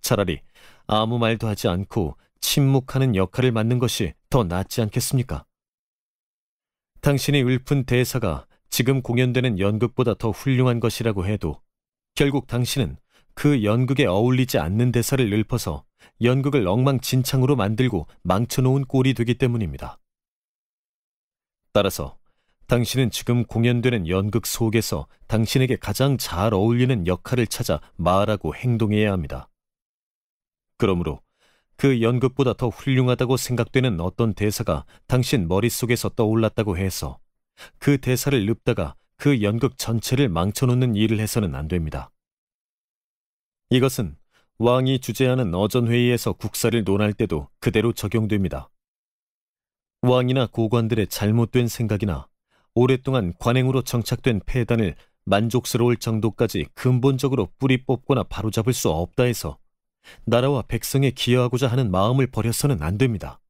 차라리 아무 말도 하지 않고 침묵하는 역할을 맡는 것이 더 낫지 않겠습니까? 당신의 읊은 대사가 지금 공연되는 연극보다 더 훌륭한 것이라고 해도 결국 당신은 그 연극에 어울리지 않는 대사를 읊어서 연극을 엉망진창으로 만들고 망쳐놓은 꼴이 되기 때문입니다. 따라서 당신은 지금 공연되는 연극 속에서 당신에게 가장 잘 어울리는 역할을 찾아 말하고 행동해야 합니다. 그러므로 그 연극보다 더 훌륭하다고 생각되는 어떤 대사가 당신 머릿속에서 떠올랐다고 해서 그 대사를 읊다가 그 연극 전체를 망쳐놓는 일을 해서는 안 됩니다. 이것은 왕이 주재하는 어전회의에서 국사를 논할 때도 그대로 적용됩니다. 왕이나 고관들의 잘못된 생각이나 오랫동안 관행으로 정착된 폐단을 만족스러울 정도까지 근본적으로 뿌리 뽑거나 바로잡을 수 없다 해서 나라와 백성에 기여하고자 하는 마음을 버려서는 안 됩니다.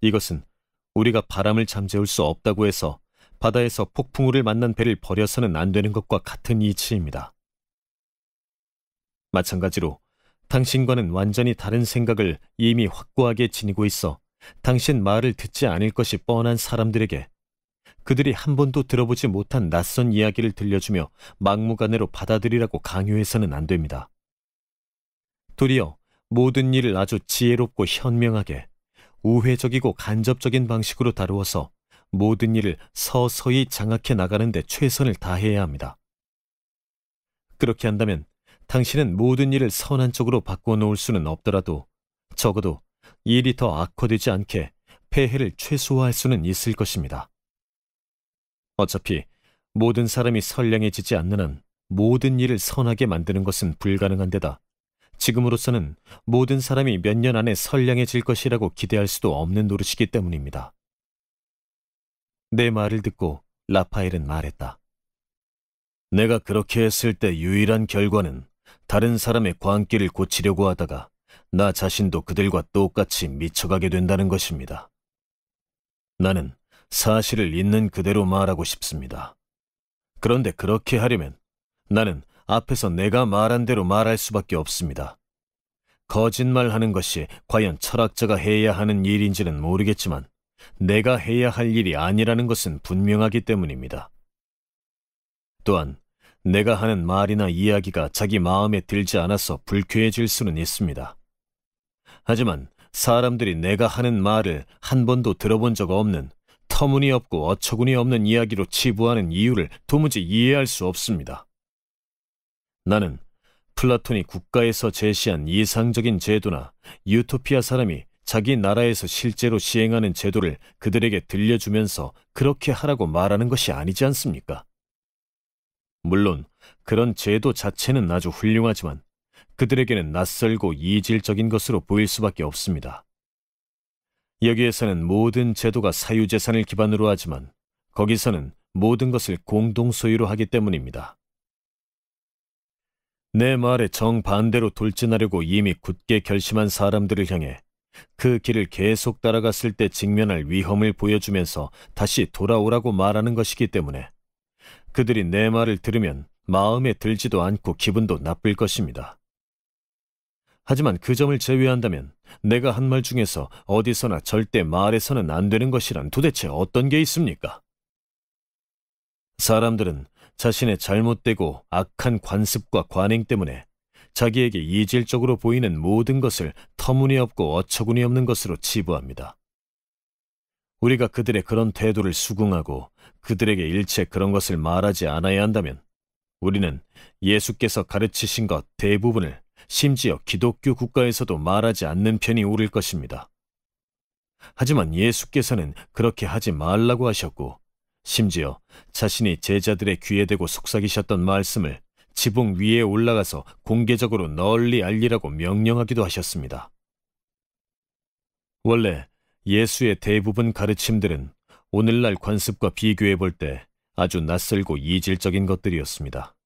이것은 우리가 바람을 잠재울 수 없다고 해서 바다에서 폭풍우를 만난 배를 버려서는 안 되는 것과 같은 이치입니다. 마찬가지로 당신과는 완전히 다른 생각을 이미 확고하게 지니고 있어 당신 말을 듣지 않을 것이 뻔한 사람들에게 그들이 한 번도 들어보지 못한 낯선 이야기를 들려주며 막무가내로 받아들이라고 강요해서는 안 됩니다. 도리어 모든 일을 아주 지혜롭고 현명하게 우회적이고 간접적인 방식으로 다루어서 모든 일을 서서히 장악해 나가는 데 최선을 다해야 합니다. 그렇게 한다면 당신은 모든 일을 선한 쪽으로 바꿔 놓을 수는 없더라도 적어도 일이 더 악화되지 않게 폐해를 최소화할 수는 있을 것입니다. 어차피 모든 사람이 선량해지지 않는 한 모든 일을 선하게 만드는 것은 불가능한 데다 지금으로서는 모든 사람이 몇 년 안에 선량해질 것이라고 기대할 수도 없는 노릇이기 때문입니다. 내 말을 듣고 라파엘은 말했다. 내가 그렇게 했을 때 유일한 결과는 다른 사람의 광기를 고치려고 하다가 나 자신도 그들과 똑같이 미쳐가게 된다는 것입니다. 나는 사실을 있는 그대로 말하고 싶습니다. 그런데 그렇게 하려면 나는 앞에서 내가 말한 대로 말할 수밖에 없습니다. 거짓말하는 것이 과연 철학자가 해야 하는 일인지는 모르겠지만 내가 해야 할 일이 아니라는 것은 분명하기 때문입니다. 또한 내가 하는 말이나 이야기가 자기 마음에 들지 않아서 불쾌해질 수는 있습니다. 하지만 사람들이 내가 하는 말을 한 번도 들어본 적 없는 터무니없고 어처구니없는 이야기로 치부하는 이유를 도무지 이해할 수 없습니다. 나는 플라톤이 국가에서 제시한 이상적인 제도나 유토피아 사람이 자기 나라에서 실제로 시행하는 제도를 그들에게 들려주면서 그렇게 하라고 말하는 것이 아니지 않습니까? 물론 그런 제도 자체는 아주 훌륭하지만 그들에게는 낯설고 이질적인 것으로 보일 수밖에 없습니다. 여기에서는 모든 제도가 사유재산을 기반으로 하지만 거기서는 모든 것을 공동 소유로 하기 때문입니다. 내 말에 정반대로 돌진하려고 이미 굳게 결심한 사람들을 향해 그 길을 계속 따라갔을 때 직면할 위험을 보여주면서 다시 돌아오라고 말하는 것이기 때문에 그들이 내 말을 들으면 마음에 들지도 않고 기분도 나쁠 것입니다. 하지만 그 점을 제외한다면 내가 한 말 중에서 어디서나 절대 말해서는 안 되는 것이란 도대체 어떤 게 있습니까? 사람들은 자신의 잘못되고 악한 관습과 관행 때문에 자기에게 이질적으로 보이는 모든 것을 터무니없고 어처구니없는 것으로 치부합니다. 우리가 그들의 그런 태도를 수긍하고 그들에게 일체 그런 것을 말하지 않아야 한다면 우리는 예수께서 가르치신 것 대부분을 심지어 기독교 국가에서도 말하지 않는 편이 옳을 것입니다. 하지만 예수께서는 그렇게 하지 말라고 하셨고, 심지어 자신이 제자들의 귀에 대고 속삭이셨던 말씀을 지붕 위에 올라가서 공개적으로 널리 알리라고 명령하기도 하셨습니다. 원래 예수의 대부분 가르침들은 오늘날 관습과 비교해 볼 때 아주 낯설고 이질적인 것들이었습니다.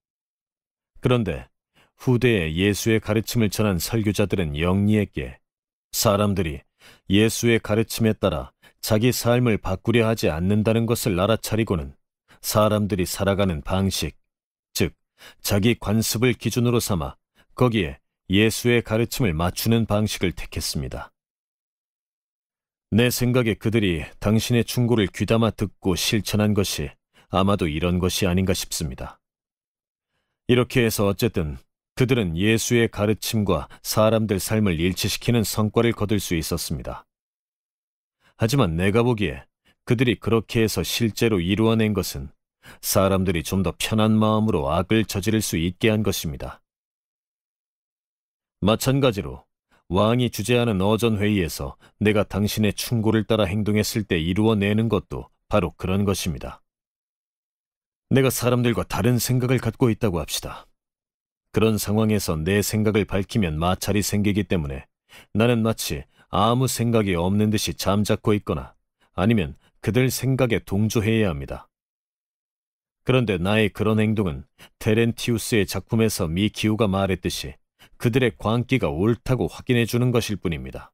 그런데 후대에 예수의 가르침을 전한 설교자들은 영리했기에 사람들이 예수의 가르침에 따라 자기 삶을 바꾸려 하지 않는다는 것을 알아차리고는 사람들이 살아가는 방식, 즉 자기 관습을 기준으로 삼아 거기에 예수의 가르침을 맞추는 방식을 택했습니다. 내 생각에 그들이 당신의 충고를 귀담아 듣고 실천한 것이 아마도 이런 것이 아닌가 싶습니다. 이렇게 해서 어쨌든 그들은 예수의 가르침과 사람들 삶을 일치시키는 성과를 거둘 수 있었습니다. 하지만 내가 보기에 그들이 그렇게 해서 실제로 이루어낸 것은 사람들이 좀 더 편한 마음으로 악을 저지를 수 있게 한 것입니다. 마찬가지로 왕이 주재하는 어전회의에서 내가 당신의 충고를 따라 행동했을 때 이루어내는 것도 바로 그런 것입니다. 내가 사람들과 다른 생각을 갖고 있다고 합시다. 그런 상황에서 내 생각을 밝히면 마찰이 생기기 때문에 나는 마치 아무 생각이 없는 듯이 잠자코 있거나 아니면 그들 생각에 동조해야 합니다. 그런데 나의 그런 행동은 테렌티우스의 작품에서 미키우가 말했듯이 그들의 광기가 옳다고 확인해 주는 것일 뿐입니다.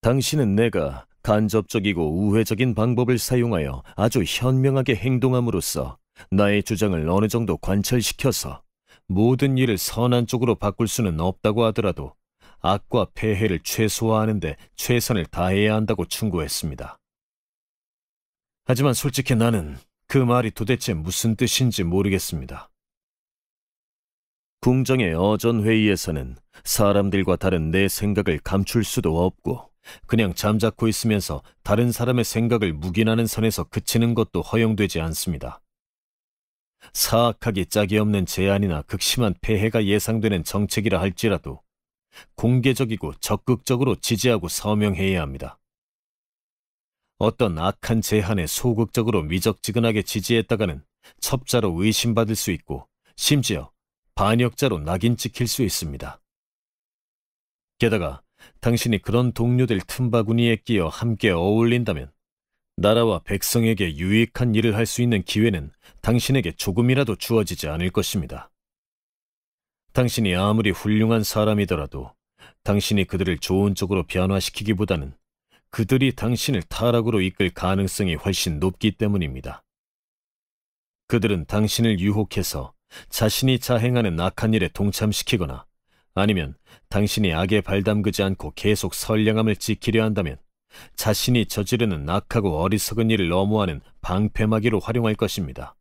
당신은 내가 간접적이고 우회적인 방법을 사용하여 아주 현명하게 행동함으로써 나의 주장을 어느 정도 관철시켜서 모든 일을 선한 쪽으로 바꿀 수는 없다고 하더라도 악과 폐해를 최소화하는데 최선을 다해야 한다고 충고했습니다. 하지만 솔직히 나는 그 말이 도대체 무슨 뜻인지 모르겠습니다. 궁정의 어전회의에서는 사람들과 다른 내 생각을 감출 수도 없고 그냥 잠자코 있으면서 다른 사람의 생각을 묵인하는 선에서 그치는 것도 허용되지 않습니다. 사악하기 짝이 없는 제한이나 극심한 폐해가 예상되는 정책이라 할지라도 공개적이고 적극적으로 지지하고 서명해야 합니다. 어떤 악한 제한에 소극적으로 미적지근하게 지지했다가는 첩자로 의심받을 수 있고 심지어 반역자로 낙인 찍힐 수 있습니다. 게다가 당신이 그런 동료들 틈바구니에 끼어 함께 어울린다면 나라와 백성에게 유익한 일을 할 수 있는 기회는 당신에게 조금이라도 주어지지 않을 것입니다. 당신이 아무리 훌륭한 사람이더라도 당신이 그들을 좋은 쪽으로 변화시키기보다는 그들이 당신을 타락으로 이끌 가능성이 훨씬 높기 때문입니다. 그들은 당신을 유혹해서 자신이 자행하는 악한 일에 동참시키거나 아니면 당신이 악에 발담그지 않고 계속 선량함을 지키려 한다면 자신이 저지르는 악하고 어리석은 일을 너무하는방패막이로 활용할 것입니다.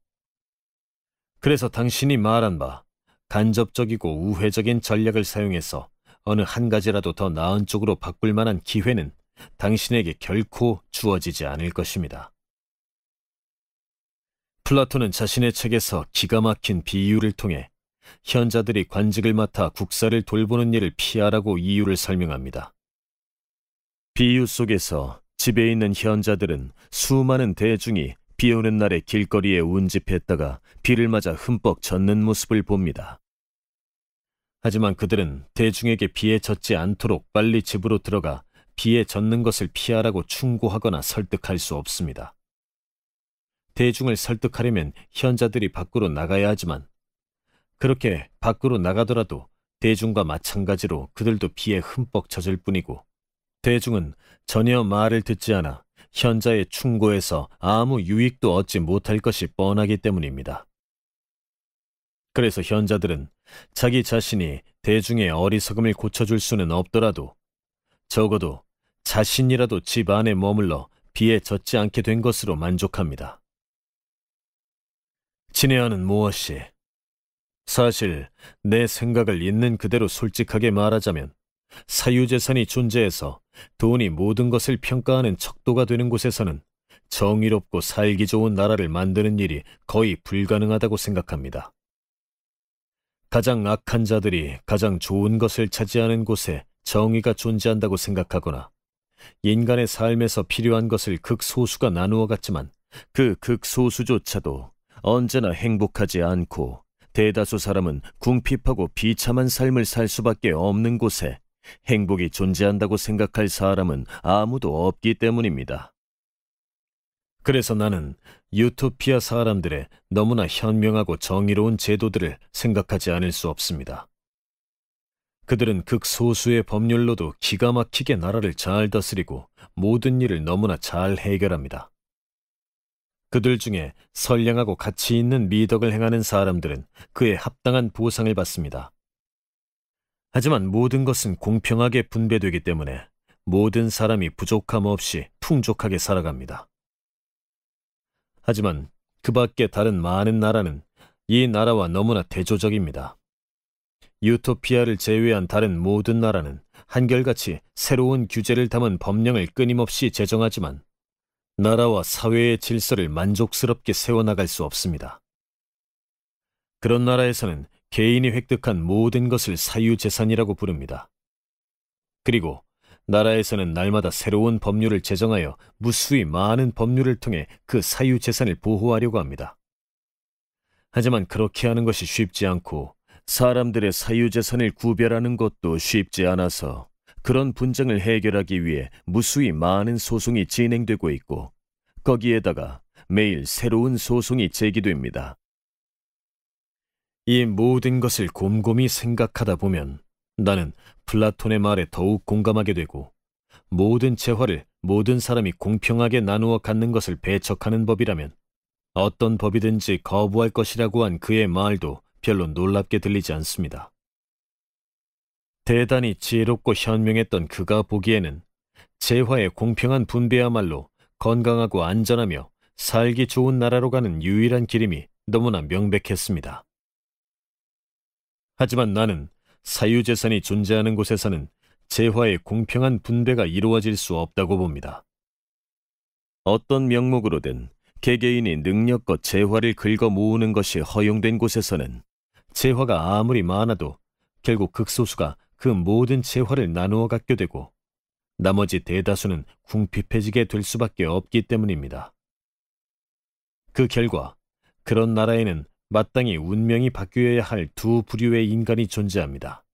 그래서 당신이 말한 바 간접적이고 우회적인 전략을 사용해서 어느 한 가지라도 더 나은 쪽으로 바꿀 만한 기회는 당신에게 결코 주어지지 않을 것입니다. 플라톤은 자신의 책에서 기가 막힌 비유를 통해 현자들이 관직을 맡아 국사를 돌보는 일을 피하라고 이유를 설명합니다. 비유 속에서 집에 있는 현자들은 수많은 대중이 비 오는 날에 길거리에 운집했다가 비를 맞아 흠뻑 젖는 모습을 봅니다. 하지만 그들은 대중에게 비에 젖지 않도록 빨리 집으로 들어가 비에 젖는 것을 피하라고 충고하거나 설득할 수 없습니다. 대중을 설득하려면 현자들이 밖으로 나가야 하지만 그렇게 밖으로 나가더라도 대중과 마찬가지로 그들도 비에 흠뻑 젖을 뿐이고 대중은 전혀 말을 듣지 않아 현자의 충고에서 아무 유익도 얻지 못할 것이 뻔하기 때문입니다. 그래서 현자들은 자기 자신이 대중의 어리석음을 고쳐줄 수는 없더라도 적어도 자신이라도 집 안에 머물러 비에 젖지 않게 된 것으로 만족합니다. 진해하는 무엇이 사실 내 생각을 있는 그대로 솔직하게 말하자면 사유재산이 존재해서 돈이 모든 것을 평가하는 척도가 되는 곳에서는 정의롭고 살기 좋은 나라를 만드는 일이 거의 불가능하다고 생각합니다. 가장 악한 자들이 가장 좋은 것을 차지하는 곳에 정의가 존재한다고 생각하거나 인간의 삶에서 필요한 것을 극소수가 나누어 갔지만 그 극소수조차도 언제나 행복하지 않고 대다수 사람은 궁핍하고 비참한 삶을 살 수밖에 없는 곳에 행복이 존재한다고 생각할 사람은 아무도 없기 때문입니다. 그래서 나는 유토피아 사람들의 너무나 현명하고 정의로운 제도들을 생각하지 않을 수 없습니다. 그들은 극소수의 법률로도 기가 막히게 나라를 잘 다스리고 모든 일을 너무나 잘 해결합니다. 그들 중에 선량하고 가치 있는 미덕을 행하는 사람들은 그에 합당한 보상을 받습니다. 하지만 모든 것은 공평하게 분배되기 때문에 모든 사람이 부족함 없이 풍족하게 살아갑니다. 하지만 그 밖에 다른 많은 나라는 이 나라와 너무나 대조적입니다. 유토피아를 제외한 다른 모든 나라는 한결같이 새로운 규제를 담은 법령을 끊임없이 제정하지만 나라와 사회의 질서를 만족스럽게 세워나갈 수 없습니다. 그런 나라에서는 개인이 획득한 모든 것을 사유재산이라고 부릅니다. 그리고 나라에서는 날마다 새로운 법률을 제정하여 무수히 많은 법률을 통해 그 사유재산을 보호하려고 합니다. 하지만 그렇게 하는 것이 쉽지 않고 사람들의 사유재산을 구별하는 것도 쉽지 않아서 그런 분쟁을 해결하기 위해 무수히 많은 소송이 진행되고 있고 거기에다가 매일 새로운 소송이 제기됩니다. 이 모든 것을 곰곰이 생각하다 보면 나는 플라톤의 말에 더욱 공감하게 되고 모든 재화를 모든 사람이 공평하게 나누어 갖는 것을 배척하는 법이라면 어떤 법이든지 거부할 것이라고 한 그의 말도 별로 놀랍게 들리지 않습니다. 대단히 지혜롭고 현명했던 그가 보기에는 재화의 공평한 분배야말로 건강하고 안전하며 살기 좋은 나라로 가는 유일한 길임이 너무나 명백했습니다. 하지만 나는 사유재산이 존재하는 곳에서는 재화의 공평한 분배가 이루어질 수 없다고 봅니다. 어떤 명목으로든 개개인이 능력껏 재화를 긁어 모으는 것이 허용된 곳에서는 재화가 아무리 많아도 결국 극소수가 그 모든 재화를 나누어 갖게 되고 나머지 대다수는 궁핍해지게 될 수밖에 없기 때문입니다. 그 결과 그런 나라에는 마땅히 운명이 바뀌어야 할 두 부류의 인간이 존재합니다.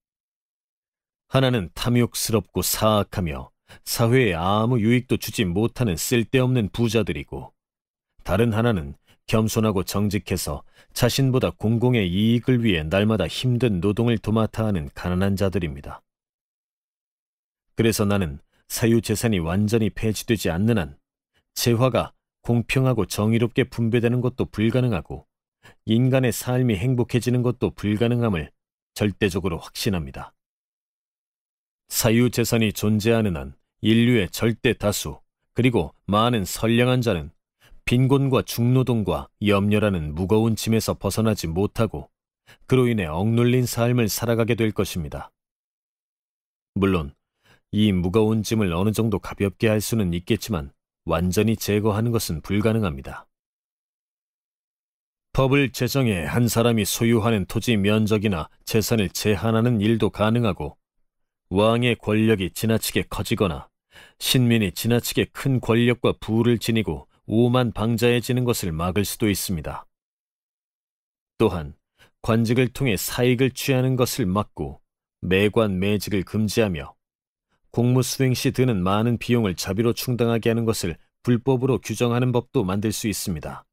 하나는 탐욕스럽고 사악하며 사회에 아무 유익도 주지 못하는 쓸데없는 부자들이고 다른 하나는 겸손하고 정직해서 자신보다 공공의 이익을 위해 날마다 힘든 노동을 도맡아 하는 가난한 자들입니다. 그래서 나는 사유재산이 완전히 폐지되지 않는 한 재화가 공평하고 정의롭게 분배되는 것도 불가능하고 인간의 삶이 행복해지는 것도 불가능함을 절대적으로 확신합니다. 사유재산이 존재하는 한 인류의 절대 다수 그리고 많은 선량한 자는 빈곤과 중노동과 염려라는 무거운 짐에서 벗어나지 못하고 그로 인해 억눌린 삶을 살아가게 될 것입니다. 물론 이 무거운 짐을 어느 정도 가볍게 할 수는 있겠지만 완전히 제거하는 것은 불가능합니다. 법을 제정해 한 사람이 소유하는 토지 면적이나 재산을 제한하는 일도 가능하고 왕의 권력이 지나치게 커지거나 신민이 지나치게 큰 권력과 부를 지니고 오만 방자해지는 것을 막을 수도 있습니다. 또한 관직을 통해 사익을 취하는 것을 막고 매관 매직을 금지하며 공무 수행 시 드는 많은 비용을 자비로 충당하게 하는 것을 불법으로 규정하는 법도 만들 수 있습니다.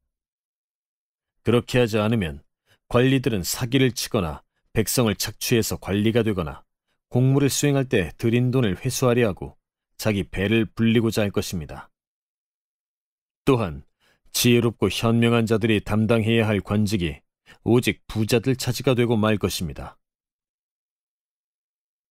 그렇게 하지 않으면 관리들은 사기를 치거나 백성을 착취해서 관리가 되거나 공무를 수행할 때 들인 돈을 회수하려 하고 자기 배를 불리고자 할 것입니다. 또한 지혜롭고 현명한 자들이 담당해야 할 관직이 오직 부자들 차지가 되고 말 것입니다.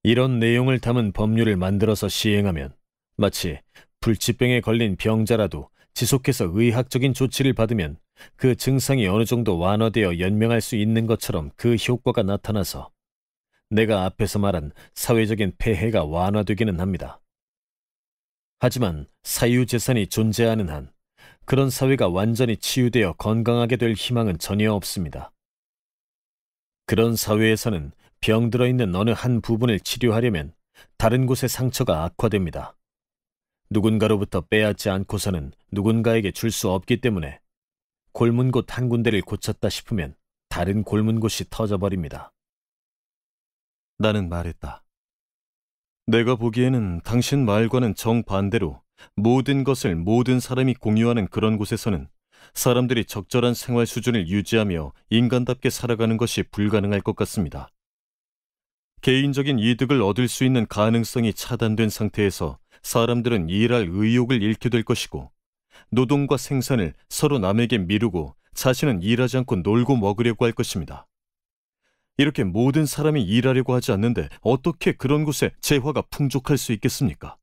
이런 내용을 담은 법률을 만들어서 시행하면 마치 불치병에 걸린 병자라도 지속해서 의학적인 조치를 받으면 그 증상이 어느 정도 완화되어 연명할 수 있는 것처럼 그 효과가 나타나서 내가 앞에서 말한 사회적인 폐해가 완화되기는 합니다. 하지만 사유재산이 존재하는 한 그런 사회가 완전히 치유되어 건강하게 될 희망은 전혀 없습니다. 그런 사회에서는 병들어 있는 어느 한 부분을 치료하려면 다른 곳의 상처가 악화됩니다. 누군가로부터 빼앗지 않고서는 누군가에게 줄 수 없기 때문에 골문 곳 한 군데를 고쳤다 싶으면 다른 골문 곳이 터져버립니다. 나는 말했다. 내가 보기에는 당신 말과는 정반대로 모든 것을 모든 사람이 공유하는 그런 곳에서는 사람들이 적절한 생활 수준을 유지하며 인간답게 살아가는 것이 불가능할 것 같습니다. 개인적인 이득을 얻을 수 있는 가능성이 차단된 상태에서 사람들은 일할 의욕을 잃게 될 것이고 노동과 생산을 서로 남에게 미루고 자신은 일하지 않고 놀고 먹으려고 할 것입니다. 이렇게 모든 사람이 일하려고 하지 않는데 어떻게 그런 곳에 재화가 풍족할 수 있겠습니까?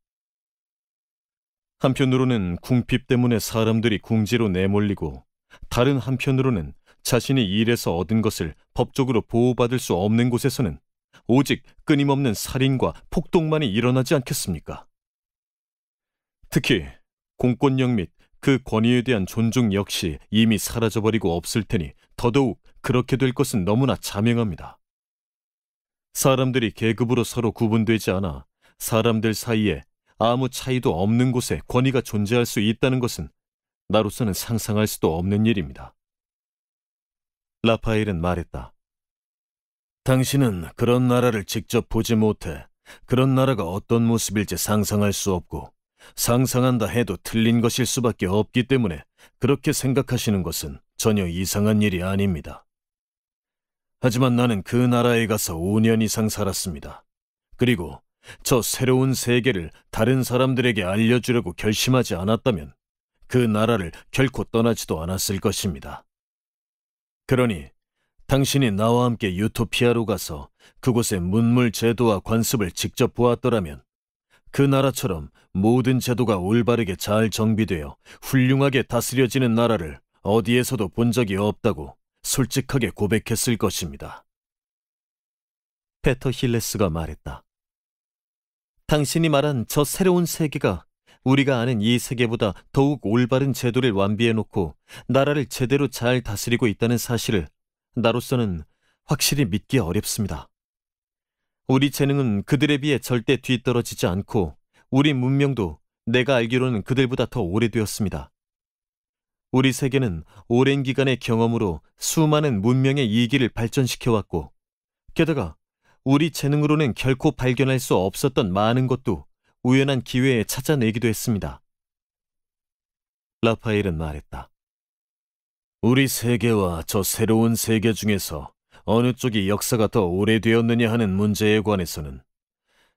한편으로는 궁핍 때문에 사람들이 궁지로 내몰리고 다른 한편으로는 자신이 일해서 얻은 것을 법적으로 보호받을 수 없는 곳에서는 오직 끊임없는 살인과 폭동만이 일어나지 않겠습니까? 특히 공권력 및그 권위에 대한 존중 역시 이미 사라져버리고 없을 테니 더더욱 그렇게 될 것은 너무나 자명합니다. 사람들이 계급으로 서로 구분되지 않아 사람들 사이에 아무 차이도 없는 곳에 권위가 존재할 수 있다는 것은 나로서는 상상할 수도 없는 일입니다. 라파엘은 말했다. 당신은 그런 나라를 직접 보지 못해 그런 나라가 어떤 모습일지 상상할 수 없고 상상한다 해도 틀린 것일 수밖에 없기 때문에 그렇게 생각하시는 것은 전혀 이상한 일이 아닙니다. 하지만 나는 그 나라에 가서 5년 이상 살았습니다. 그리고 저 새로운 세계를 다른 사람들에게 알려주려고 결심하지 않았다면 그 나라를 결코 떠나지도 않았을 것입니다. 그러니 당신이 나와 함께 유토피아로 가서 그곳의 문물 제도와 관습을 직접 보았더라면 그 나라처럼 모든 제도가 올바르게 잘 정비되어 훌륭하게 다스려지는 나라를 어디에서도 본 적이 없다고 솔직하게 고백했을 것입니다. 페터 힐레스가 말했다. 당신이 말한 저 새로운 세계가 우리가 아는 이 세계보다 더욱 올바른 제도를 완비해놓고 나라를 제대로 잘 다스리고 있다는 사실을 나로서는 확실히 믿기 어렵습니다. 우리 재능은 그들에 비해 절대 뒤떨어지지 않고 우리 문명도 내가 알기로는 그들보다 더 오래되었습니다. 우리 세계는 오랜 기간의 경험으로 수많은 문명의 이기를 발전시켜왔고 게다가 우리 재능으로는 결코 발견할 수 없었던 많은 것도 우연한 기회에 찾아내기도 했습니다. 라파엘은 말했다. 우리 세계와 저 새로운 세계 중에서 어느 쪽이 역사가 더 오래되었느냐 하는 문제에 관해서는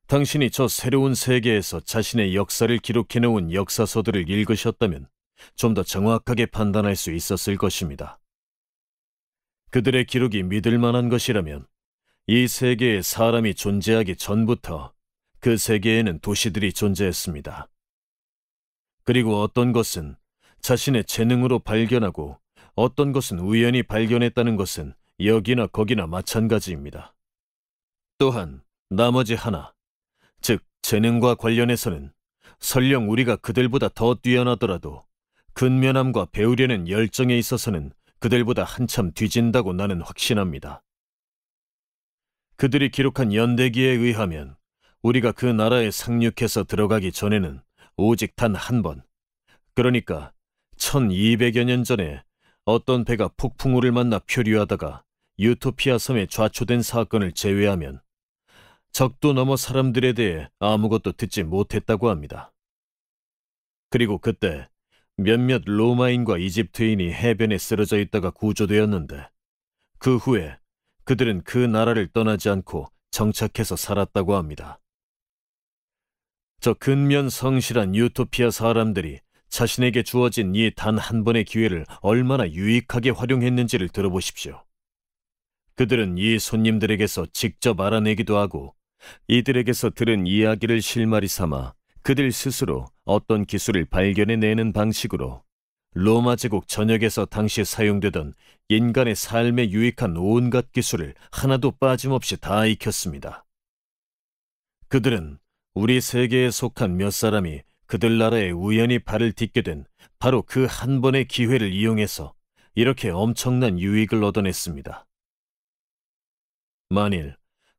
당신이 저 새로운 세계에서 자신의 역사를 기록해놓은 역사서들을 읽으셨다면 좀 더 정확하게 판단할 수 있었을 것입니다. 그들의 기록이 믿을 만한 것이라면 이 세계에 사람이 존재하기 전부터 그 세계에는 도시들이 존재했습니다. 그리고 어떤 것은 자신의 재능으로 발견하고 어떤 것은 우연히 발견했다는 것은 여기나 거기나 마찬가지입니다. 또한 나머지 하나, 즉 재능과 관련해서는 설령 우리가 그들보다 더 뛰어나더라도 근면함과 배우려는 열정에 있어서는 그들보다 한참 뒤진다고 나는 확신합니다. 그들이 기록한 연대기에 의하면 우리가 그 나라에 상륙해서 들어가기 전에는 오직 단 한 번, 그러니까 1200여 년 전에 어떤 배가 폭풍우를 만나 표류하다가 유토피아 섬에 좌초된 사건을 제외하면 적도 넘어 사람들에 대해 아무것도 듣지 못했다고 합니다. 그리고 그때 몇몇 로마인과 이집트인이 해변에 쓰러져 있다가 구조되었는데 그 후에 그들은 그 나라를 떠나지 않고 정착해서 살았다고 합니다. 저 근면 성실한 유토피아 사람들이 자신에게 주어진 이 단 한 번의 기회를 얼마나 유익하게 활용했는지를 들어보십시오. 그들은 이 손님들에게서 직접 알아내기도 하고 이들에게서 들은 이야기를 실마리 삼아 그들 스스로 어떤 기술을 발견해내는 방식으로 로마 제국 전역에서 당시 사용되던 인간의 삶에 유익한 온갖 기술을 하나도 빠짐없이 다 익혔습니다. 그들은 우리 세계에 속한 몇 사람이 그들 나라에 우연히 발을 딛게 된 바로 그 한 번의 기회를 이용해서 이렇게 엄청난 유익을 얻어냈습니다. 만일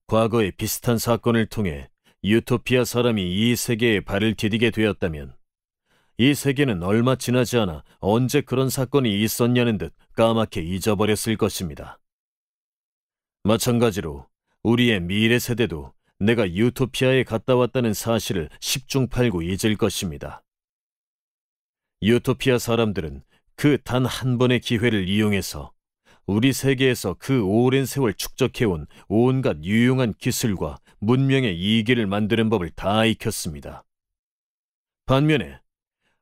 과거의 비슷한 사건을 통해 유토피아 사람이 이 세계에 발을 디디게 되었다면 이 세계는 얼마 지나지 않아 언제 그런 사건이 있었냐는 듯 까맣게 잊어버렸을 것입니다. 마찬가지로 우리의 미래 세대도 내가 유토피아에 갔다 왔다는 사실을 십중팔구 잊을 것입니다. 유토피아 사람들은 그 단 한 번의 기회를 이용해서 우리 세계에서 그 오랜 세월 축적해온 온갖 유용한 기술과 문명의 이기를 만드는 법을 다 익혔습니다. 반면에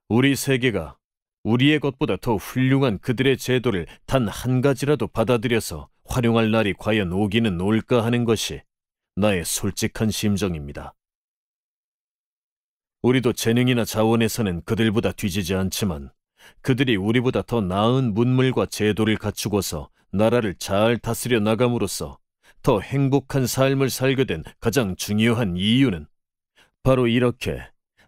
우리 세계가 우리의 것보다 더 훌륭한 그들의 제도를 단 한 가지라도 받아들여서 활용할 날이 과연 오기는 올까 하는 것이 나의 솔직한 심정입니다. 우리도 재능이나 자원에서는 그들보다 뒤지지 않지만 그들이 우리보다 더 나은 문물과 제도를 갖추고서 나라를 잘 다스려 나감으로써 더 행복한 삶을 살게 된 가장 중요한 이유는 바로 이렇게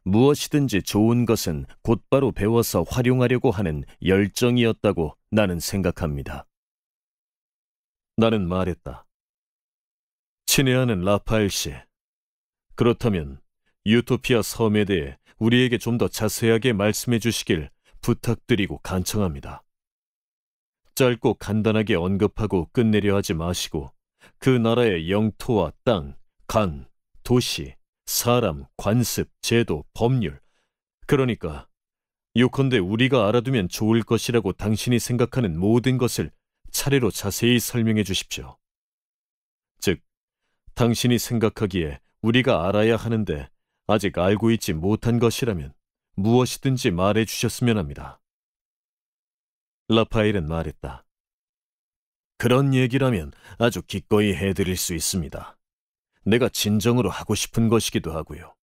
무엇이든지 좋은 것은 곧바로 배워서 활용하려고 하는 열정이었다고 나는 생각합니다. 나는 말했다. 친애하는 라파엘 씨. 그렇다면 유토피아 섬에 대해 우리에게 좀 더 자세하게 말씀해 주시길 부탁드리고 간청합니다. 짧고 간단하게 언급하고 끝내려 하지 마시고 그 나라의 영토와 땅, 간, 도시, 사람, 관습, 제도, 법률. 그러니까 요컨대 우리가 알아두면 좋을 것이라고 당신이 생각하는 모든 것을 차례로 자세히 설명해 주십시오. 즉, 당신이 생각하기에 우리가 알아야 하는데 아직 알고 있지 못한 것이라면 무엇이든지 말해 주셨으면 합니다. 라파엘은 말했다. 그런 얘기라면 아주 기꺼이 해드릴 수 있습니다. 내가 진정으로 하고 싶은 것이기도 하고요.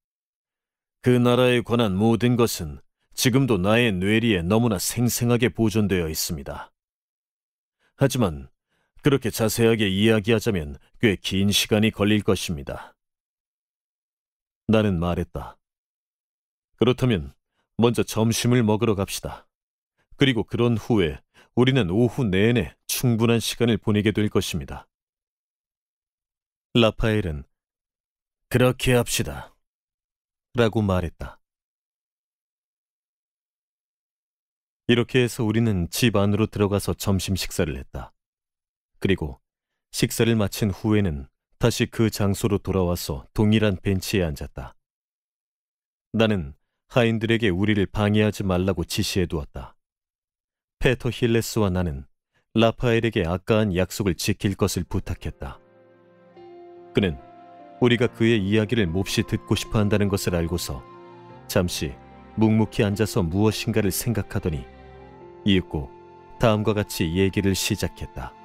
그 나라에 관한 모든 것은 지금도 나의 뇌리에 너무나 생생하게 보존되어 있습니다. 하지만 그렇게 자세하게 이야기하자면 꽤 긴 시간이 걸릴 것입니다. 나는 말했다. 그렇다면 먼저 점심을 먹으러 갑시다. 그리고 그런 후에 우리는 오후 내내 충분한 시간을 보내게 될 것입니다. 라파엘은 그렇게 합시다. 라고 말했다. 이렇게 해서 우리는 집 안으로 들어가서 점심 식사를 했다. 그리고 식사를 마친 후에는 다시 그 장소로 돌아와서 동일한 벤치에 앉았다. 나는 하인들에게 우리를 방해하지 말라고 지시해 두었다. 페터 힐레스와 나는 라파엘에게 아까한 약속을 지킬 것을 부탁했다. 그는 우리가 그의 이야기를 몹시 듣고 싶어 한다는 것을 알고서 잠시 묵묵히 앉아서 무엇인가를 생각하더니 이윽고 다음과 같이 얘기를 시작했다.